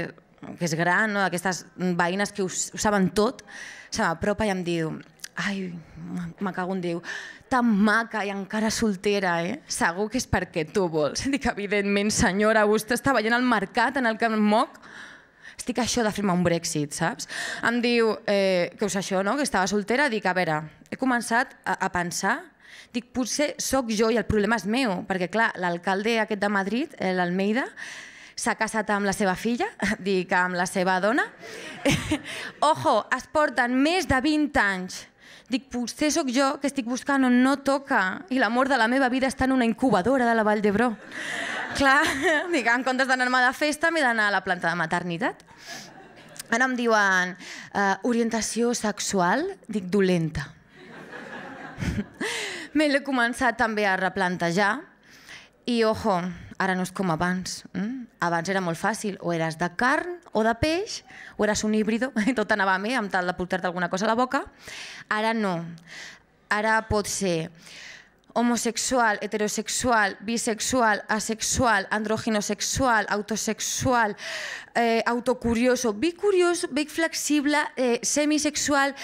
que és gran, no? aquestes veïnes que ho, ho saben tot, se m'apropa i em diu, ai, me cago en Déu, tan maca i encara soltera, eh? Segur que és perquè tu vols. Dic, evidentment, senyora, vostè està veient el mercat en el que em moc. Estic això de fer-me un Brexit, saps? Em diu, eh, que us això, no?, que estava soltera. Dic, a veure, he començat a, a pensar Dic, potser sóc jo i el problema és meu, perquè clar, l'alcalde aquest de Madrid, eh, l'Almeida, s'ha casat amb la seva filla, dic, amb la seva dona. Ojo, es porten més de 20 anys Dic, potser sóc jo que estic buscant on no toca i l'amor de la meva vida està en una incubadora de la Vall d'Hebró. Clar, dic, en comptes d'anar-me de festa m'he d'anar a la planta de maternitat. Ara em diuen eh, orientació sexual, dic dolenta. Me l'he començat també a replantejar i, ojo, ara no és com abans. Mm? Abans era molt fàcil, o eres de carn o de peix, o eres un híbrido, tot anava bé amb tal de portar-te alguna cosa a la boca. Ahora no. Ara pot ser homosexual, heterosexual, bisexual, asexual, androginosexual, autosexual, eh, autocurioso, bicurioso, biflexible, eh, semisexual,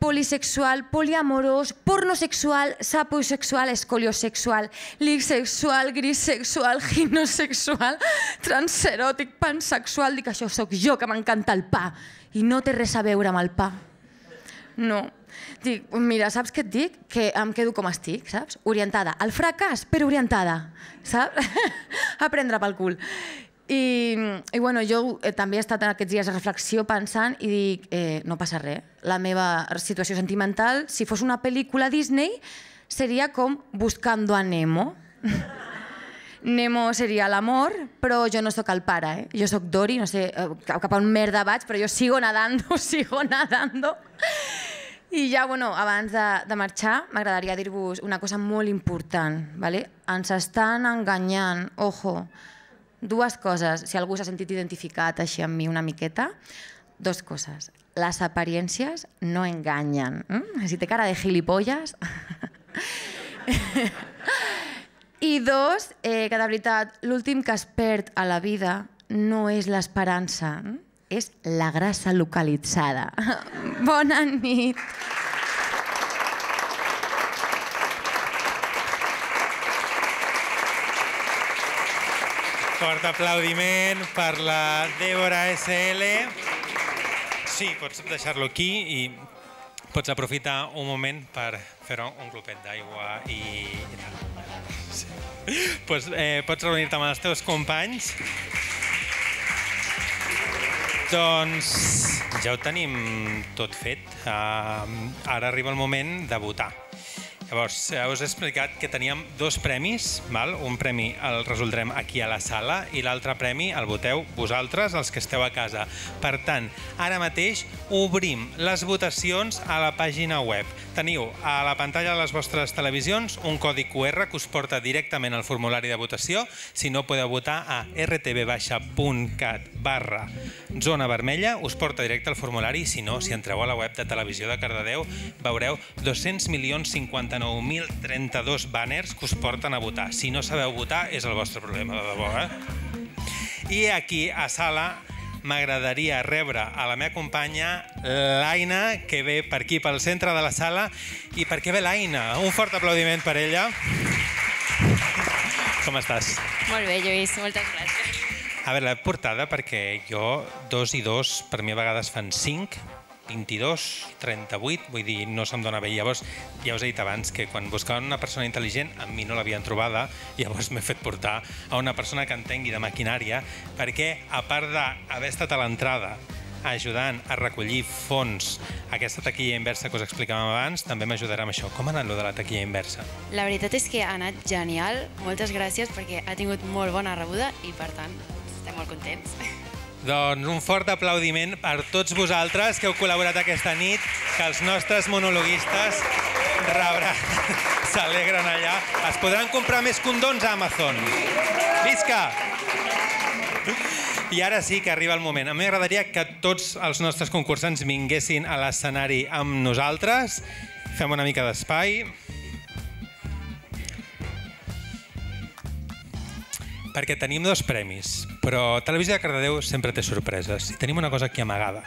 polisexual, poliamoroso, pornosexual, saposexual, escoliosexual, lisexual, grisexual, ginosexual, transerótico, pansexual... Dic, això sóc jo, que encanta el pa. y no te res a el pa. No. Dic, mira, saps què et dic? Que em quedo com estic, saps? Orientada al fracàs, però orientada, saps? a prendre pel cul. I, i bueno, jo eh, també he estat en aquests dies de reflexió pensant i dic, eh, no passa res. La meva situació sentimental, si fos una pel·lícula Disney, seria com Buscando a Nemo. Nemo seria l'amor, però jo no sóc el pare, eh? Jo sóc Dory, no sé eh, cap a on merda vaig, però jo sigo nadando, sigo nadando. I ja, bueno, abans de, de marxar, m'agradaria dir-vos una cosa molt important. ¿vale? Ens estan enganyant, ojo, dues coses, si algú s'ha sentit identificat així amb mi una miqueta, dues coses. Les apariències no enganyen. Eh? Si té cara de gilipolles... I dos, eh, que de veritat, l'últim que es perd a la vida no és l'esperança. Eh? és la grassa localitzada. Bona nit. Fort aplaudiment per la Débora SL. Sí, pots deixar-lo aquí i pots aprofitar un moment per fer un glopet d'aigua i... Sí. Pues, eh, pots reunir-te amb els teus companys. Doncs ja ho tenim tot fet. Uh, ara arriba el moment de votar. Llavors, ja eh, us he explicat que teníem dos premis, val? un premi el resoldrem aquí a la sala i l'altre premi el voteu vosaltres, els que esteu a casa. Per tant, ara mateix obrim les votacions a la pàgina web. Teniu a la pantalla de les vostres televisions un codi QR que us porta directament al formulari de votació. Si no, podeu votar a rtb-cat barra zona vermella, us porta directe al formulari si no, si entreu a la web de Televisió de Cardedeu, veureu 200 milions 59 39.032 banners que us porten a votar. Si no sabeu votar, és el vostre problema, de debò, eh? I aquí, a sala, m'agradaria rebre a la meva companya l'Aina, que ve per aquí, pel centre de la sala. I per què ve l'Aina? Un fort aplaudiment per ella. Com estàs? Molt bé, Lluís, moltes gràcies. A veure, l'he portada perquè jo, dos i dos, per mi a vegades fan cinc, 22, 38, vull dir, no se'm dona bé. Llavors, ja us he dit abans que quan buscaven una persona intel·ligent, a mi no l'havien trobada, llavors m'he fet portar a una persona que entengui de maquinària, perquè a part d'haver estat a l'entrada ajudant a recollir fons aquesta taquilla inversa que us explicàvem abans, també m'ajudarà amb això. Com ha anat lo de la taquilla inversa? La veritat és que ha anat genial. Moltes gràcies perquè ha tingut molt bona rebuda i, per tant, estem molt contents. Doncs un fort aplaudiment per tots vosaltres que heu col·laborat aquesta nit, que els nostres monologuistes rebran, s'alegren allà. Es podran comprar més condons a Amazon. Visca! I ara sí que arriba el moment. A mi m'agradaria que tots els nostres concursants vinguessin a l'escenari amb nosaltres. Fem una mica d'espai. perquè tenim dos premis, però Televisió de Cardedeu sempre té sorpreses i tenim una cosa aquí amagada.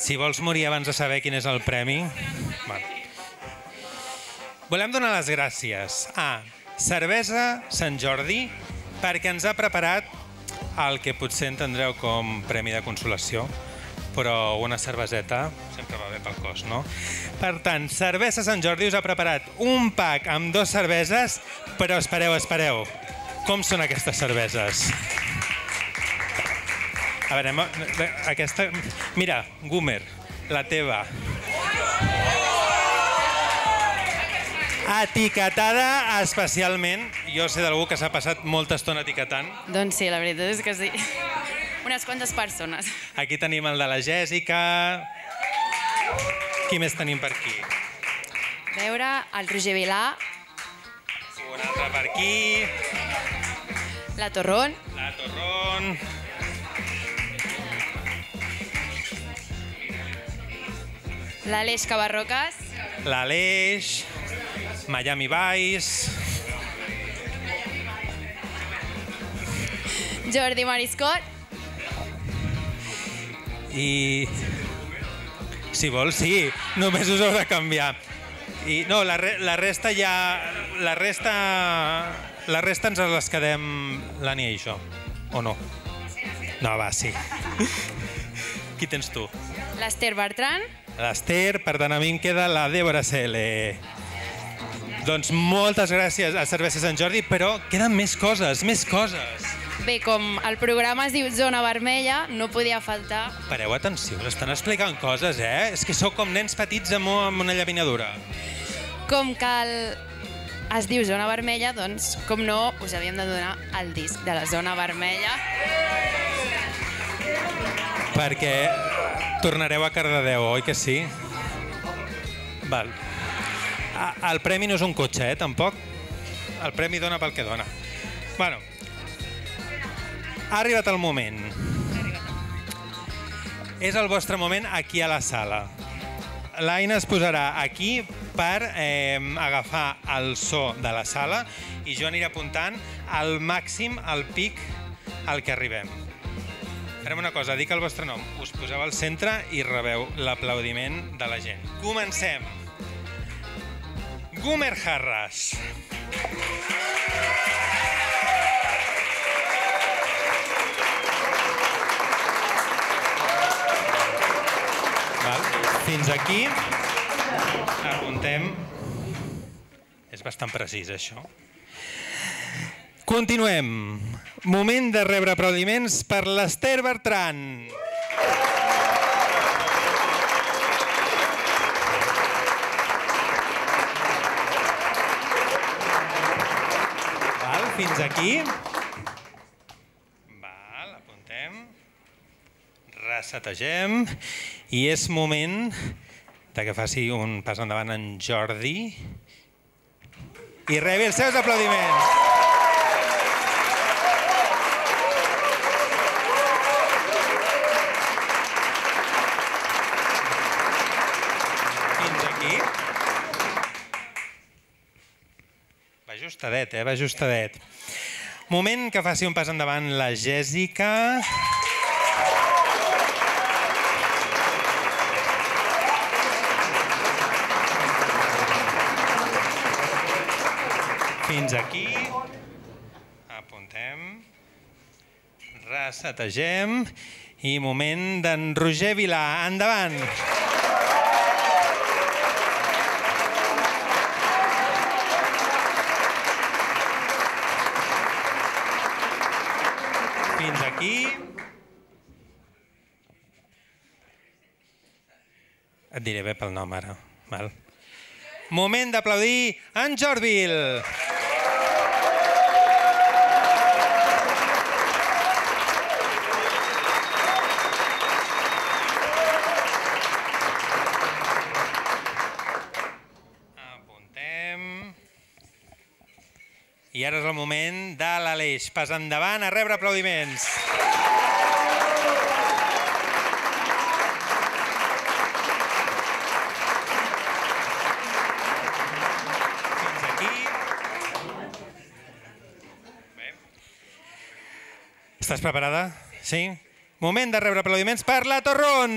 Si vols morir abans de saber quin és el premi... Volem donar les gràcies a cervesa Sant Jordi perquè ens ha preparat el que potser entendreu com premi de consolació, però una cerveseta sempre va bé pel cos, no? Per tant, Cervesa Sant Jordi us ha preparat un pack amb dues cerveses, però espereu, espereu. Com són aquestes cerveses? A veure, aquesta... Mira, Gúmer, la teva. Etiquetada especialment. Jo sé d'algú que s'ha passat molta estona etiquetant. Doncs sí, la veritat és que sí. Unes quantes persones. Aquí tenim el de la Jèssica. Qui més tenim per aquí? A veure, el Roger Vilà. Un altre per aquí. La Torrón. La Torrón. L'Aleix Cabarroques. L'Aleix. L'Aleix. Miami Vice... Jordi Mariscot. I... Si vols, sí. Només us heu de canviar. I, no, la, re la resta ja... La resta... La resta ens les quedem l'Ani i jo. O no? No, va, sí. Qui tens tu? L'Ester Bertran. L'Ester, per tant a mi em queda la Débora Cele. Doncs moltes gràcies a Cervesa Sant Jordi, però queden més coses, més coses. Bé, com el programa es diu Zona Vermella, no podia faltar... Pareu atenció, estan explicant coses, eh? És que sou com nens petits amb, amb una llaminadura. Com que el... es diu Zona Vermella, doncs, com no, us havíem de donar el disc de la Zona Vermella. Perquè tornareu a Cardedeu, oi que sí? Val. Ah, el premi no és un cotxe, eh, tampoc. El premi dona pel que dona. Bueno, ha arribat el moment. És el vostre moment aquí a la sala. L'Aina es posarà aquí per eh, agafar el so de la sala i jo aniré apuntant al màxim, al pic al que arribem. Farem una cosa, dic el vostre nom, us poseu al centre i rebeu l'aplaudiment de la gent. Comencem! Gumer Harras. Val? Fins aquí. Apuntem. És bastant precís, això. Continuem. Moment de rebre aplaudiments per l'Ester Bertran. Gràcies. fins aquí. Val, apuntem. Ressetegem. I és moment de que faci un pas endavant en Jordi i rebi els seus aplaudiments. ajustadet, eh? va ajustadet. Moment que faci un pas endavant la Jèssica. Fins aquí. Apuntem. Ressetegem. I moment d'en Roger Vilà. Endavant. Endavant. diré bé pel nom ara. Val? Moment d'aplaudir en Jordi. Apuntem. I ara és el moment de l'Aleix. Pas endavant a rebre aplaudiments. Aplaudiments. Estàs preparada? Sí? Moment de rebre aplaudiments per la Torron!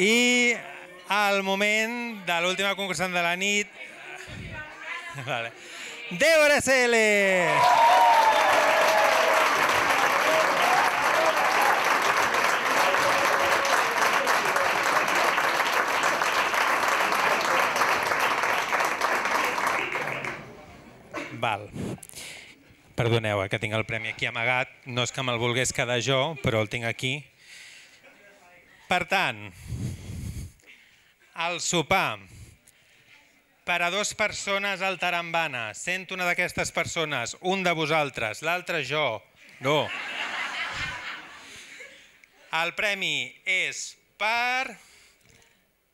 I al moment de l'última concursant de la nit... Vale. Débora Celes. Val. Perdoneu, eh, que tinc el premi aquí amagat. No és que me'l volgués quedar jo, però el tinc aquí. Per tant, el sopar per a dues persones al Tarambana. Sent una d'aquestes persones, un de vosaltres, l'altre jo. No. El premi és per...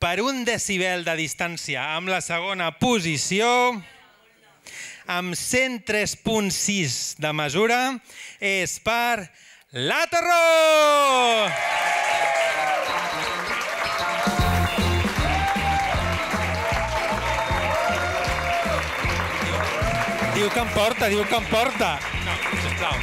per un decibel de distància amb la segona posició amb 103.6 de mesura és per la Terror! Diu que em porta, diu que em porta. No, sisplau.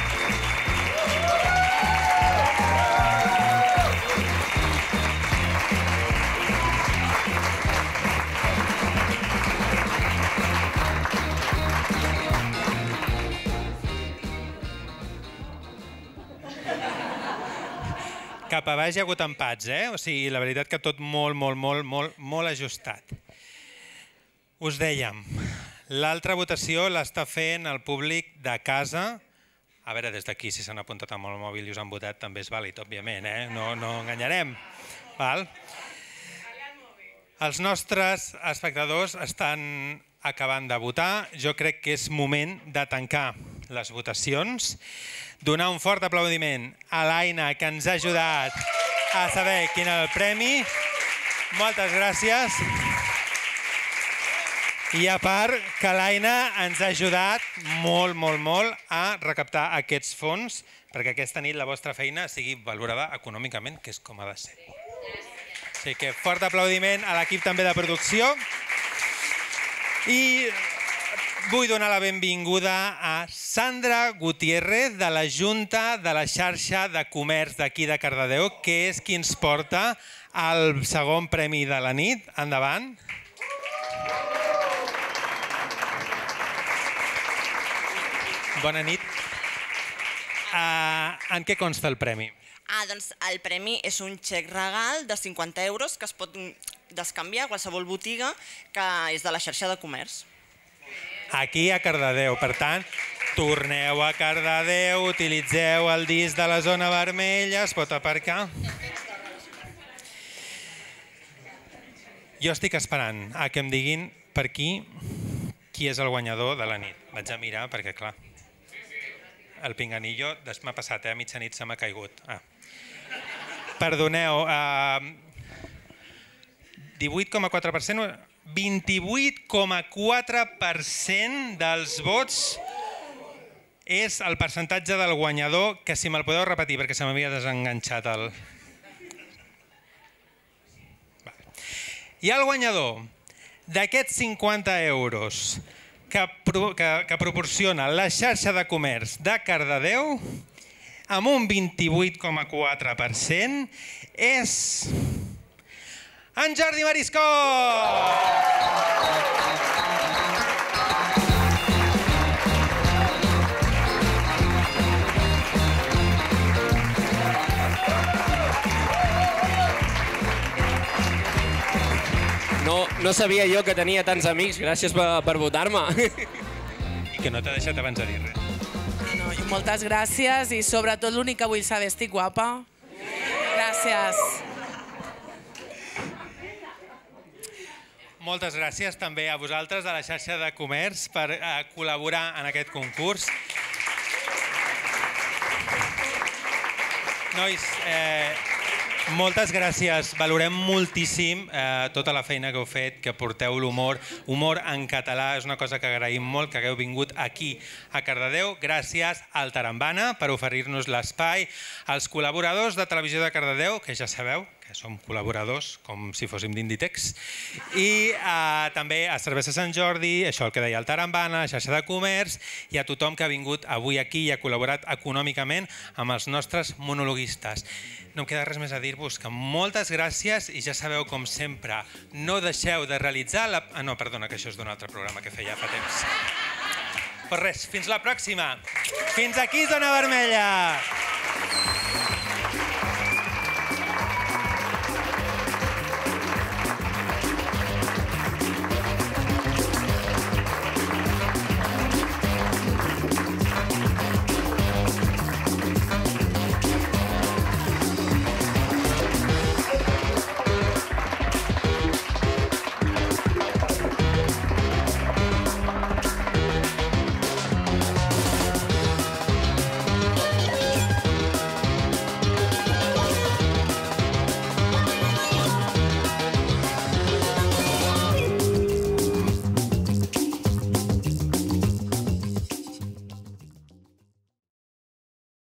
Cap a baix hi ha hagut empats, eh? O sigui, la veritat que tot molt, molt, molt, molt, molt ajustat. Us dèiem, L'altra votació l'està fent el públic de casa. A veure, des d'aquí, si s'han apuntat amb el mòbil i us han votat, també és vàlid, òbviament, eh? no, no enganyarem. Val? Els nostres espectadors estan acabant de votar. Jo crec que és moment de tancar les votacions. Donar un fort aplaudiment a l'Aina, que ens ha ajudat a saber quin era el premi. Moltes gràcies. I a part que l'Aina ens ha ajudat molt, molt, molt a recaptar aquests fons perquè aquesta nit la vostra feina sigui valorada econòmicament, que és com ha de ser. Així que fort aplaudiment a l'equip també de producció. I vull donar la benvinguda a Sandra Gutiérrez de la Junta de la xarxa de comerç d'aquí de Cardedeu, que és qui ens porta el segon premi de la nit. Endavant. Endavant. Bona nit. Uh, en què consta el premi? Ah, doncs el premi és un xec regal de 50 euros que es pot descanviar a qualsevol botiga que és de la xarxa de comerç. Aquí a Cardedeu, per tant, torneu a Cardedeu, utilitzeu el disc de la zona vermella, es pot aparcar. Jo estic esperant a que em diguin per aquí qui és el guanyador de la nit. Vaig a mirar perquè, clar el pinganillo m'ha passat, eh? a mitjanit se m'ha caigut. Ah. Perdoneu, eh, 18,4%, 28,4% dels vots és el percentatge del guanyador, que si me'l podeu repetir perquè se m'havia desenganxat el... Vale. I el guanyador d'aquests 50 euros que, pro, que, que proporciona la xarxa de comerç de Cardedeu amb un 28,4% és en Jordi Mariscó! No, no sabia jo que tenia tants amics, gràcies per, per votar-me. I que no t'ha deixat abans de dir res. No, no, moltes gràcies i sobretot l'únic que vull saber, estic guapa? Gràcies. Moltes gràcies també a vosaltres de la xarxa de comerç per eh, col·laborar en aquest concurs. Nois, eh, moltes gràcies. Valorem moltíssim eh, tota la feina que heu fet, que porteu l'humor. Humor en català és una cosa que agraïm molt, que hagueu vingut aquí a Cardedeu. Gràcies al Tarambana per oferir-nos l'espai, als col·laboradors de Televisió de Cardedeu, que ja sabeu, Eh, som col·laboradors, com si fóssim d'Inditex, i eh, també a Cervesa Sant Jordi, això el que deia el Tarambana, la xarxa de comerç, i a tothom que ha vingut avui aquí i ha col·laborat econòmicament amb els nostres monologuistes. No em queda res més a dir-vos que moltes gràcies i ja sabeu, com sempre, no deixeu de realitzar la... Ah, no, perdona, que això és d'un altre programa que feia fa temps. Però res, fins la pròxima. Fins aquí, Zona Vermella.